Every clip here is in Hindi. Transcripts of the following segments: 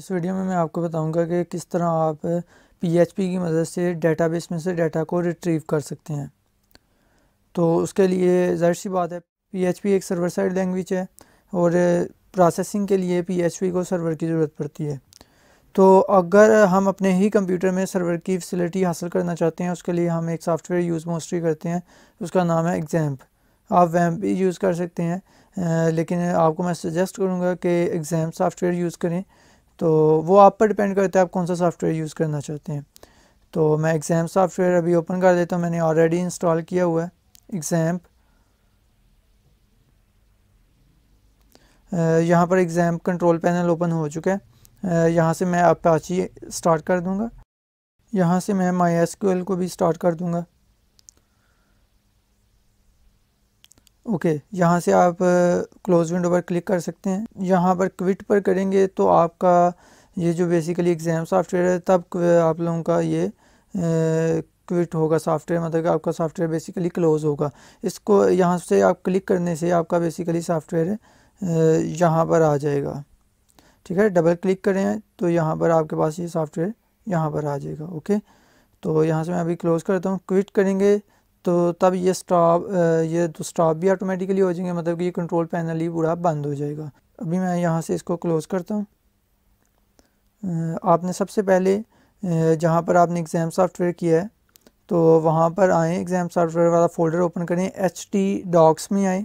इस वीडियो में मैं आपको बताऊंगा कि किस तरह आप पीएचपी की मदद से डेटाबेस में से डाटा को रिट्रीव कर सकते हैं तो उसके लिए जाहिर सी बात है पीएचपी एक सर्वर साइड लैंग्वेज है और प्रोसेसिंग के लिए पीएचपी को सर्वर की ज़रूरत पड़ती है तो अगर हम अपने ही कंप्यूटर में सर्वर की फैसिलिटी हासिल करना चाहते हैं उसके लिए हम एक सॉफ्टवेयर यूज़ मोस्टली करते हैं उसका नाम है एग्जैम्प आप वैम्प भी यूज़ कर सकते हैं लेकिन आपको मैं सजेस्ट करूँगा कि एग्ज़ाम सॉफ्टवेयर यूज़ करें तो वो आप पर डिपेंड करता है आप कौन सा सॉफ्टवेयर यूज़ करना चाहते हैं तो मैं एग्ज़ाम सॉफ्टवेयर अभी ओपन कर देता हूँ मैंने ऑलरेडी इंस्टॉल किया हुआ है एग्ज़ाम यहाँ पर एग्ज़ाम कंट्रोल पैनल ओपन हो चुका है यहाँ से मैं अपाची स्टार्ट कर दूँगा यहाँ से मैं माई एस को भी स्टार्ट कर दूँगा ओके यहाँ से आप क्लोज विंडो पर क्लिक कर सकते हैं यहाँ पर क्विट पर करेंगे तो आपका ये जो बेसिकली एग्ज़ाम सॉफ्टवेयर है तब आप लोगों का ये क्विट होगा सॉफ्टवेयर मतलब कि आपका सॉफ्टवेयर बेसिकली क्लोज़ होगा इसको यहाँ से आप क्लिक करने से आपका बेसिकली सॉफ्टवेयर यहाँ पर आ जाएगा ठीक है डबल क्लिक करें तो यहाँ पर आपके पास ये सॉफ्टवेयर यहाँ पर आ जाएगा ओके तो यहाँ से मैं अभी क्लोज़ करता हूँ क्विट करेंगे तो तब ये स्टॉप ये तो स्टॉप भी ऑटोमेटिकली हो जाएंगे मतलब कि ये कंट्रोल पैनल ही पूरा बंद हो जाएगा अभी मैं यहाँ से इसको क्लोज़ करता हूँ आपने सबसे पहले जहाँ पर आपने एग्ज़ाम सॉफ्टवेयर किया है तो वहाँ पर आएँ एग्ज़ाम सॉफ्टवेयर वाला फ़ोल्डर ओपन करें एच टी डॉक्स में आएँ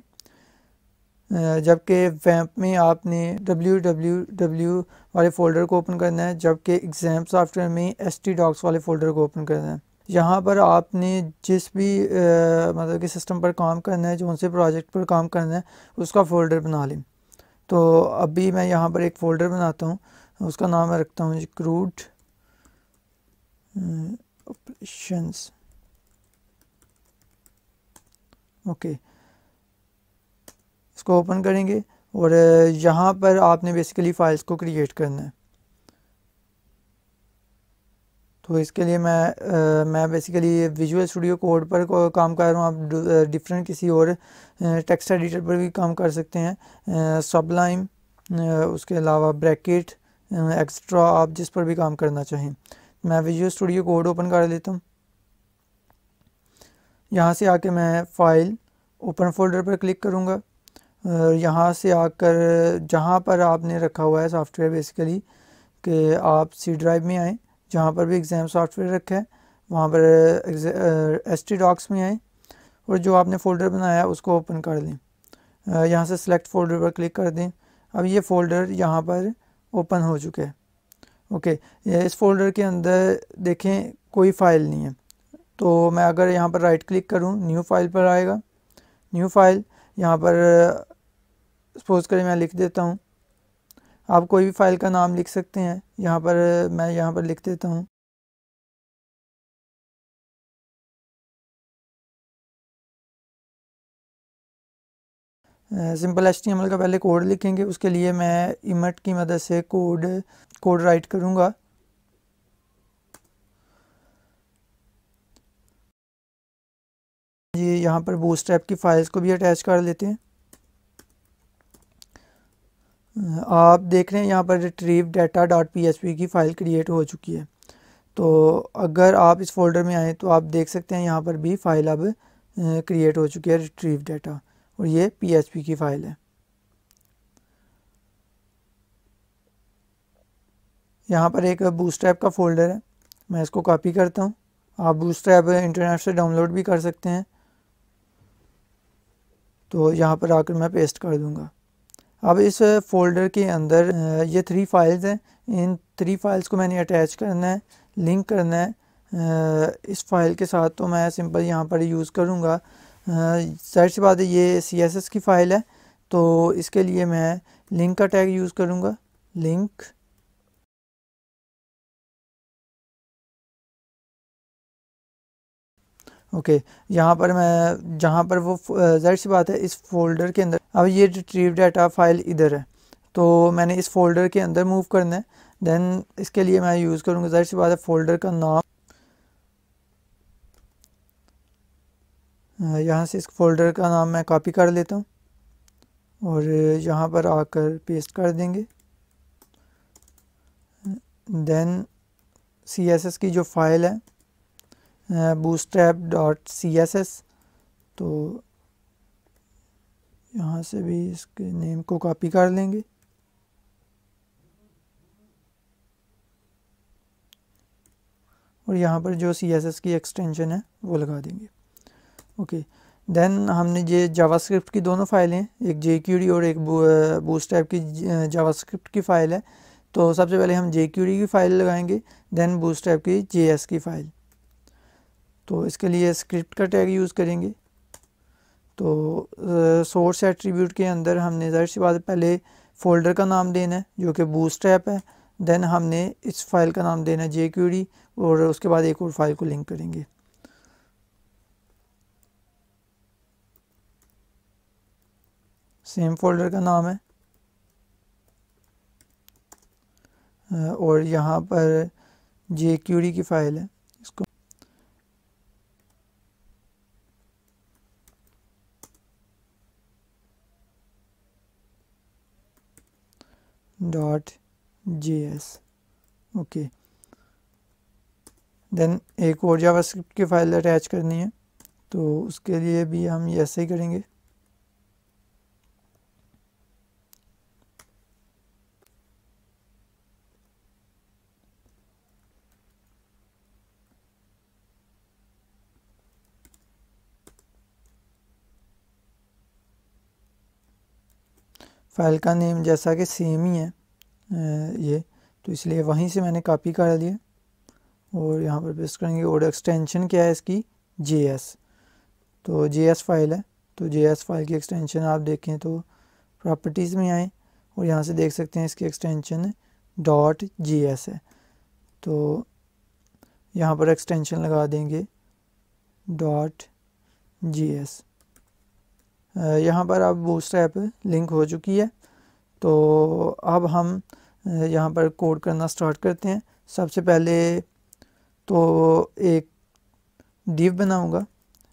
जबकि वैम्प में आपने डब्ल्यू डब्ल्यू डब्ल्यू वाले फ़ोल्डर को ओपन करना है जबकि एग्ज़ाम सॉफ्टवेयर में एच टी डॉक्स वाले फ़ोल्डर को ओपन करना है यहाँ पर आपने जिस भी आ, मतलब कि सिस्टम पर काम करना है जो से प्रोजेक्ट पर काम करना है उसका फ़ोल्डर बना लें तो अभी मैं यहाँ पर एक फ़ोल्डर बनाता हूँ उसका नाम मैं रखता हूँ क्रूड ऑपरेशंस ओके इसको ओपन करेंगे और यहाँ पर आपने बेसिकली फ़ाइल्स को क्रिएट करना है तो इसके लिए मैं आ, मैं बेसिकली विजुअल स्टूडियो कोड पर को, काम कर रहा हूँ आप डिफरेंट किसी और टेक्स्ट एडिटर पर भी काम कर सकते हैं सबलाइम उसके अलावा ब्रैकेट एक्स्ट्रा आप जिस पर भी काम करना चाहें मैं विजुअल स्टूडियो कोड ओपन कर लेता हूँ यहाँ से आके मैं फ़ाइल ओपन फोल्डर पर क्लिक करूँगा यहाँ से आकर जहाँ पर आपने रखा हुआ है सॉफ्टवेयर बेसिकली कि आप सी ड्राइव में आएँ जहाँ पर भी एग्ज़ाम सॉफ्टवेयर रखा है वहाँ पर एस टी डॉक्स में आएँ और जो आपने फ़ोल्डर बनाया उसको ओपन कर लें uh, यहाँ से सिलेक्ट फोल्डर पर क्लिक कर दें अब ये फ़ोल्डर यहाँ पर ओपन हो चुका है ओके इस फोल्डर के अंदर देखें कोई फ़ाइल नहीं है तो मैं अगर यहाँ पर राइट क्लिक करूँ न्यू फाइल पर आएगा न्यू फाइल यहाँ पर सपोज़ uh, करें मैं लिख देता हूँ आप कोई भी फ़ाइल का नाम लिख सकते हैं यहाँ पर मैं यहाँ पर लिख देता हूँ सिंपल एच का पहले कोड लिखेंगे उसके लिए मैं इमट की मदद से कोड कोड राइट करूँगा ये यहाँ पर बूस्ट की फ़ाइल्स को भी अटैच कर लेते हैं आप देख रहे हैं यहाँ पर रिट्रीव डाटा डॉट पी की फ़ाइल क्रिएट हो चुकी है तो अगर आप इस फोल्डर में आएँ तो आप देख सकते हैं यहाँ पर भी फ़ाइल अब क्रिएट हो चुकी है रिट्रीव डाटा और ये पी की फ़ाइल है यहाँ पर एक बूस्ट्रैप का फ़ोल्डर है मैं इसको कॉपी करता हूँ आप बूस्ट्रैप इंटरनेट से डाउनलोड भी कर सकते हैं तो यहाँ पर आकर मैं पेस्ट कर दूँगा अब इस फोल्डर के अंदर ये थ्री फाइल्स हैं इन थ्री फाइल्स को मैंने अटैच करना है लिंक करना है इस फाइल के साथ तो मैं सिंपल यहाँ पर यूज़ करूँगा सर से बात है ये सी एस एस की फ़ाइल है तो इसके लिए मैं लिंक का टैग यूज़ करूँगा लिंक ओके यहाँ पर मैं जहाँ पर वो जाहिर सी बात है इस फोल्डर के अंदर अब ये रिट्रीव डाटा फाइल इधर है तो मैंने इस फोल्डर के अंदर मूव करना है देन इसके लिए मैं यूज़ करूँगा जाहिर सी बात है फोल्डर का नाम यहाँ से इस फोल्डर का नाम मैं कॉपी कर लेता हूँ और यहाँ पर आकर पेस्ट कर देंगे देन सी एस एस की जो फाइल है bootstrap.css तो यहाँ से भी इसके नेम को कॉपी कर लेंगे और यहाँ पर जो सी एस एस की एक्सटेंशन है वो लगा देंगे ओके देन हमने ये जावास्क्रिप्ट की दोनों फाइलें हैं एक जे डी और एक बूस्ट टाइप की जावास्क्रिप्ट की फ़ाइल है तो सबसे पहले हम जे डी की फ़ाइल लगाएंगे दैन बूस्ट की जे एस की फ़ाइल तो इसके लिए स्क्रिप्ट का टैग यूज़ करेंगे तो सोर्स एट्रीब्यूट के अंदर हमने ज़ाहिर सी बात पहले फ़ोल्डर का नाम देना है जो कि बूस्ट ऐप है देन हमने इस फाइल का नाम देना है जे और उसके बाद एक और फाइल को लिंक करेंगे सेम फोल्डर का नाम है और यहाँ पर जे क्यूरी की फ़ाइल है इसको dot js okay देन एक और जावास्क्रिप्ट की फाइल अटैच करनी है तो उसके लिए भी हम ऐसे ही करेंगे फाइल का नेम जैसा कि सेम ही है ये तो इसलिए वहीं से मैंने कॉपी कर लिया और यहाँ पर पेस्ट करेंगे और एक्सटेंशन क्या है इसकी जे तो जे फाइल है तो जे फाइल की एक्सटेंशन आप देखें तो प्रॉपर्टीज़ में आएँ और यहाँ से देख सकते हैं इसकी एक्सटेंशन डॉट जी एस है तो यहाँ पर एक्सटेंशन लगा देंगे डॉट जी एस यहाँ पर अब बूस्टर ऐप लिंक हो चुकी है तो अब हम यहाँ पर कोड करना स्टार्ट करते हैं सबसे पहले तो एक डिव बनाऊँगा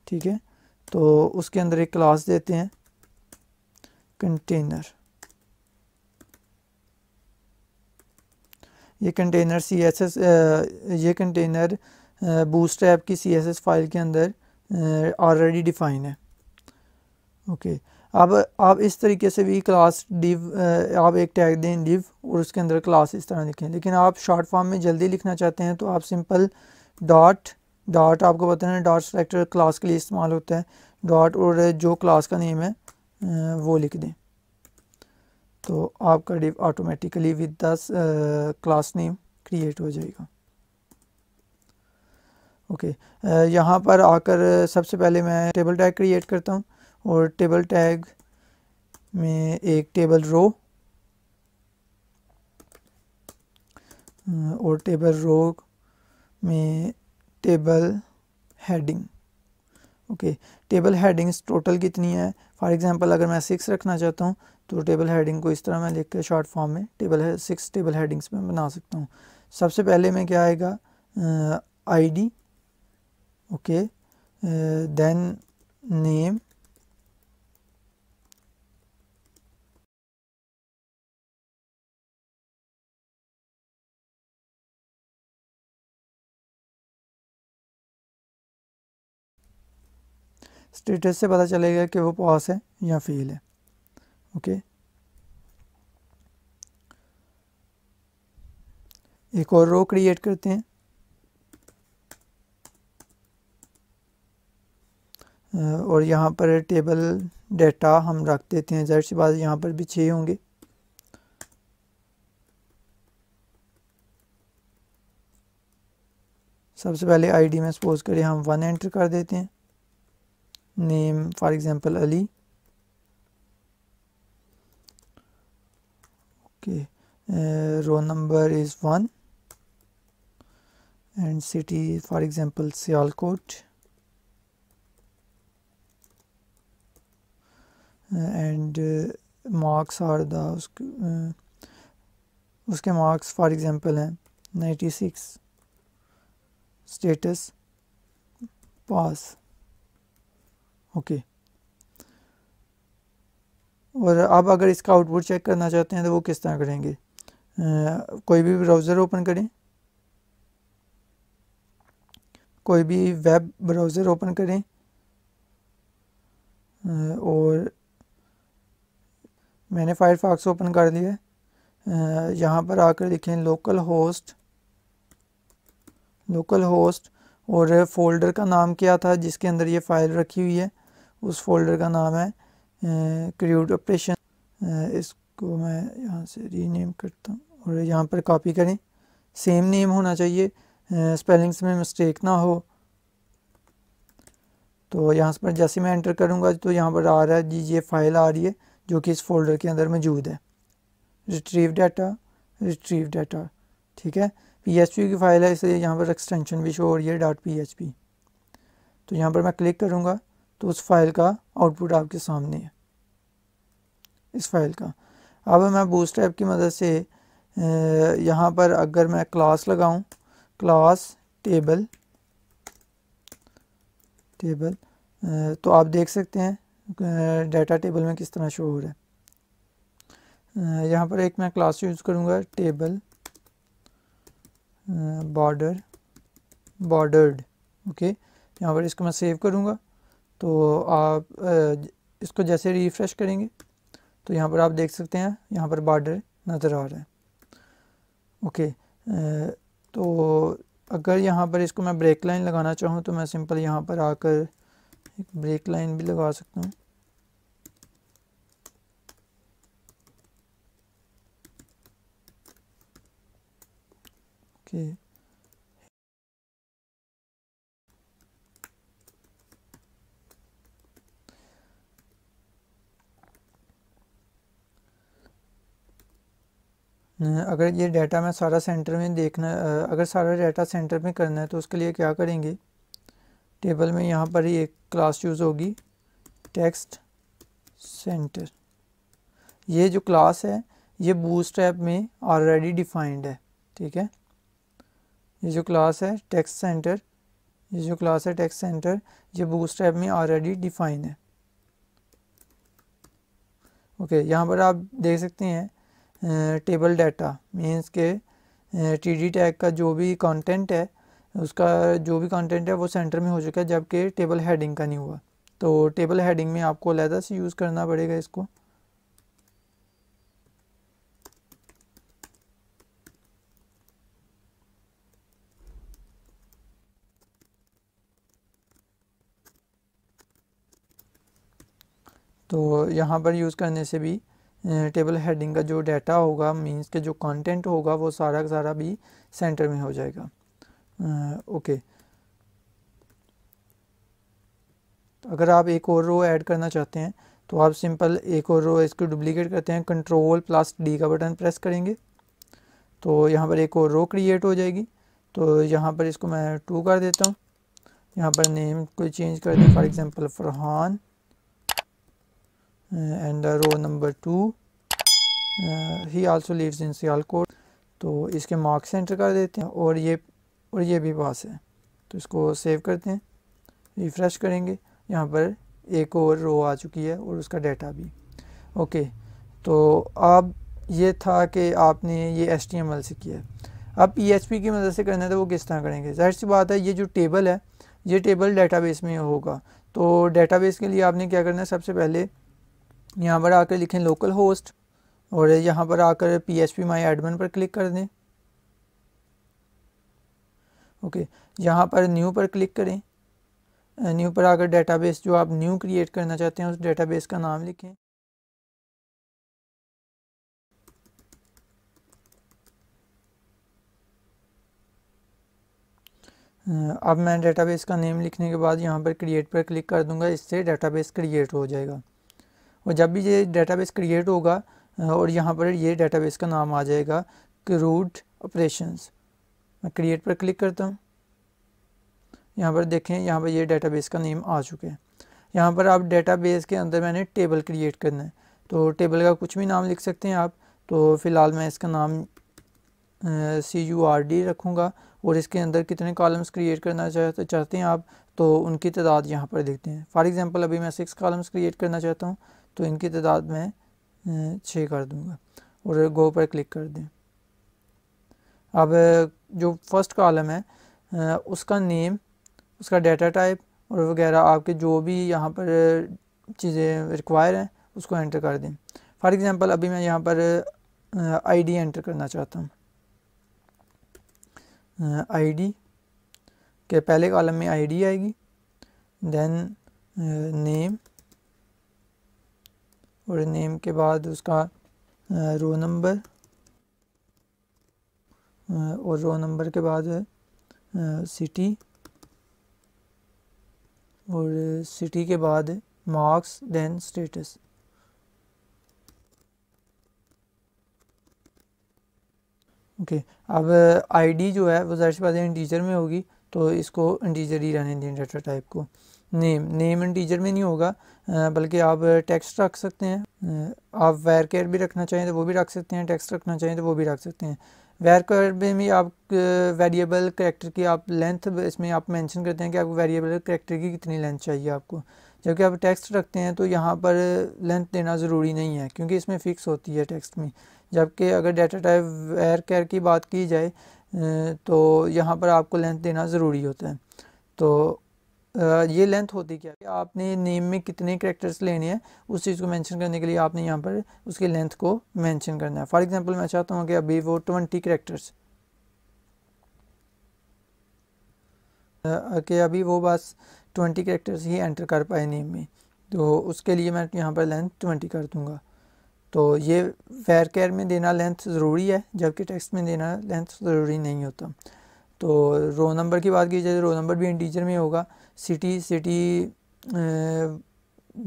ठीक है तो उसके अंदर एक क्लास देते हैं कंटेनर ये कंटेनर सी एस एस ये कंटेनर बूस्ट ऐप की सी एस एस फाइल के अंदर ऑलरेडी डिफाइन है ओके अब आप इस तरीके से भी क्लास डिव आप एक टैग दें डिव और उसके अंदर क्लास इस तरह लिखें लेकिन आप शॉर्ट फॉर्म में जल्दी लिखना चाहते हैं तो आप सिंपल डॉट डॉट आपको पता है डॉट सेलेक्टर क्लास के लिए इस्तेमाल होता है डॉट और जो क्लास का नेम है वो लिख दें तो आपका div automatically with this class name create हो जाएगा ओके यहाँ पर आकर सबसे पहले मैं टेबल टैग क्रिएट करता हूँ और टेबल टैग में एक टेबल रो और टेबल रो में table heading okay table headings total कितनी है फॉर एग्जांपल अगर मैं सिक्स रखना चाहता हूँ तो टेबल हेडिंग को इस तरह मैं लिख के शॉर्ट फॉर्म में टेबल सिक्स टेबल हेडिंग्स में बना सकता हूँ सबसे पहले में क्या आएगा ID okay then name status से पता चलेगा कि वो पॉस है या फेल है ओके एक और रो क्रिएट करते हैं और यहाँ पर टेबल डेटा हम रख देते हैं जाहिर सी बात यहाँ पर भी छः होंगे सबसे पहले आईडी में सपोज करें हम वन एंटर कर देते हैं name for example Ali okay uh, row number is 1 and city for example Sialkot uh, and uh, marks are the uh, उसके मार्क्स फॉर एग्जांपल हैं 96 स्टेटस पास ओके और अब अगर इसका आउटपुट चेक करना चाहते हैं तो वो किस तरह करेंगे आ, कोई भी ब्राउज़र ओपन करें कोई भी वेब ब्राउज़र ओपन करें और मैंने फायरफॉक्स ओपन कर लिया है यहाँ पर आकर लिखें लोकल होस्ट लोकल होस्ट और फोल्डर का नाम क्या था जिसके अंदर ये फ़ाइल रखी हुई है उस फोल्डर का नाम है क्रिएट ऑपरेशन इसको मैं यहाँ से रीनेम करता हूँ और यहाँ पर कॉपी करें सेम नेम होना चाहिए स्पेलिंग्स में मिस्टेक ना हो तो यहाँ पर जैसे मैं एंटर करूँगा तो यहाँ पर आ रहा है जी ये फाइल आ रही है जो कि इस फोल्डर के अंदर मौजूद है रिट्रीव डाटा रिट्रीव डाटा ठीक है पीएचपी की फ़ाइल है इसलिए यहाँ पर एक्सटेंशन भी शो हो रही है डॉट पी तो यहाँ पर मैं क्लिक करूँगा तो उस फाइल का आउटपुट आपके सामने है इस फाइल का अब मैं बूस्ट ऐप की मदद से यहाँ पर अगर मैं क्लास लगाऊं क्लास टेबल टेबल तो आप देख सकते हैं डाटा टेबल में किस तरह शो हो रहा है यहाँ पर एक मैं क्लास यूज़ करूँगा टेबल बॉर्डर बॉर्डर्ड ओके यहाँ पर इसको मैं सेव करूँगा तो आप इसको जैसे रिफ़्रेश करेंगे तो यहाँ पर आप देख सकते हैं यहाँ पर बार्डर नज़र आ रहा है ओके तो अगर यहाँ पर इसको मैं ब्रेक लाइन लगाना चाहूँ तो मैं सिंपल यहाँ पर आकर एक ब्रेक लाइन भी लगा सकता हूँ ओके अगर ये डाटा मैं सारा सेंटर में देखना अगर सारा डाटा सेंटर में करना है तो उसके लिए क्या करेंगे टेबल में यहाँ पर ही एक क्लास यूज़ होगी टेक्स्ट सेंटर ये जो क्लास है ये बूस्ट ऐप में ऑलरेडी डिफाइंड है ठीक है ये जो क्लास है टेक्स्ट सेंटर ये जो क्लास है टेक्स्ट सेंटर ये बूस्ट ऐप में ऑलरेडी डिफाइंड है ओके यहाँ पर आप देख सकते हैं टेबल डाटा मीन्स के टी डी टैग का जो भी कंटेंट है उसका जो भी कंटेंट है वो सेंटर में हो चुका है जबकि टेबल हेडिंग का नहीं हुआ तो टेबल हेडिंग में आपको अलहदा से यूज़ करना पड़ेगा इसको तो यहाँ पर यूज़ करने से भी टेबल हेडिंग का जो डाटा होगा मींस के जो कंटेंट होगा वो सारा का सारा भी सेंटर में हो जाएगा ओके अगर आप एक और रो ऐड करना चाहते हैं तो आप सिंपल एक और रो इसको डुप्लीकेट करते हैं कंट्रोल प्लस डी का बटन प्रेस करेंगे तो यहाँ पर एक और रो क्रिएट हो जाएगी तो यहाँ पर इसको मैं टू कर देता हूँ यहाँ पर नेम कोई चेंज कर दें for example Farhan and roll number two he also lives in Sialkot. तो इसके मार्क्स एंटर कर देते हैं और ये और ये भी पास है तो इसको सेव करते हैं रिफ़्रेश करेंगे यहाँ पर एक और रो आ चुकी है और उसका डाटा भी ओके तो अब ये था कि आपने ये एस टी एम एल से किया है अब पी एच पी की मदद से करना तो वो किस तरह करेंगे जाहिर सी बात है ये जो टेबल है ये टेबल डेटाबेस में होगा तो डेटाबेस के लिए आपने क्या करना है सबसे पहले यहाँ पर आकर लिखें लोकल होस्ट और यहाँ पर आकर P H P my admin पर क्लिक कर दें ओके यहाँ पर न्यू पर क्लिक करें न्यू uh, पर आकर डेटाबेस जो आप न्यू क्रिएट करना चाहते हैं उस डेटाबेस का नाम लिखें uh, अब मैं डेटाबेस का नेम लिखने के बाद यहाँ पर क्रिएट पर क्लिक कर दूंगा इससे डेटाबेस क्रिएट हो जाएगा और जब भी ये डेटाबेस क्रिएट होगा और यहाँ पर ये डेटाबेस का नाम आ जाएगा क्रूड ऑपरेशंस मैं क्रिएट पर क्लिक करता हूँ यहाँ पर देखें यहाँ पर ये डेटाबेस का नेम आ चुका है यहाँ पर आप डेटाबेस के अंदर मैंने टेबल क्रिएट करना है तो टेबल का कुछ भी नाम लिख सकते हैं आप तो फ़िलहाल मैं इसका नाम सी यू आर डी रखूँगा और इसके अंदर कितने कॉलम्स क्रिएट करना चाहते चाहते हैं आप तो उनकी तादाद यहाँ पर देखते हैं फॉर एग्ज़ाम्पल अभी मैं सिक्स कॉलम्स क्रिएट करना चाहता हूँ तो इनकी तादाद मैं छः कर दूँगा और गो पर क्लिक कर दें अब जो फर्स्ट कॉलम है उसका नेम उसका डाटा टाइप और वगैरह आपके जो भी यहाँ पर चीज़ें रिक्वायर हैं उसको एंटर कर दें फॉर एग्ज़ाम्पल अभी मैं यहाँ पर आईडी एंटर करना चाहता हूँ आईडी के पहले कॉलम में आईडी आएगी देन नेम और नेम के बाद उसका रो नंबर और रो नंबर के बाद सिटी और सिटी के बाद मार्क्स देन स्टेटस ओके अब आईडी जो है वो ज़ाहिर से बात है इंटीजर में होगी तो इसको इंटीजर ही रहने दें डाटा टाइप को नेम नेम इंटीजर में नहीं होगा बल्कि आप टेक्स्ट रख सकते हैं आप वायर केयर भी रखना चाहें तो वो भी रख सकते हैं टेक्स्ट रखना चाहें तो वो भी रख सकते हैं वेयर केयर में भी आप वेरिएबल करेक्टर की आप लेंथ इसमें आप मेंशन करते हैं कि आपको वेरिएबल करेक्टर की कितनी लेंथ चाहिए आपको जबकि आप टेक्स्ट रखते हैं तो यहाँ पर लेंथ देना ज़रूरी नहीं है क्योंकि इसमें फ़िक्स होती है टेक्स्ट में जबकि अगर डाटा टाइप वेयर केयर की बात की जाए तो यहाँ पर आपको लेंथ देना ज़रूरी होता है तो ये लेंथ होती क्या है आपने नेम में कितने करेक्टर्स लेने हैं उस चीज़ को मेंशन करने के लिए आपने यहाँ पर उसकी लेंथ को मेंशन करना है फॉर एग्जांपल मैं चाहता हूँ कि अभी वो ट्वेंटी करेक्टर्स के अभी वो बस ट्वेंटी करेक्टर्स ही एंटर कर पाए नेम में तो उसके लिए मैं यहाँ पर लेंथ ट्वेंटी कर दूँगा तो ये वेर केयर में देना लेंथ ज़रूरी है जबकि टेक्स्ट में देना लेंथ ज़रूरी नहीं होता तो रो नंबर की बात की जाए तो रो नंबर भी इंटीजर में होगा सिटी सिटी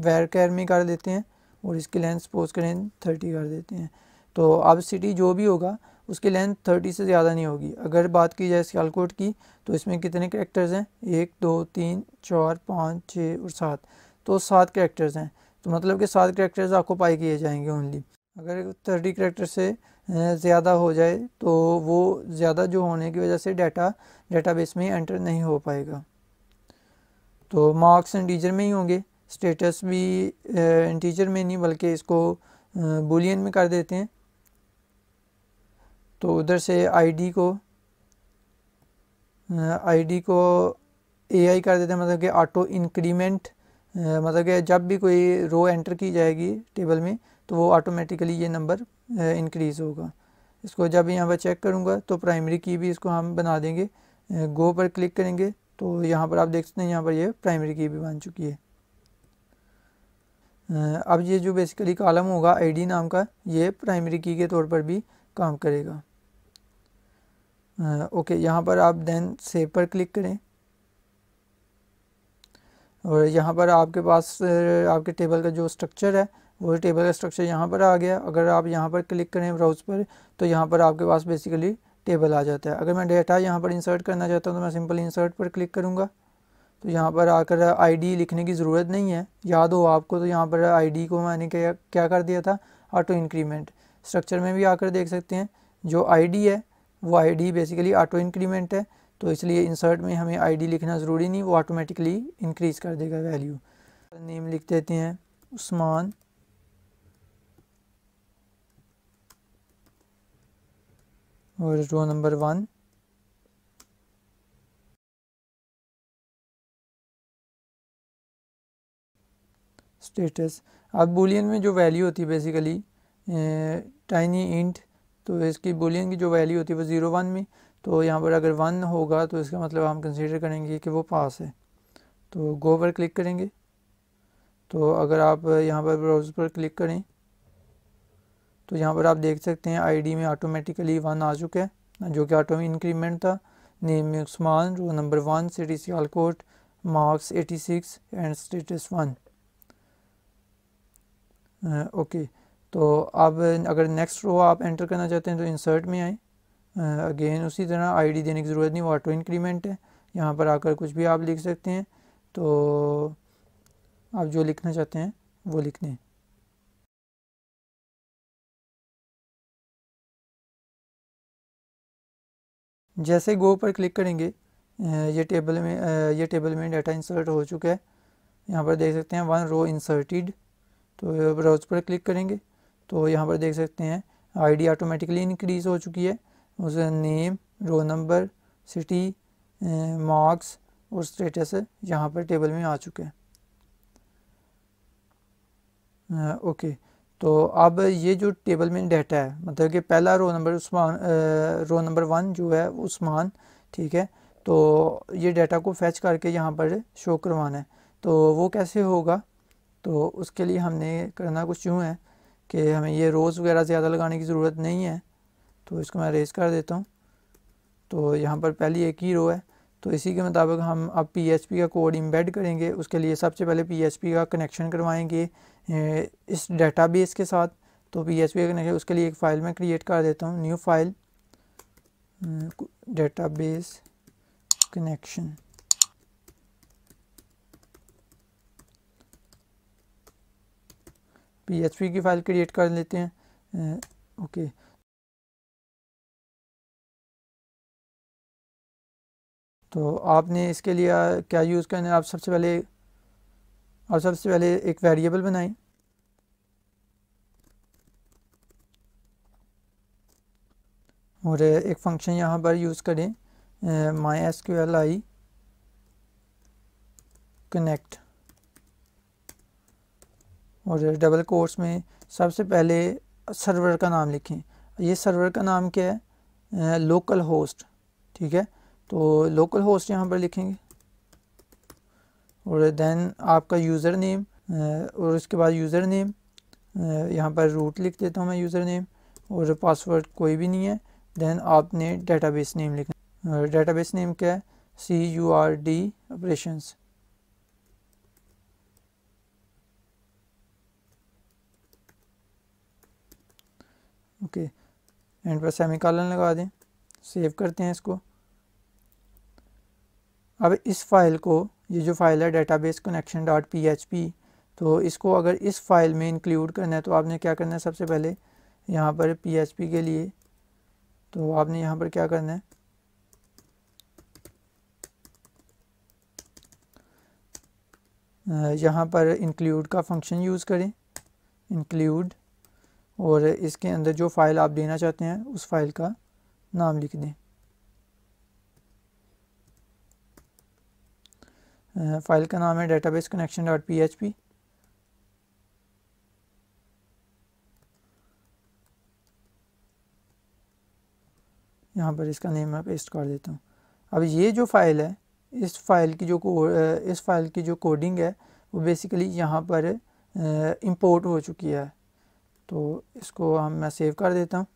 वेयर कैर में कर देते हैं और इसकी लेंथ सपोज करें थर्टी कर देते हैं तो अब सिटी जो भी होगा उसकी लेंथ थर्टी से ज़्यादा नहीं होगी अगर बात की जाए सियालकोट की तो इसमें कितने करेक्टर्स हैं एक दो तीन चार पाँच छः और सात तो सात करेक्टर्स हैं तो मतलब कि सात करेक्टर्स आपको पाई किए जाएंगे ओनली अगर थर्टी करेक्टर से ज़्यादा हो जाए तो वो ज़्यादा जो होने की वजह से डाटा डेटाबेस में एंटर नहीं हो पाएगा तो मार्क्स इंटीजर में ही होंगे स्टेटस भी इंटीजर में नहीं बल्कि इसको बुलियन में कर देते हैं तो उधर से आईडी को आईडी को एआई कर देते हैं मतलब कि ऑटो इंक्रीमेंट मतलब कि जब भी कोई रो एंटर की जाएगी टेबल में तो वो ऑटोमेटिकली ये नंबर इंक्रीज़ होगा इसको जब यहाँ पर चेक करूँगा तो प्राइमरी की भी इसको हम बना देंगे गो पर क्लिक करेंगे तो यहाँ पर आप देख सकते हैं यहाँ पर ये प्राइमरी की भी बन चुकी है अब ये जो बेसिकली कॉलम होगा आईडी नाम का ये प्राइमरी की के तौर पर भी काम करेगा ओके यहाँ पर आप देन सेव पर क्लिक करें और यहाँ पर आपके पास आपके टेबल का जो स्ट्रक्चर है वो टेबल का स्ट्रक्चर यहाँ पर आ गया अगर आप यहाँ पर क्लिक करें ब्राउज पर तो यहाँ पर आपके पास बेसिकली टेबल आ जाता है अगर मैं डेटा यहाँ पर इंसर्ट करना चाहता हूँ तो मैं सिंपल इंसर्ट पर क्लिक करूँगा तो यहाँ पर आकर आईडी लिखने की ज़रूरत नहीं है याद हो आपको तो यहाँ पर आईडी को मैंने क्या क्या कर दिया था ऑटो इंक्रीमेंट स्ट्रक्चर में भी आकर देख सकते हैं जो आईडी है वो आईडी बेसिकली ऑटो इंक्रीमेंट है तो इसलिए इंसर्ट में हमें आईडी लिखना ज़रूरी नहीं वो ऑटोमेटिकली इंक्रीज़ कर देगा वैल्यू नेम लिख देते हैं उस्मान और रो नंबर वन स्टेटस अब बुलियन में जो वैल्यू होती है बेसिकली टाइनी इंट तो इसकी बुलियन की जो वैल्यू होती है वो ज़ीरो वन में तो यहाँ पर अगर वन होगा तो इसका मतलब हम कंसिडर करेंगे कि वो पास है तो गो पर क्लिक करेंगे तो अगर आप यहाँ पर ब्राउज़ पर क्लिक करें तो यहाँ पर आप देख सकते हैं आईडी में ऑटोमेटिकली वन आ चुका है जो कि ऑटो में इंक्रीमेंट था name Usman roll number one city Sialkot marks 86 and status one okay तो अब अगर नेक्स्ट रो आप एंटर करना चाहते हैं तो इंसर्ट में आएँ अगेन उसी तरह आईडी देने की ज़रूरत नहीं वो ऑटो इंक्रीमेंट है यहाँ पर आकर कुछ भी आप लिख सकते हैं तो आप जो लिखना चाहते हैं वो लिख दें जैसे गो पर क्लिक करेंगे ये टेबल में ये टेबल में डाटा इंसर्ट हो चुका है यहाँ पर देख सकते हैं वन रो इंसर्टेड तो ब्राउज पर क्लिक करेंगे तो यहाँ पर देख सकते हैं आईडी ऑटोमेटिकली इंक्रीज़ हो चुकी है उस नेम रो नंबर सिटी मार्क्स और स्टेटस यहाँ पर टेबल में आ चुके हैं ओके तो अब ये जो टेबल में डाटा है मतलब कि पहला roll number Usman roll number one जो है उस्मान ठीक है तो ये डाटा को फैच करके यहाँ पर शो करवाना है तो वो कैसे होगा तो उसके लिए हमने करना कुछ यूँ है कि हमें ये रोज़ वगैरह ज़्यादा लगाने की ज़रूरत नहीं है तो इसको मैं रेज कर देता हूँ तो यहाँ पर पहली एक ही रो है तो इसी के मुताबिक हम अब पी का कोड इम्बेड करेंगे उसके लिए सबसे पहले पी का कनेक्शन करवाएंगे इस डेटाबेस के साथ तो पी एच का कनेक्शन उसके लिए एक फ़ाइल मैं क्रिएट कर देता हूँ new file database connection P की फ़ाइल क्रिएट कर लेते हैं ओके तो आपने इसके लिए क्या यूज़ करना है आप सबसे पहले आप सबसे पहले एक वेरिएबल बनाएं और एक फंक्शन यहाँ पर यूज़ करें my S Q L I connect और डबल कोर्स में सबसे पहले सर्वर का नाम लिखें ये सर्वर का नाम क्या है लोकल होस्ट ठीक है तो लोकल होस्ट यहाँ पर लिखेंगे और देन आपका यूज़र नेम और उसके बाद यूज़र नेम यहाँ पर रूट लिख देता हूँ मैं यूज़र नेम और पासवर्ड कोई भी नहीं है देन आपने डेटाबेस नेम लिखना डेटाबेस नेम क्या है C U R D operations okay end पर सेमिकॉलन लगा दें सेव करते हैं इसको अब इस फाइल को ये जो फाइल है database connection dot P H P तो इसको अगर इस फाइल में इंक्लूड करना है तो आपने क्या करना है सबसे पहले यहाँ पर पी एच पी के लिए तो आपने यहाँ पर क्या करना है यहाँ पर इंक्लूड का फंक्शन यूज़ करें इंक्लूड और इसके अंदर जो फ़ाइल आप देना चाहते हैं उस फाइल का नाम लिख दें फाइल का नाम है database connection dot P H P यहाँ पर इसका नेम मैं पेस्ट कर देता हूँ अब ये जो फाइल है इस फाइल की जो इस फाइल की जो कोडिंग है वो बेसिकली यहाँ पर इंपोर्ट हो चुकी है तो इसको हम मैं सेव कर देता हूँ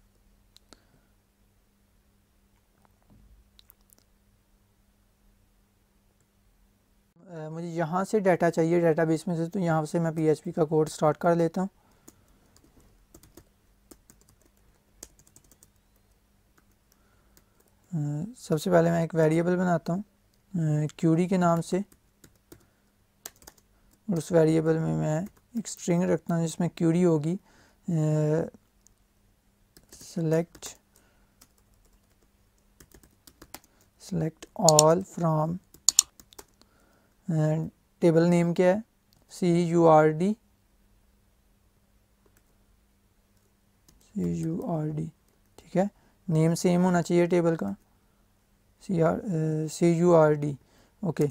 मुझे यहाँ से डाटा चाहिए बेस में से तो यहाँ से मैं पीएचपी का कोड स्टार्ट कर लेता हूँ सबसे पहले मैं एक वेरिएबल बनाता हूँ क्यूरी के नाम से और उस वेरिएबल में मैं एक स्ट्रिंग रखता हूँ जिसमें क्यूरी होगी select select all from table name क्या है C U R D C U R D ठीक है नेम सेम होना चाहिए टेबल का C R C U R D okay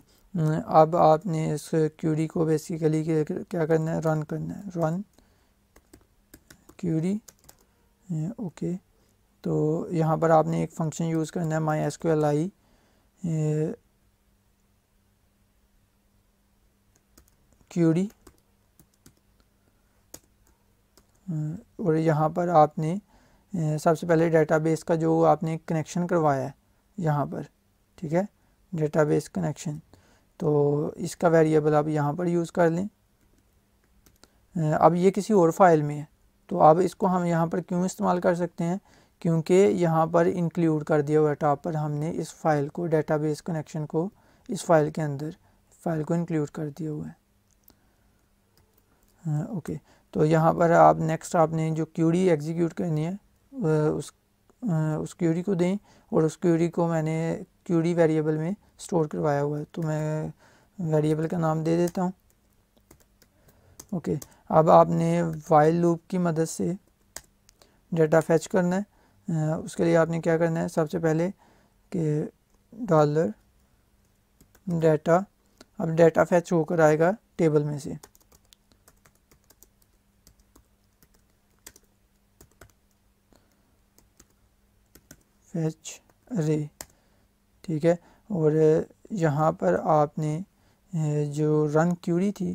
अब आपने इस क्यूरी को बेसिकली क्या करना है रन करना है रन क्यूरी ओके तो यहाँ पर आपने एक फंक्शन यूज़ करना है my S Q L I query और यहाँ पर आपने सबसे पहले डेटाबेस का जो आपने कनेक्शन करवाया है यहाँ पर ठीक है डेटाबेस कनेक्शन तो इसका वेरिएबल आप यहाँ पर यूज़ कर लें अब ये किसी और फाइल में है तो अब इसको हम यहाँ पर क्यों इस्तेमाल कर सकते हैं क्योंकि यहाँ पर इंक्लूड कर दिया हुआ है टॉप पर हमने इस फाइल को डेटाबेस कनेक्शन को इस फाइल के अंदर फाइल को इंक्लूड कर दिया हुआ है हाँ, ओके तो यहाँ पर आप नेक्स्ट आपने जो क्यूरी एग्जीक्यूट करनी है उस हाँ, उस क्यूरी को दें और उस क्यूरी को मैंने क्यूरी वेरिएबल में स्टोर करवाया हुआ है तो मैं वेरिएबल का नाम दे देता हूँ ओके अब आपने वाइल लूप की मदद से डाटा फैच करना है हाँ, उसके लिए आपने क्या करना है सबसे पहले कि डॉलर डाटा अब डाटा फैच होकर आएगा टेबल में से फैच रे ठीक है और यहाँ पर आपने जो रन क्यूरी थी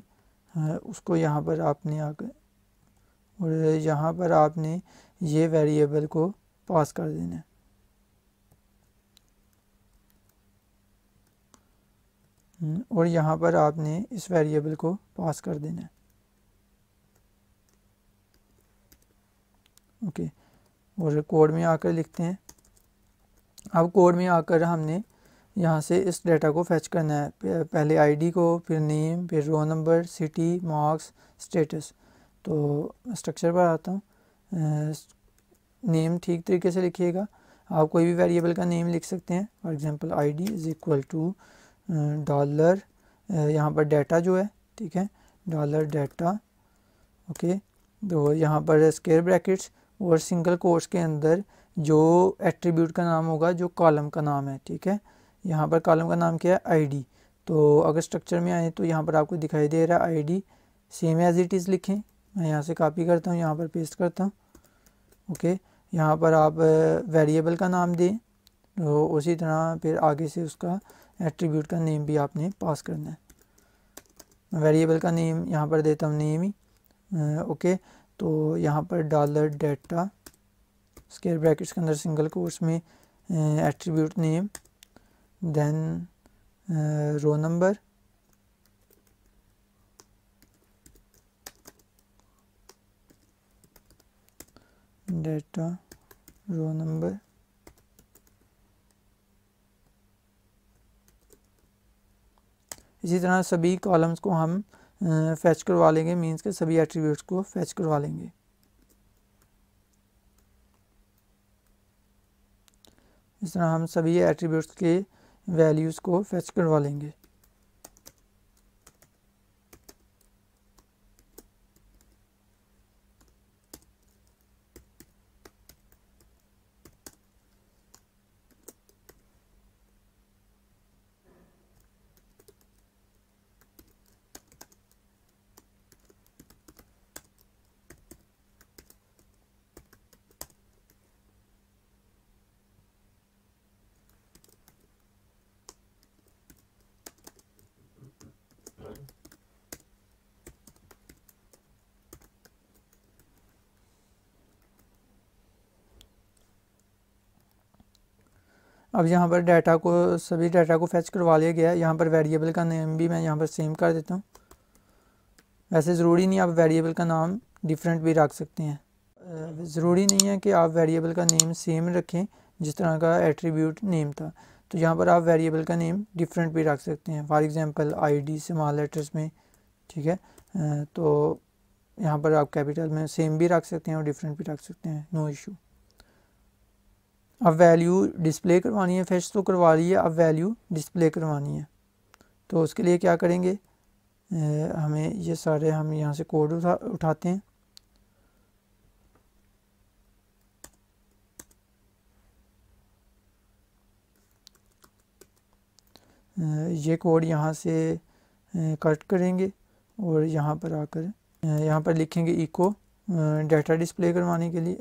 उसको यहाँ पर आपने आकर और यहाँ पर आपने ये वेरिएबल को पास कर देना है हम्म, और यहाँ पर आपने इस वेरिएबल को पास कर देना है ओके और कोड में आकर लिखते हैं अब कोड में आकर हमने यहाँ से इस डाटा को फैच करना है पहले आईडी को फिर नेम फिर roll number city marks status तो स्ट्रक्चर पर आता हूँ नेम ठीक तरीके से लिखिएगा आप कोई भी वेरिएबल का नेम लिख सकते हैं for example ID is equal to dollar यहाँ पर डाटा जो है ठीक है डॉलर डाटा ओके तो यहाँ पर स्केयर ब्रैकेट्स और सिंगल कोर्स के अंदर जो एट्रीब्यूट का नाम होगा जो कॉलम का नाम है ठीक है यहाँ पर कॉलम का नाम क्या है आईडी तो अगर स्ट्रक्चर में आए तो यहाँ पर आपको दिखाई दे रहा है ID same as it is लिखें मैं यहाँ से कॉपी करता हूँ यहाँ पर पेस्ट करता हूँ ओके यहाँ पर आप वेरिएबल का नाम दें तो उसी तरह फिर आगे से उसका एट्रीब्यूट का नेम भी आपने पास करना है वेरिएबल का नेम यहाँ पर देता हूँ नेम ही ओके तो यहाँ पर डॉलर डेटा स्केयर ब्रैकेट्स के अंदर सिंगल कोर्स में attribute name then row number data row number इसी तरह सभी कॉलम्स को हम फैच eh, करवा लेंगे मींस के सभी एट्रीब्यूट्स को फैच करवा लेंगे इस तरह हम सभी एट्रीब्यूट्स के वैल्यूज़ को फेच करवा लेंगे अब यहाँ पर डाटा को सभी डाटा को फैच करवा लिया गया है यहाँ पर वेरिएबल का नेम भी मैं यहाँ पर सेम कर देता हूँ वैसे ज़रूरी नहीं आप वेरिएबल का नाम डिफरेंट भी रख सकते हैं ज़रूरी नहीं है कि आप वेरिएबल का नेम सेम रखें जिस तरह का एट्रीब्यूट नेम था तो यहाँ पर आप वेरिएबल का नेम डिफरेंट भी रख सकते हैं for I D small letters में ठीक है तो यहाँ पर आप कैपिटल में सेम भी रख सकते हैं और डिफरेंट भी रख सकते हैं नो इशू अब वैल्यू डिस्प्ले करवानी है फेच तो करवा ली है अब वैल्यू डिस्प्ले करवानी है तो उसके लिए क्या करेंगे हमें ये सारे हम यहाँ से कोड उठा उठाते हैं ये कोड यहाँ से कट करेंगे और यहाँ पर आकर यहाँ पर लिखेंगे इको डाटा डिस्प्ले करवाने के लिए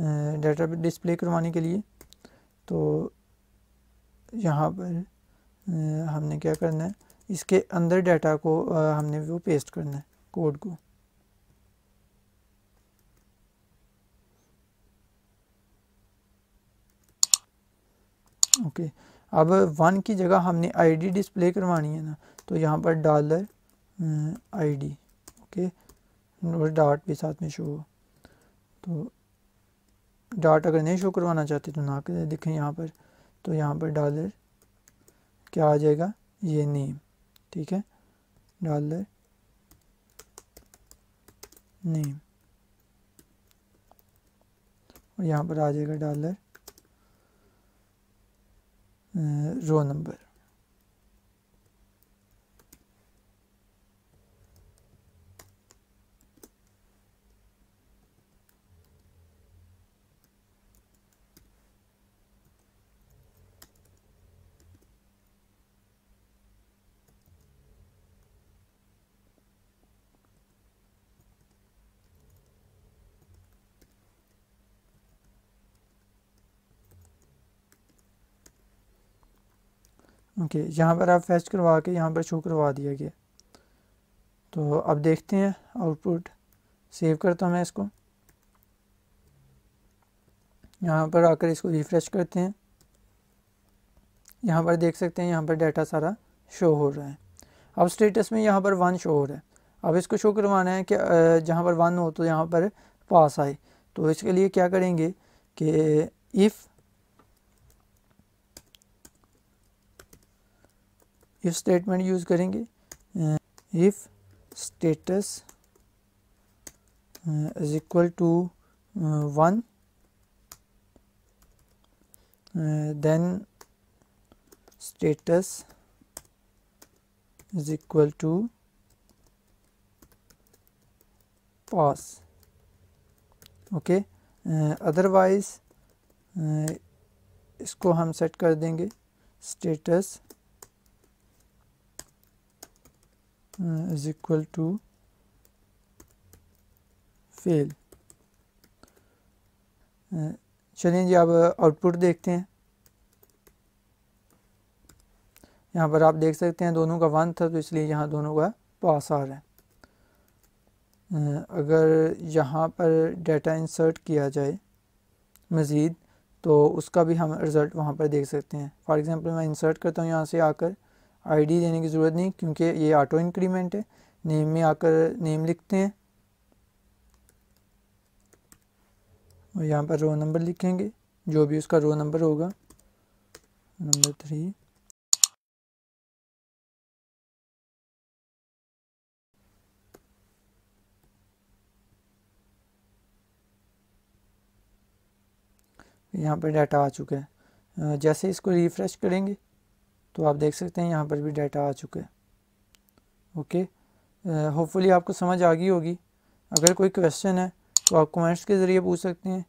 डाटा डिस्प्ले करवाने के लिए तो यहाँ पर हमने क्या करना है इसके अंदर डाटा को हमने वो पेस्ट करना है कोड को ओके अब वन की जगह हमने आईडी डिस्प्ले करवानी है ना तो यहाँ पर डॉलर आईडी ओके और डॉट भी साथ में शो हो तो डाट अगर नहीं शो करवाना चाहते तो ना करें देखें यहाँ पर तो यहाँ पर डॉलर क्या आ जाएगा ये नेम ठीक है डॉलर नेम और यहाँ पर आ जाएगा dollar row number okay okay, यहाँ पर आप फेस्ट करवा के यहाँ पर शो करवा दिया गया तो अब देखते हैं आउटपुट सेव करता हूँ मैं इसको यहाँ पर आकर इसको रिफ़्रेश करते हैं यहाँ पर देख सकते हैं यहाँ पर डाटा सारा शो हो रहा है अब स्टेटस में यहाँ पर वन शो हो रहा है अब इसको शो करवाना है कि जहाँ पर वन हो तो यहाँ पर पास आए तो इसके लिए क्या करेंगे कि इफ़ इफ स्टेटमेंट यूज करेंगे if status is equal to one then status is equal to pass okay otherwise इसको हम सेट कर देंगे status uh, is equal to fail uh, चलिए जी अब आउटपुट देखते हैं यहाँ पर आप देख सकते हैं दोनों का वन था तो इसलिए यहाँ दोनों का पास आ रहा है uh, अगर यहाँ पर डाटा इंसर्ट किया जाए मज़ीद तो उसका भी हम रिज़ल्ट वहाँ पर देख सकते हैं फॉर एग्ज़ाम्पल मैं इंसर्ट करता हूँ यहाँ से आकर आईडी देने की ज़रूरत नहीं क्योंकि ये ऑटो इंक्रीमेंट है नेम में आकर नेम लिखते हैं और यहाँ पर रो नंबर लिखेंगे जो भी उसका रो नंबर होगा नंबर थ्री यहाँ पर डाटा आ चुका है जैसे इसको रिफ़्रेश करेंगे तो आप देख सकते हैं यहाँ पर भी डाटा आ चुका है ओके होपफुली आपको समझ आ गई होगी अगर कोई क्वेश्चन है तो आप कमेंट्स के ज़रिए पूछ सकते हैं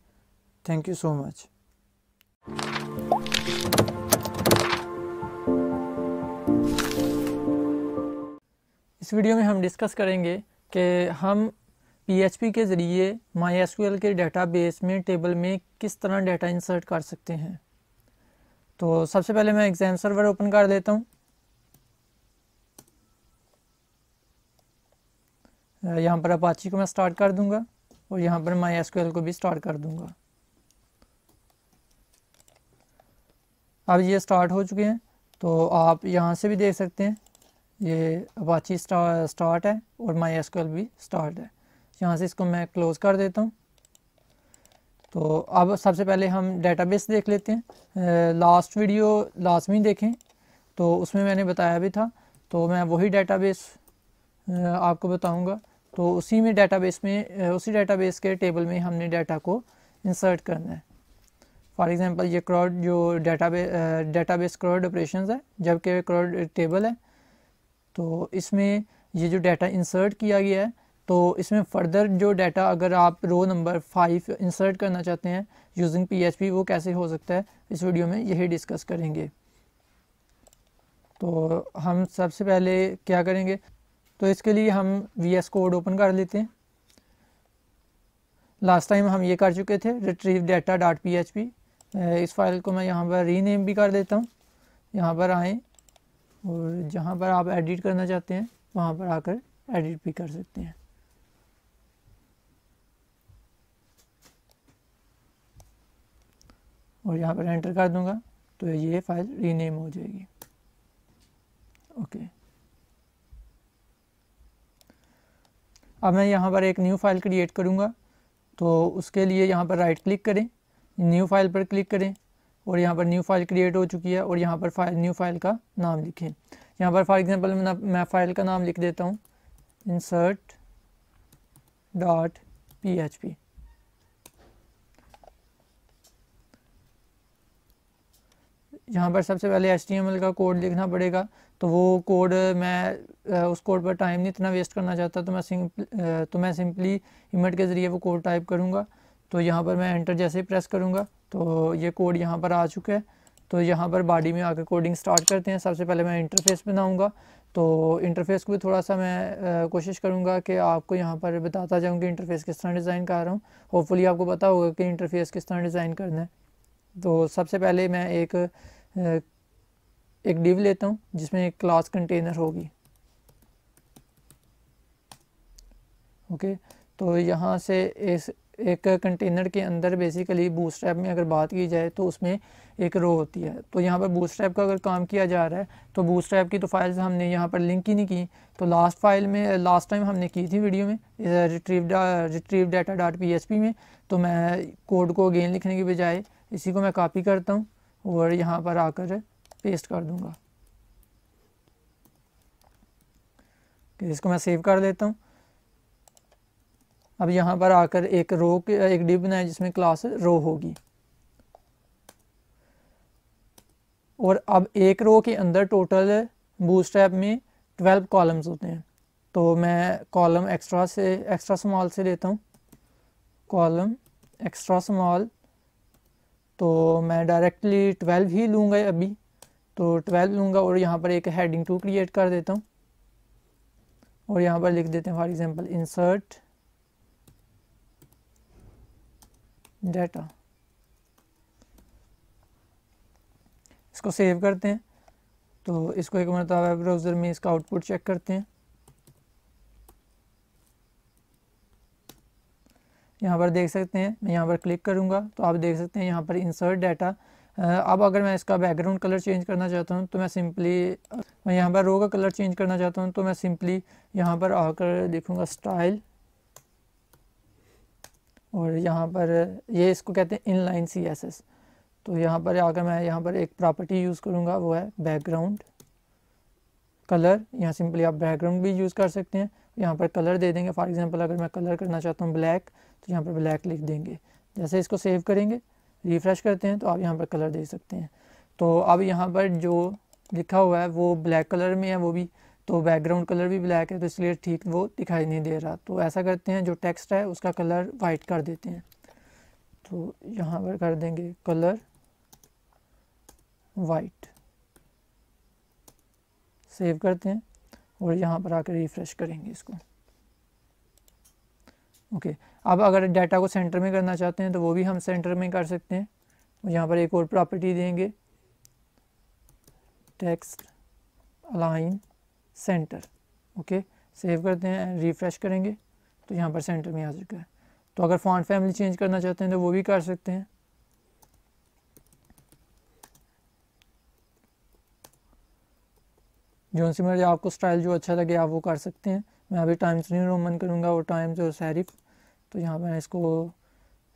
थैंक यू सो मच इस वीडियो में हम डिस्कस करेंगे कि हम पी के ज़रिए माई के डेटाबेस में टेबल में किस तरह डेटा इंसर्ट कर सकते हैं तो सबसे पहले मैं एग्ज़ाम सर्वर ओपन कर देता हूँ यहाँ पर अपाची को मैं स्टार्ट कर दूंगा और यहाँ पर माई एस को भी स्टार्ट कर दूंगा अब ये स्टार्ट हो चुके हैं तो आप यहाँ से भी देख सकते हैं ये अपाची स्टार्ट है और माई एस भी स्टार्ट है यहाँ से इसको मैं क्लोज़ कर देता हूँ तो अब सबसे पहले हम डेटाबेस देख लेते हैं लास्ट वीडियो लाजमी देखें तो उसमें मैंने बताया भी था तो मैं वही डेटाबेस आपको बताऊंगा तो उसी में डेटाबेस में उसी डेटाबेस के टेबल में हमने डाटा को इंसर्ट करना है फॉर एग्ज़ाम्पल ये क्रॉड जो डाटा डेटाबेस क्रॉड ऑपरेशन है जबकि क्रॉड टेबल है तो इसमें ये जो डाटा इंसर्ट किया गया है तो इसमें फ़र्दर जो डाटा अगर आप रो नंबर फाइव इंसर्ट करना चाहते हैं यूजिंग पी वो कैसे हो सकता है इस वीडियो में यही डिस्कस करेंगे तो हम सबसे पहले क्या करेंगे तो इसके लिए हम वी एस कोड ओपन कर लेते हैं लास्ट टाइम हम ये कर चुके थे retrieve data dot P H P इस फाइल को मैं यहाँ पर रीनेम भी कर देता हूँ यहाँ पर आएँ और जहाँ पर आप एडिट करना चाहते हैं वहाँ पर आकर एडिट भी कर सकते हैं और यहाँ पर एंटर कर दूँगा तो ये फाइल रीनेम हो जाएगी ओके अब मैं यहाँ पर एक न्यू फाइल क्रिएट करूँगा तो उसके लिए यहाँ पर राइट क्लिक करें न्यू फाइल पर क्लिक करें और यहाँ पर न्यू फाइल क्रिएट हो चुकी है और यहाँ पर फाइल न्यू फाइल का नाम लिखें यहाँ पर फॉर एग्जांपल मैं फाइल का नाम लिख देता हूँ insert dot P H P यहाँ पर सबसे पहले एच का कोड लिखना पड़ेगा तो वो कोड मैं उस कोड पर टाइम नहीं इतना वेस्ट करना चाहता तो मैं सिंपल तो मैं सिंपली इमेट के ज़रिए वो कोड टाइप करूँगा तो यहाँ पर मैं एंटर जैसे ही प्रेस करूँगा तो ये कोड यहाँ पर आ चुका है तो यहाँ पर बॉडी में आकर कोडिंग स्टार्ट करते हैं सबसे पहले मैं इंटरफेस बनाऊँगा तो इंटरफेस को भी थोड़ा सा मैं कोशिश करूँगा कि आपको यहाँ पर बताता जाऊँ कि इंटरफेस किस तरह डिज़ाइन कर रहा हूँ होपफुली आपको पता होगा कि इंटरफेस किस तरह डिज़ाइन करना है तो सबसे पहले मैं एक एक डिव लेता हूँ जिसमें एक क्लास कंटेनर होगी ओके तो यहाँ से इस एक कंटेनर के अंदर बेसिकली बूस्ट में अगर बात की जाए तो उसमें एक रो होती है तो यहाँ पर बूस्ट्रैप का अगर काम किया जा रहा है तो बूस्ट्रैप की तो फाइल्स हमने यहाँ पर लिंक ही नहीं की तो लास्ट फाइल में लास्ट टाइम हमने की थी वीडियो में रिट्रीव डा, रिट्रीव डाटा डॉट पी में तो मैं कोड को अगेन लिखने के बजाय इसी को मैं कॉपी करता हूँ और यहाँ पर आकर पेस्ट कर दूँगा इसको मैं सेव कर देता हूँ अब यहाँ पर आकर एक रो एक डिब बनाए जिसमें क्लास रो होगी और अब एक रो के अंदर टोटल बूस्टैप में ट्वेल्व कॉलम्स होते हैं तो मैं कॉलम एक्स्ट्रा से एक्स्ट्रा स्मॉल से लेता हूँ कॉलम एक्स्ट्रा स्मॉल तो मैं डायरेक्टली ट्वेल्व ही लूँगा अभी तो ट्वेल्व लूँगा और यहाँ पर एक हेडिंग टू क्रिएट कर देता हूँ और यहाँ पर लिख देते हैं फॉर एग्ज़ाम्पल इंसर्ट डाटा इसको सेव करते हैं तो इसको एक मरतबा ब्राउज़र तो में इसका आउटपुट चेक करते हैं यहाँ पर देख सकते हैं मैं यहाँ पर क्लिक करूँगा तो आप देख सकते हैं यहाँ पर इंसर्ट डाटा अब अगर मैं इसका बैकग्राउंड कलर चेंज करना चाहता हूँ तो मैं सिंपली मैं यहाँ पर रो का कलर चेंज करना चाहता हूँ तो मैं सिंपली यहाँ पर आकर देखूँगा स्टाइल और यहाँ पर ये इसको कहते हैं inline C S S तो यहाँ पर आकर मैं यहाँ पर एक प्रॉपर्टी यूज़ करूँगा वो है बैकग्राउंड कलर यहाँ सिंपली आप बैकग्राउंड भी यूज़ कर सकते हैं यहाँ पर कलर दे देंगे फॉर एग्जांपल अगर मैं कलर करना चाहता हूँ ब्लैक तो यहाँ पर ब्लैक लिख देंगे जैसे इसको सेव करेंगे रिफ़्रेश करते हैं तो आप यहाँ पर कलर देख सकते हैं तो अब यहाँ पर जो लिखा हुआ है वो ब्लैक कलर में है वो भी तो बैकग्राउंड कलर भी ब्लैक है तो इसलिए ठीक वो दिखाई नहीं दे रहा तो ऐसा करते हैं जो टेक्स्ट है उसका कलर वाइट कर देते हैं तो यहाँ पर कर देंगे कलर वाइट सेव करते हैं और यहाँ पर आकर रिफ़्रेश करेंगे इसको ओके okay. अब अगर डाटा को सेंटर में करना चाहते हैं तो वो भी हम सेंटर में कर सकते हैं यहाँ पर एक और प्रॉपर्टी देंगे text align centre okay save करते हैं रिफ़्रेश करेंगे तो यहाँ पर सेंटर में आ चुका है तो अगर फॉन्ट फैमिली चेंज करना चाहते हैं तो वो भी कर सकते हैं जो सी मर्जी आपको स्टाइल जो अच्छा लगे आप वो कर सकते हैं मैं अभी टाइम्स न्यू रोमन करूँगा और टाइम्स और सैरिफ तो यहाँ पर इसको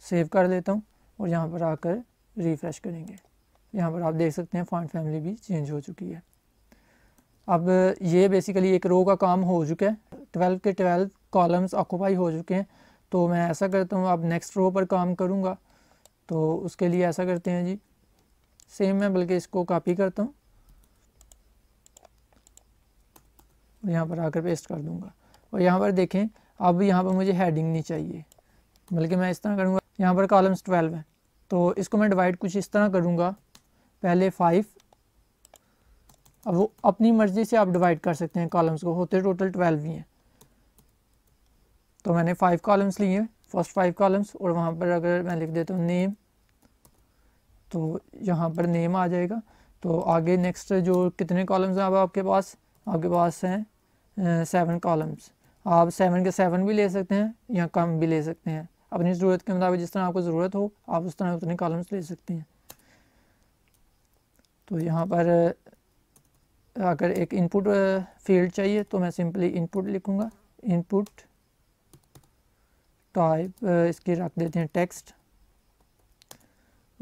सेव कर लेता हूँ और यहाँ पर आकर रिफ़्रेश करेंगे यहाँ पर आप देख सकते हैं फॉन्ट फैमिली भी चेंज हो चुकी है अब ये बेसिकली एक रो का काम हो चुका है ट्वेल्व के ट्वेल्व कॉलम्स ऑक्यूपाई हो चुके हैं तो मैं ऐसा करता हूँ अब नेक्स्ट रो पर काम करूँगा तो उसके लिए ऐसा करते हैं जी सेम मैं बल्कि इसको कॉपी करता हूँ यहाँ पर आकर पेस्ट कर दूँगा और यहाँ पर देखें अब यहाँ पर मुझे हेडिंग नहीं चाहिए बल्कि मैं इस तरह करूँगा यहाँ पर कॉलम्स ट्वेल्व हैं तो इसको मैं डिवाइड कुछ इस तरह करूँगा पहले फाइव अब वो अपनी मर्ज़ी से आप डिवाइड कर सकते हैं कॉलम्स को होते टोटल ट्वेल्व ही हैं तो मैंने फाइव कॉलम्स लिए फर्स्ट फाइव कॉलम्स और वहाँ पर अगर मैं लिख देता हूँ नेम तो यहाँ पर नेम आ जाएगा तो आगे नेक्स्ट जो कितने कॉलम्स हैं अब आपके पास आपके पास हैं सेवन कॉलम्स आप सेवन के सेवन भी ले सकते हैं या कम भी ले सकते हैं अपनी ज़रूरत के मुताबिक जिस तरह आपको ज़रूरत हो आप उस तरह उतने कॉलम्स ले सकते हैं तो यहाँ पर अगर एक इनपुट फील्ड चाहिए तो मैं सिंपली इनपुट लिखूँगा इनपुट टाइप इसकी रख देते हैं टेक्स्ट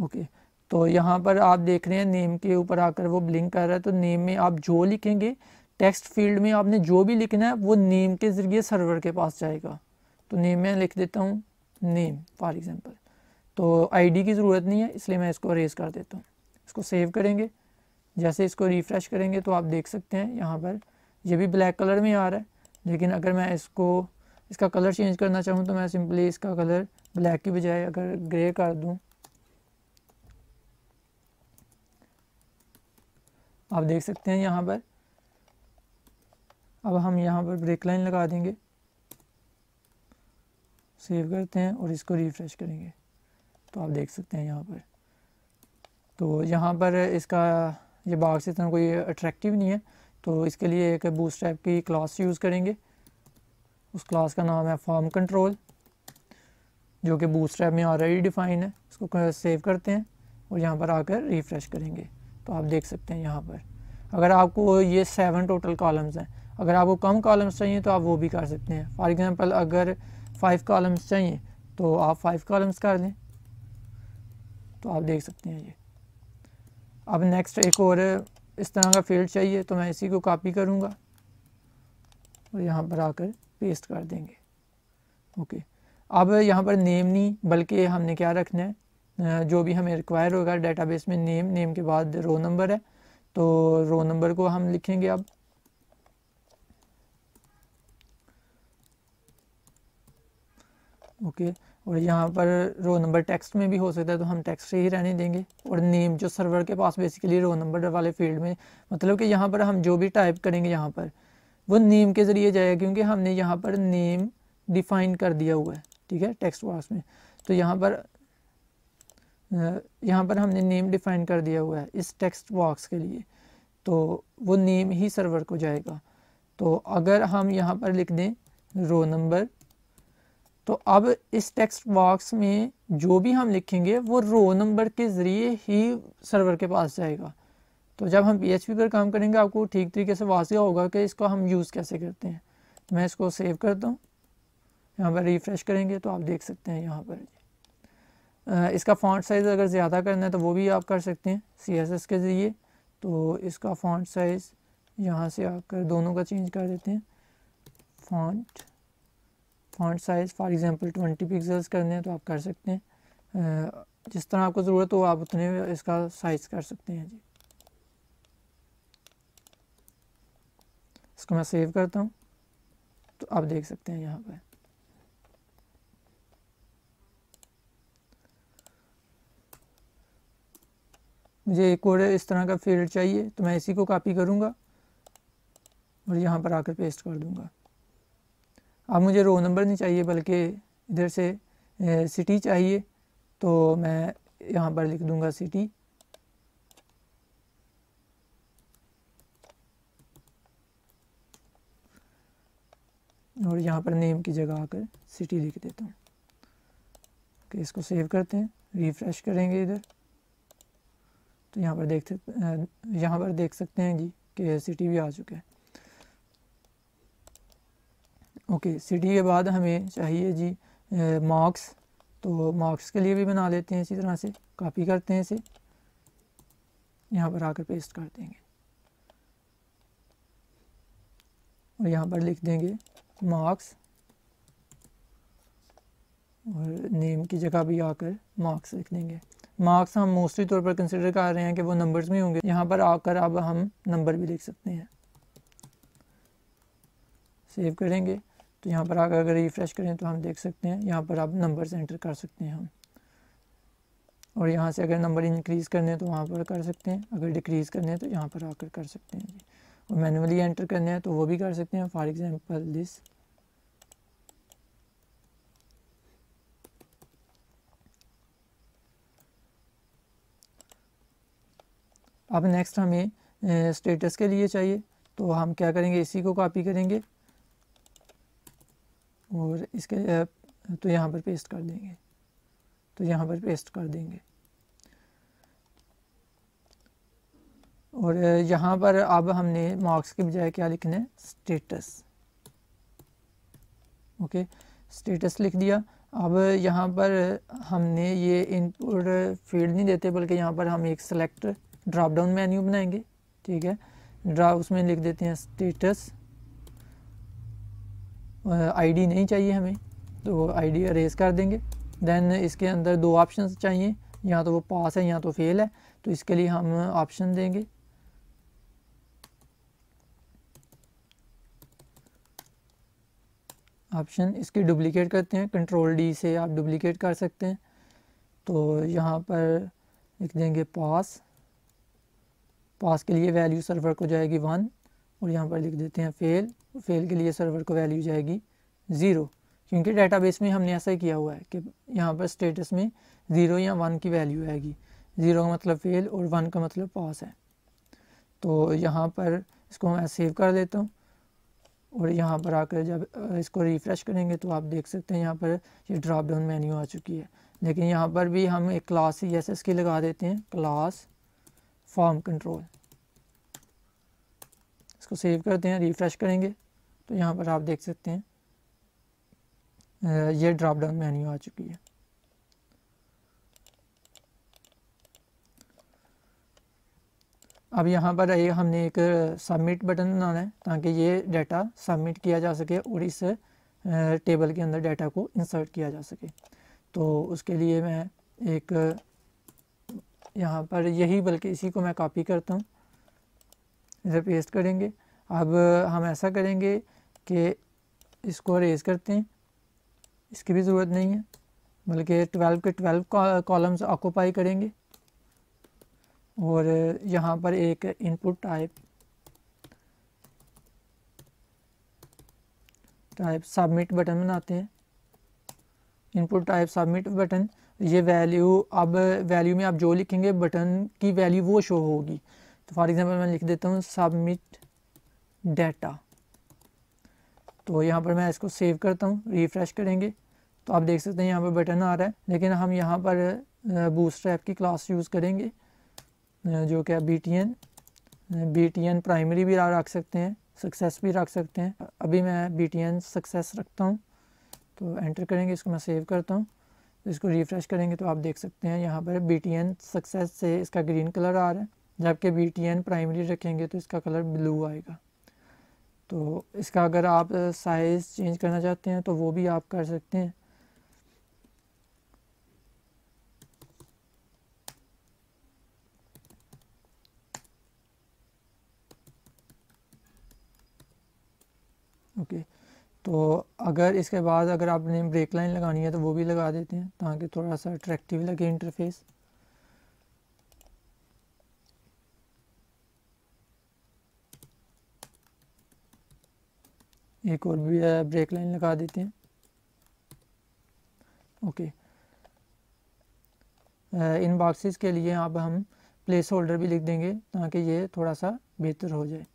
ओके तो यहाँ पर आप देख रहे हैं नेम के ऊपर आकर वो ब्लिंक कर रहा है तो नेम में आप जो लिखेंगे टेक्स्ट फील्ड में आपने जो भी लिखना है वो नेम के ज़रिए सर्वर के पास जाएगा तो नेम में लिख देता हूँ नेम फॉर एग्ज़ाम्पल तो आईडी की ज़रूरत नहीं है इसलिए मैं इसको रेज कर देता हूँ इसको सेव करेंगे जैसे इसको रिफ़्रेश करेंगे तो आप देख सकते हैं यहाँ पर ये भी ब्लैक कलर में आ रहा है लेकिन अगर मैं इसको इसका कलर चेंज करना चाहूँ तो मैं सिंपली इसका कलर ब्लैक की बजाय अगर ग्रे कर दूँ आप देख सकते हैं यहाँ पर अब हम यहाँ पर ब्रेक लाइन लगा देंगे सेव करते हैं और इसको रिफ्रेश करेंगे तो आप देख सकते हैं यहाँ पर तो यहाँ पर इसका ये बाग से इतना कोई अट्रैक्टिव नहीं है तो इसके लिए एक बूस्ट की क्लास यूज़ करेंगे उस क्लास का नाम है फॉर्म कंट्रोल जो कि बूस्ट में ऑलरेडी डिफाइन है उसको सेव करते हैं और यहाँ पर आकर रिफ़्रेश करेंगे तो आप देख सकते हैं यहाँ पर अगर आपको ये सेवन टोटल कॉलम्स हैं अगर आपको कम कॉलम्स चाहिए तो आप वो भी कर सकते हैं फॉर एग्ज़ाम्पल अगर फाइव कॉलम्स चाहिए तो आप फाइव कॉलम्स कर दें तो आप देख सकते हैं ये अब नेक्स्ट एक और इस तरह का फील्ड चाहिए तो मैं इसी को कॉपी करूँगा और यहाँ पर आकर पेस्ट कर देंगे ओके अब यहाँ पर नेम नहीं बल्कि हमने क्या रखना है जो भी हमें रिक्वायर होगा डेटाबेस में नेम नेम के बाद रो नंबर है तो रो नंबर को हम लिखेंगे अब ओके और यहाँ पर रो नंबर टेक्स्ट में भी हो सकता है तो हम टेक्स्ट ही रहने देंगे और नेम जो सर्वर के पास बेसिकली रो नंबर वाले फील्ड में मतलब कि यहाँ पर हम जो भी टाइप करेंगे यहाँ पर वो नेम के ज़रिए जाएगा क्योंकि हमने यहाँ पर नेम डिफाइन कर दिया हुआ है ठीक है टेक्स्ट बॉक्स में तो यहाँ पर यहाँ पर हमने नेम डिफाइन कर दिया हुआ है इस टेक्स्ट बॉक्स के लिए तो वो नेम ही सर्वर को जाएगा तो अगर हम यहाँ पर लिख दें रो नंबर तो अब इस टेक्स्ट बॉक्स में जो भी हम लिखेंगे वो रो नंबर के ज़रिए ही सर्वर के पास जाएगा तो जब हम पी पर काम करेंगे आपको ठीक तरीके से वाजह होगा कि इसका हम यूज़ कैसे करते हैं तो मैं इसको सेव करता हूँ यहाँ पर रिफ़्रेश करेंगे तो आप देख सकते हैं यहाँ पर इसका फॉन्ट साइज़ अगर ज़्यादा करना है तो वो भी आप कर सकते हैं सी के ज़रिए तो इसका फॉन्ट साइज़ यहाँ से आप कर दोनों का चेंज कर देते हैं font font size for example twenty pixels करने हैं तो आप कर सकते हैं जिस तरह आपको ज़रूरत हो आप उतने इसका साइज़ कर सकते हैं जी इसको मैं सेव करता हूँ तो आप देख सकते हैं यहाँ पर मुझे एक और इस तरह का फील्ड चाहिए तो मैं इसी को कॉपी करूँगा और यहाँ पर आकर पेस्ट कर दूँगा अब मुझे रो नंबर नहीं चाहिए बल्कि इधर से सिटी चाहिए तो मैं यहाँ पर लिख दूँगा सिटी और यहाँ पर नेम की जगह आकर सिटी लिख देता हूँ कि इसको सेव करते हैं रिफ्रेश करेंगे इधर तो यहाँ पर देख यहाँ पर देख सकते हैं जी कि सिटी भी आ चुका है ओके सिटी के बाद हमें चाहिए जी मार्क्स तो मार्क्स के लिए भी बना लेते हैं इसी तरह से कॉपी करते हैं इसे यहाँ पर आकर पेस्ट कर देंगे और यहाँ पर लिख देंगे मार्क्स और नेम की जगह भी आकर मार्क्स लिख देंगे मार्क्स हम मोस्टली तौर पर कंसिडर कर रहे हैं कि वो नंबर्स में होंगे यहाँ पर आकर अब हम नंबर भी लिख सकते हैं सेव करेंगे तो यहाँ पर आकर अगर रिफ़्रेश करें तो हम देख सकते हैं यहाँ पर आप नंबर एंटर कर सकते हैं हम और यहाँ से अगर नंबर इंक्रीज़ करने तो वहाँ पर कर सकते हैं अगर डिक्रीज़ करने तो यहाँ पर आकर कर सकते हैं और मैनुअली एंटर करने हैं तो वो भी कर सकते हैं फॉर एग्ज़ाम्पल दिस अब नेक्स्ट हमें स्टेटस के लिए चाहिए तो हम क्या करेंगे इसी को कॉपी करेंगे और इसके तो यहाँ पर पेस्ट कर देंगे तो यहाँ पर पेस्ट कर देंगे और यहाँ पर अब हमने मार्क्स के बजाय क्या लिखना है स्टेटस ओके स्टेटस लिख दिया अब यहाँ पर हमने ये इनपुट फील्ड नहीं देते बल्कि यहाँ पर हम एक सेलेक्ट ड्रॉप डाउन मेन्यू बनाएंगे ठीक है ड्रा उसमें लिख देते हैं स्टेटस आईडी नहीं चाहिए हमें तो आईडी अरेज कर देंगे दैन इसके अंदर दो ऑप्शन चाहिए या तो वो पास है या तो फेल है तो इसके लिए हम ऑप्शन देंगे ऑप्शन इसकी डुप्लीकेट करते हैं कंट्रोल डी से आप डुप्लीकेट कर सकते हैं तो यहाँ पर लिख देंगे पास पास के लिए वैल्यू सर्वर को जाएगी वन और यहाँ पर लिख देते हैं फेल फेल के लिए सर्वर को वैल्यू जाएगी ज़ीरो क्योंकि डेटाबेस में हमने ऐसा किया हुआ है कि यहाँ पर स्टेटस में ज़ीरो या वन की वैल्यू आएगी ज़ीरो का मतलब फेल और वन का मतलब पास है तो यहाँ पर इसको मैं सेव कर देता हूँ और यहाँ पर आकर जब इसको रिफ़्रेश करेंगे तो आप देख सकते हैं यहाँ पर ये ड्रॉप डाउन मेन्यू आ चुकी है लेकिन यहाँ पर भी हम एक क्लास ही एस की लगा देते हैं क्लास फॉर्म कंट्रोल इसको सेव करते हैं रिफ़्रेश करेंगे तो यहाँ पर आप देख सकते हैं ये ड्रॉप डाउन मेन्यू आ चुकी है अब यहाँ पर आइए हमने एक सबमिट बटन बनाना है ताकि ये डाटा सबमिट किया जा सके और इस टेबल के अंदर डाटा को इंसर्ट किया जा सके तो उसके लिए मैं एक यहाँ पर यही बल्कि इसी को मैं कॉपी करता हूँ इसे पेस्ट करेंगे अब हम ऐसा करेंगे कि इसको रेज करते हैं इसकी भी ज़रूरत नहीं है बल्कि मतलब ट्वेल्व के ट्वेल्व कॉलम्स ऑक्यूपाई करेंगे और यहाँ पर एक input type type submit button बनाते हैं इनपुट टाइप सबमिट बटन ये वैल्यू अब वैल्यू में आप जो लिखेंगे बटन की वैल्यू वो शो होगी तो फॉर एग्जांपल मैं लिख देता हूँ सबमिट डेटा तो यहाँ पर मैं इसको सेव करता हूँ रिफ्रेश करेंगे तो आप देख सकते हैं यहाँ पर बटन आ रहा है लेकिन हम यहाँ पर बूस्टर ऐप की क्लास यूज़ करेंगे जो कि B T N B T N primary भी रख सकते हैं सक्सेस भी रख सकते हैं अभी मैं बी टी एन सक्सेस रखता हूँ तो एंटर करेंगे इसको मैं सेव करता हूँ इसको रिफ़्रेश करेंगे तो आप देख सकते हैं यहाँ पर बी टी एन सक्सेस से इसका ग्रीन कलर आ रहा है जबकि बी टी एन प्राइमरी रखेंगे तो इसका कलर ब्लू आएगा तो इसका अगर आप साइज़ चेंज करना चाहते हैं तो वो भी आप कर सकते हैं ओके तो अगर इसके बाद अगर आपने ब्रेक लाइन लगानी है तो वो भी लगा देते हैं ताकि थोड़ा सा अट्रैक्टिव लगे इंटरफेस एक और भी ब्रेक लाइन लगा देते हैं ओके इन बॉक्सेस के लिए अब हम प्लेस होल्डर भी लिख देंगे ताकि ये थोड़ा सा बेहतर हो जाए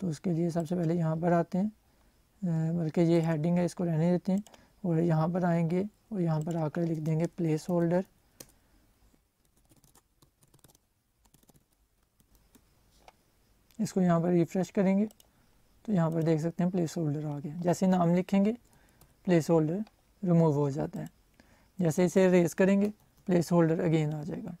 तो उसके लिए सबसे पहले यहाँ पर आते हैं बल्कि ये हेडिंग है इसको रहने देते हैं और यहाँ पर आएंगे और यहाँ पर आकर लिख देंगे प्लेस होल्डर इसको यहाँ पर रिफ्रेश करेंगे तो यहाँ पर देख सकते हैं प्लेस होल्डर आ गया जैसे नाम लिखेंगे प्लेस होल्डर रिमूव हो जाता है जैसे इसे रेस करेंगे प्लेस होल्डर अगेन आ जाएगा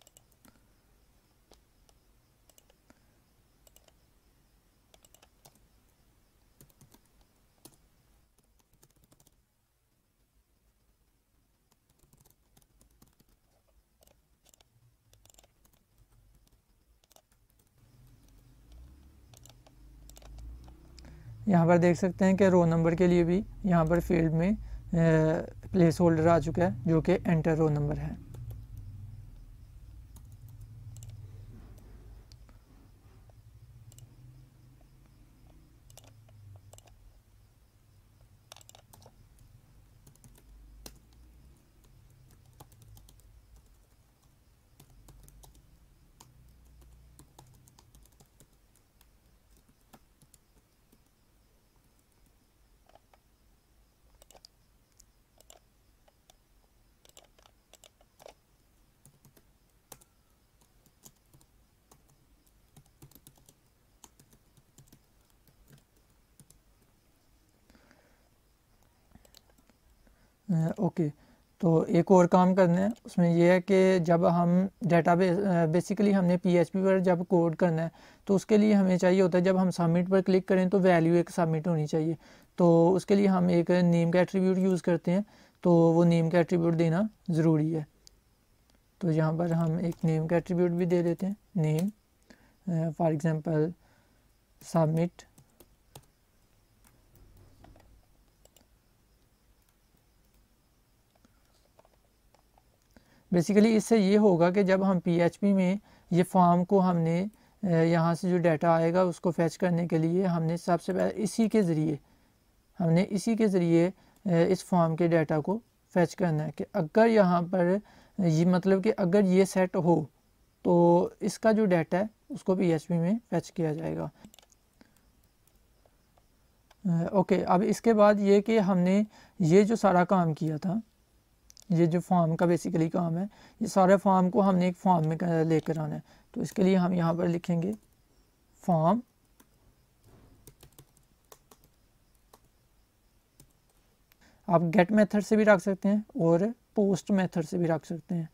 यहाँ पर देख सकते हैं कि रो नंबर के लिए भी यहाँ पर फील्ड में प्लेस होल्डर आ चुका है जो कि एंटर रो नंबर है ओके तो एक और काम करना है उसमें यह है कि जब हम डेटा बेस बेसिकली हमने पीएचपी पर जब कोड करना है तो उसके लिए हमें चाहिए होता है जब हम सबमिट पर क्लिक करें तो वैल्यू एक सबमिट होनी चाहिए तो उसके लिए हम एक नेम का एट्रीब्यूट यूज़ करते हैं तो वो नेम का एट्रीब्यूट देना ज़रूरी है तो यहाँ पर हम एक नेम का एट्रीब्यूट भी दे देते हैं name for example submit basically इससे ये होगा कि जब हम पी में ये फॉर्म को हमने यहाँ से जो डाटा आएगा उसको फैच करने के लिए हमने सबसे पहले इसी के ज़रिए हमने इसी के ज़रिए इस फॉर्म के डाटा को फैच करना है कि अगर यहाँ पर ये मतलब कि अगर ये सेट हो तो इसका जो डाटा है उसको पी में फैच किया जाएगा ओके अब इसके बाद ये कि हमने ये जो सारा काम किया था ये जो फॉर्म का बेसिकली काम है ये सारे फॉर्म को हमने एक फॉर्म में लेकर आना है तो इसके लिए हम यहाँ पर लिखेंगे फॉर्म आप गेट मेथड से भी रख सकते हैं और पोस्ट मेथड से भी रख सकते हैं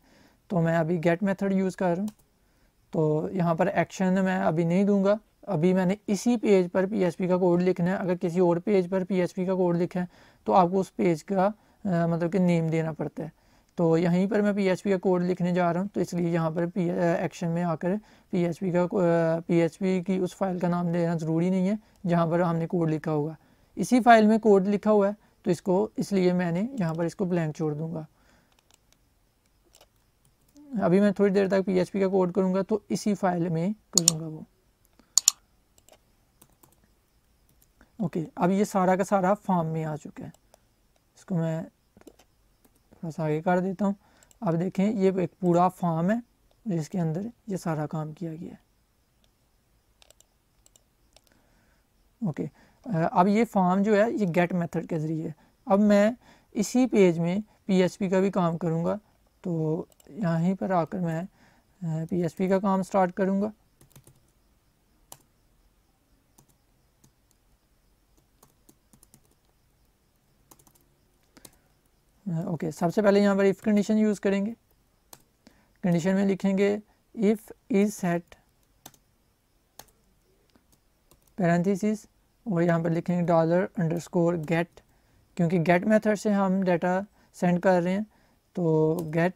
तो मैं अभी गेट मेथड यूज़ कर रहा हूँ तो यहाँ पर एक्शन मैं अभी नहीं दूंगा अभी मैंने इसी पेज पर पीएचपी का कोड लिखना है अगर किसी और पेज पर पीएचपी का कोड लिखा है तो आपको उस पेज का मतलब कि नेम देना पड़ता है तो यहीं पर मैं पी का कोड लिखने जा रहा हूँ तो इसलिए यहाँ पर पी एक्शन में आकर पी का पी की उस फाइल का नाम देना ज़रूरी नहीं है जहाँ पर हमने कोड लिखा होगा इसी फाइल में कोड लिखा हुआ है तो इसको इसलिए मैंने यहाँ पर इसको ब्लैंक छोड़ दूँगा अभी मैं थोड़ी देर तक पी का कोड करूँगा तो इसी फाइल में करूँगा वो ओके अब ये सारा का सारा फॉर्म में आ चुका है इसको मैं थोड़ा सा आगे कर देता हूँ आप देखें ये एक पूरा फॉर्म है जिसके अंदर ये सारा काम किया गया है ओके अब ये फॉर्म जो है ये गेट मेथड के ज़रिए है अब मैं इसी पेज में पीएचपी का भी काम करूँगा तो यहीं पर आकर मैं पीएचपी का काम स्टार्ट करूँगा ओके okay, सबसे पहले यहाँ पर इफ़ कंडीशन यूज़ करेंगे कंडीशन में लिखेंगे इफ़ इज सेट पैरेंथिस और यहाँ पर लिखेंगे डॉलर अंडरस्कोर गेट क्योंकि गेट मेथड से हम डाटा सेंड कर रहे हैं तो get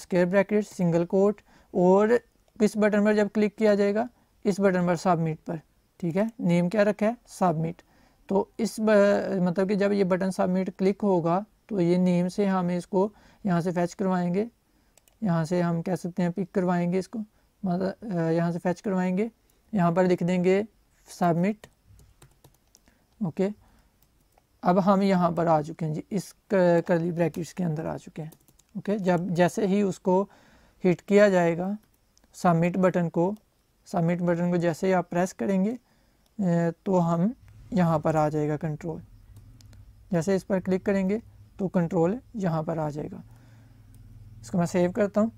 square bracket single quote और किस बटन पर जब क्लिक किया जाएगा इस बटन पर सबमिट पर ठीक है नेम क्या रखा है सबमिट तो इस मतलब कि जब ये बटन सबमिट क्लिक होगा तो ये नेम से हम इसको यहाँ से फैच करवाएंगे यहाँ से हम कह सकते हैं पिक करवाएंगे इसको मतलब यहाँ से फैच करवाएंगे यहाँ पर लिख देंगे सबमिट ओके अब हम यहाँ पर आ चुके हैं जी इस करली ब्रैकेट्स के अंदर आ चुके हैं ओके जब जैसे ही उसको हिट किया जाएगा सबमिट बटन को सबमिट बटन को जैसे ही आप प्रेस करेंगे तो हम यहाँ पर आ जाएगा कंट्रोल जैसे इस पर क्लिक करेंगे तो कंट्रोल यहाँ पर आ जाएगा इसको मैं सेव करता हूँ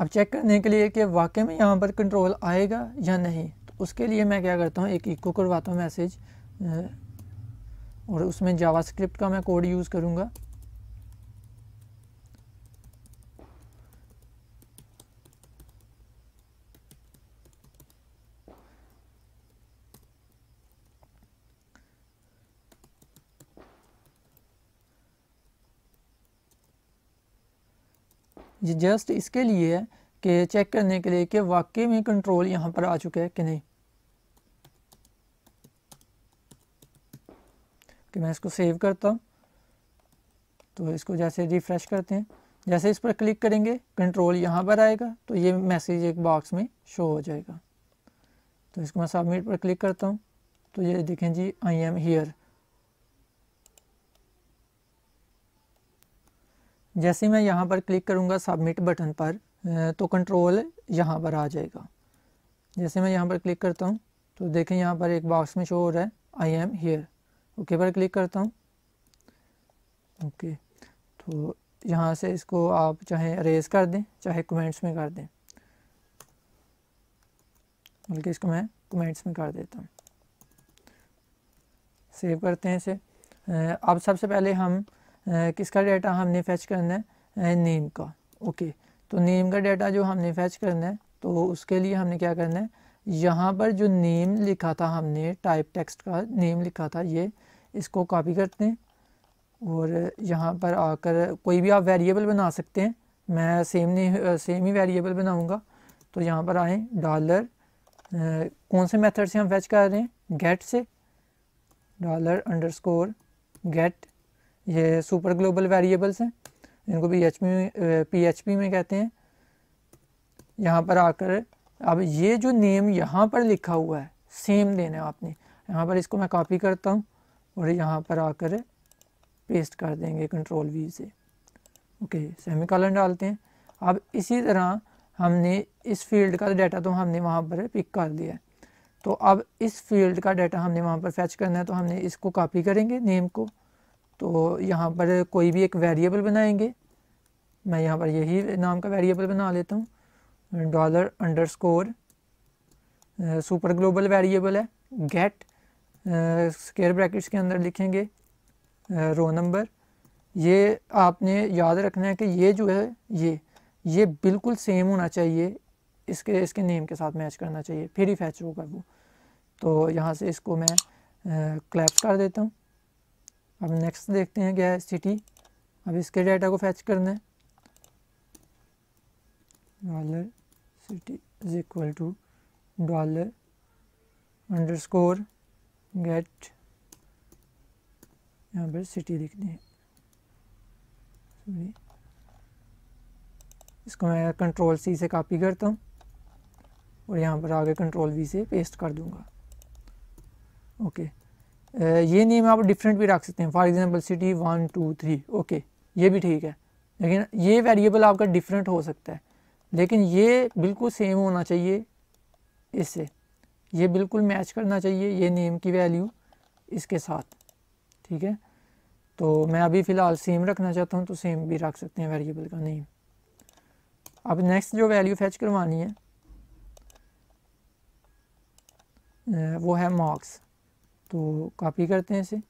अब चेक करने के लिए कि वाकई में यहाँ पर कंट्रोल आएगा या नहीं तो उसके लिए मैं क्या करता हूँ एक इको करवाता हूँ मैसेज और उसमें जावास्क्रिप्ट का मैं कोड यूज़ करूँगा ये जस्ट इसके लिए है कि चेक करने के लिए कि वाकई में कंट्रोल यहाँ पर आ चुका है कि नहीं कि मैं इसको सेव करता हूँ तो इसको जैसे रिफ़्रेश करते हैं जैसे इस पर क्लिक करेंगे कंट्रोल यहाँ पर आएगा तो ये मैसेज एक बॉक्स में शो हो जाएगा तो इसको मैं सबमिट पर क्लिक करता हूँ तो ये देखें जी आई एम हीयर जैसे मैं यहाँ पर क्लिक करूँगा सबमिट बटन पर तो कंट्रोल यहाँ पर आ जाएगा जैसे मैं यहाँ पर क्लिक करता हूँ तो देखें यहाँ पर एक बॉक्स में शो हो रहा है आई एम हेयर ओके पर क्लिक करता हूँ ओके तो यहाँ से इसको आप चाहे अरेज कर दें चाहे कमेंट्स में कर दें बल्कि इसको मैं कमेंट्स में कर देता हूँ सेव करते हैं इसे अब सबसे पहले हम किसका डाटा हमने फ़ैच करना है नेम का ओके तो नेम का डाटा जो हमने फ़ैच करना है तो उसके लिए हमने क्या करना है यहाँ पर जो नेम लिखा था हमने टाइप टेक्स्ट का नेम लिखा था ये इसको कॉपी करते हैं और यहाँ पर आकर कोई भी आप वेरिएबल बना सकते हैं मैं सेम नहीं सेम ही वेरिएबल बनाऊँगा तो यहाँ पर आएँ डॉलर कौन से मेथड से हम फैच कर रहे हैं गेट से डॉलर अंडरस्कोर गेट ये सुपर ग्लोबल वेरिएबल्स हैं इनको भी एच पी में कहते हैं यहाँ पर आकर अब ये जो नेम यहाँ पर लिखा हुआ है सेम देना है आपने यहाँ पर इसको मैं कॉपी करता हूँ और यहाँ पर आकर पेस्ट कर देंगे कंट्रोल वी से ओके सेमी कॉलन डालते हैं अब इसी तरह हमने इस फील्ड का डाटा तो हमने वहाँ पर पिक कर दिया है तो अब इस फील्ड का डाटा हमने वहाँ पर फैच करना है तो हमने इसको कॉपी करेंगे नेम को तो यहाँ पर कोई भी एक वेरिएबल बनाएंगे मैं यहाँ पर यही नाम का वेरिएबल बना लेता हूँ dollar under underscore super global variable है गेट स्केयर ब्रैकेट्स के अंदर लिखेंगे रो नंबर ये आपने याद रखना है कि ये जो है ये ये बिल्कुल सेम होना चाहिए इसके इसके नेम के साथ मैच करना चाहिए फिर ही फैच होगा वो तो यहाँ से इसको मैं क्लैप्स कर देता हूँ अब नेक्स्ट देखते हैं क्या है सिटी अब इसके डाटा को फैच करना है dollar city is equal to dollar under score get यहाँ पर सिटी लिख हैं इसको मैं कंट्रोल सी से कॉपी करता हूँ और यहाँ पर आगे कंट्रोल वी से पेस्ट कर दूँगा ओके okay. ये नेम आप डिफरेंट भी रख सकते हैं for example city one two three okay ये भी ठीक है लेकिन ये वेरिएबल आपका डिफरेंट हो सकता है लेकिन ये बिल्कुल सेम होना चाहिए इससे ये बिल्कुल मैच करना चाहिए ये नेम की वैल्यू इसके साथ ठीक है तो मैं अभी फ़िलहाल सेम रखना चाहता हूँ तो सेम भी रख सकते हैं वेरिएबल का नेम अब नेक्स्ट जो वैल्यू फैच करवानी है वो है मार्क्स तो कॉपी करते हैं इसे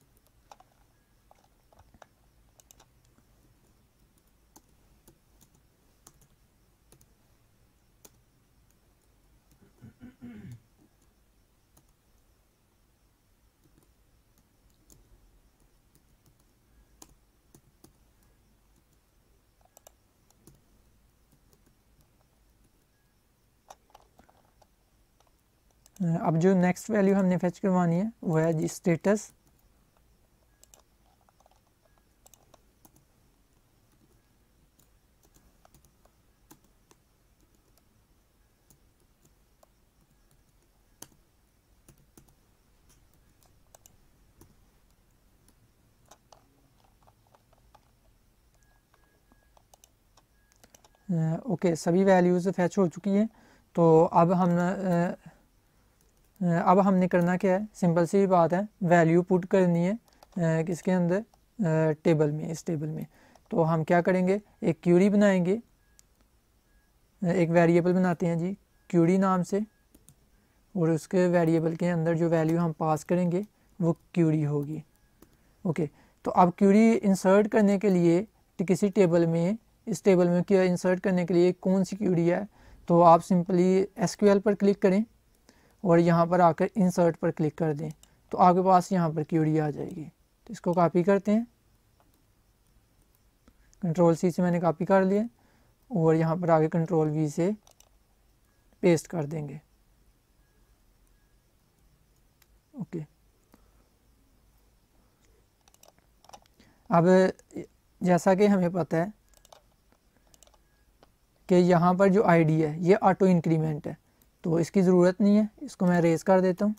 अब जो नेक्स्ट वैल्यू हमने फेच करवानी है वो है जी स्टेटस ओके uh, सभी वैल्यूज़ फैच हो चुकी हैं तो अब हम uh, अब हमने करना क्या है सिंपल सी बात है वैल्यू पुट करनी है किसके अंदर टेबल में इस टेबल में तो हम क्या करेंगे एक क्यूरी बनाएंगे एक वेरिएबल बनाते हैं जी क्यूरी नाम से और उसके वेरिएबल के अंदर जो वैल्यू हम पास करेंगे वो क्यूरी होगी ओके तो अब क्यूरी इंसर्ट करने के लिए किसी टेबल में इस टेबल में क्या इंसर्ट करने के लिए कौन सी क्यूरी है तो आप सिंपली एस पर क्लिक करें और यहाँ पर आकर इंसर्ट पर क्लिक कर दें तो आपके पास यहाँ पर क्यूडी आ जाएगी तो इसको कॉपी करते हैं कंट्रोल सी से मैंने कॉपी कर लिया और यहाँ पर आगे कंट्रोल वी से पेस्ट कर देंगे ओके अब जैसा कि हमें पता है कि यहाँ पर जो आईडी है ये ऑटो इंक्रीमेंट है तो इसकी ज़रूरत नहीं है इसको मैं रेज़ कर देता हूँ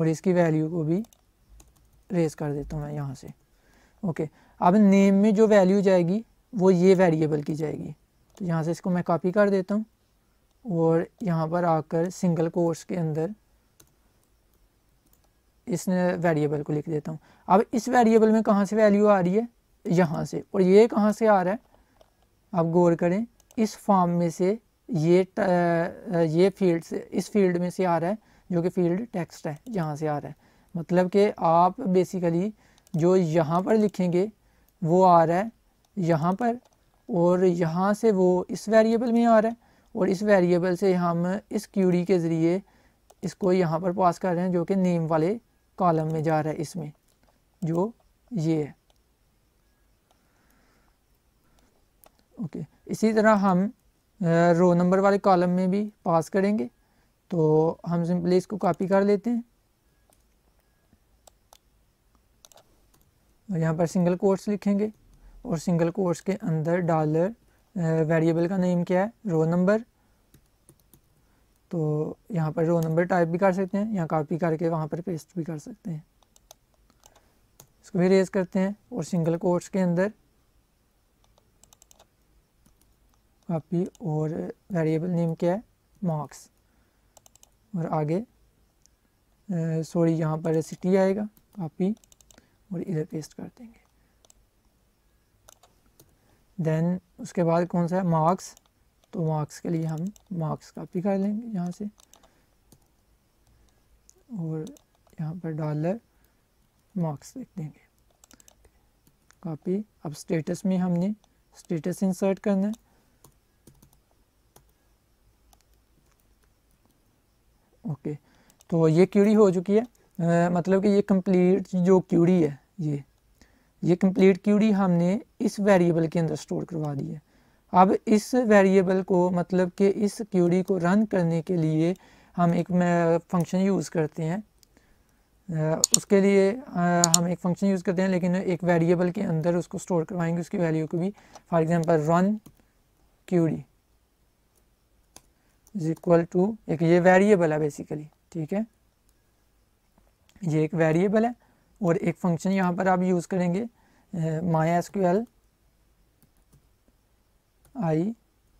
और इसकी वैल्यू को भी रेज़ कर देता हूँ मैं यहाँ से ओके अब नेम में जो वैल्यू जाएगी वो ये वेरिएबल की जाएगी तो यहाँ से इसको मैं कॉपी कर देता हूँ और यहाँ पर आकर सिंगल कोर्स के अंदर इस वेरिएबल को लिख देता हूँ अब इस वेरिएबल में कहाँ से वैल्यू आ रही है यहाँ से और ये कहाँ से आ रहा है आप गौर करें इस फॉर्म में से ये ये फील्ड से इस फील्ड में से आ रहा है जो कि फील्ड टेक्स्ट है यहाँ से आ रहा है मतलब कि आप बेसिकली जो यहाँ पर लिखेंगे वो आ रहा है यहाँ पर और यहाँ से वो इस वेरिएबल में आ रहा है और इस वेरिएबल से हम इस क्यूरी के ज़रिए इसको यहाँ पर पास कर रहे हैं जो कि नेम वाले कॉलम में जा रहा है इसमें जो ये है ओके okay. इसी तरह हम रो नंबर वाले कॉलम में भी पास करेंगे तो हम सिंपली इसको कॉपी कर लेते हैं और यहाँ पर सिंगल कोर्स लिखेंगे और सिंगल कोर्स के अंदर डॉलर वेरिएबल का नेम क्या है रो नंबर तो यहाँ पर रो नंबर टाइप भी कर सकते हैं यहाँ कॉपी करके वहाँ पर पेस्ट भी कर सकते हैं इसको भी रेज करते हैं और सिंगल कोर्स के अंदर अपी और वेरिएबल नेम क्या है मार्क्स और आगे सॉरी यहाँ पर सिटी आएगा कॉपी और इधर पेस्ट कर देंगे देन उसके बाद कौन सा है मार्क्स तो मार्क्स के लिए हम मार्क्स कॉपी कर लेंगे यहाँ से और यहाँ पर डॉलर मार्क्स लिख देंगे कॉपी अब स्टेटस में हमने स्टेटस इंसर्ट करना है ओके तो ये क्यूरी हो चुकी है आ, मतलब कि ये कंप्लीट जो क्यूरी है ये ये कंप्लीट क्यूरी हमने इस वेरिएबल के अंदर स्टोर करवा दी है अब इस वेरिएबल को मतलब कि इस क्यूरी को रन करने के लिए हम एक फंक्शन यूज़ करते हैं आ, उसके लिए आ, हम एक फंक्शन यूज़ करते हैं लेकिन एक वेरिएबल के अंदर उसको स्टोर करवाएंगे उसकी वैल्यू को भी for example run query is equal to एक ये वेरिएबल है बेसिकली ठीक है ये एक वेरिएबल है और एक फंक्शन यहाँ पर आप यूज़ करेंगे my S Q L I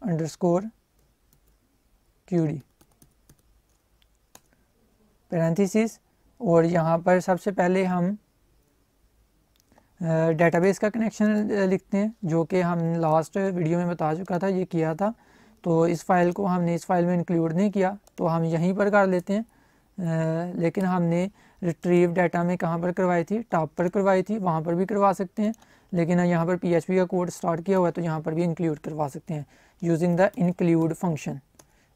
under underscore query और यहाँ पर सबसे पहले हम डेटाबेस का कनेक्शन लिखते हैं जो कि हम लास्ट वीडियो में बता चुका था ये किया था तो इस फाइल को हमने इस फाइल में इंक्लूड नहीं किया तो हम यहीं पर कर लेते हैं लेकिन हमने रिट्रीव डाटा में कहाँ पर करवाई थी टॉप पर करवाई थी वहाँ पर भी करवा सकते हैं लेकिन यहाँ पर पी का कोड स्टार्ट किया हुआ है तो यहाँ पर भी इंक्लूड करवा सकते हैं यूजिंग द इंक्लूड फंक्शन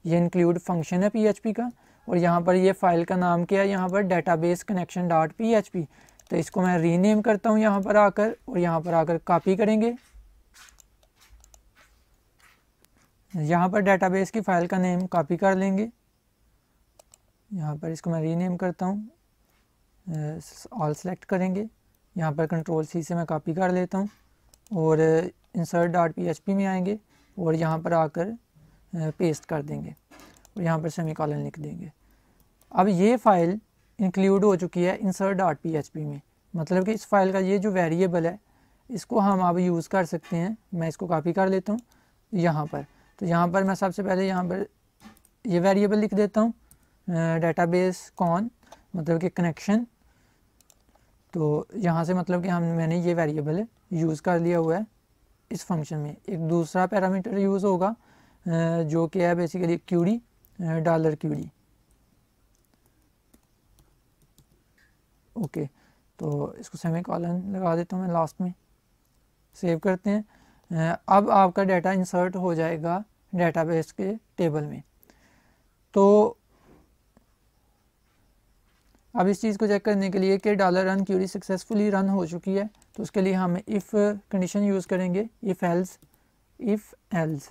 ये इंक्लूड फंक्शन है पी का और यहाँ पर ये फाइल का नाम क्या है यहाँ पर डेटाबेस कनेक्शन डॉट पी तो इसको मैं रीनेम करता हूँ यहाँ पर आकर और यहाँ पर आकर कापी करेंगे यहाँ पर डेटाबेस की फ़ाइल का नेम कॉपी कर लेंगे यहाँ पर इसको मैं रीनेम करता हूँ ऑल सेलेक्ट करेंगे यहाँ पर कंट्रोल सी से मैं कॉपी कर लेता हूँ और insert dot P H P में आएंगे और यहाँ पर आकर पेस्ट कर देंगे और यहाँ पर सेमी कॉलन लिख देंगे अब ये फ़ाइल इंक्लूड हो चुकी है insert dot P H P में मतलब कि इस फाइल का ये जो वेरिएबल है इसको हम अब यूज़ कर सकते हैं मैं इसको कॉपी कर लेता हूँ यहाँ पर तो यहाँ पर मैं सबसे पहले यहाँ पर ये यह वेरिएबल लिख देता हूँ डाटा बेस कौन मतलब कि कनेक्शन तो यहाँ से मतलब कि हम मैंने ये वेरिएबल यूज़ कर लिया हुआ है इस फंक्शन में एक दूसरा पैरामीटर यूज़ होगा जो कि है basically query dollar query okay तो इसको सेमी कॉलन लगा देता हूँ मैं लास्ट में सेव करते हैं अब आपका डाटा इंसर्ट हो जाएगा डेटाबेस के टेबल में तो अब इस चीज़ को चेक करने के लिए कि dollar run query successfully run हो चुकी है तो उसके लिए हम इफ़ कंडीशन यूज़ करेंगे इफ़ एल्स इफ़ एल्स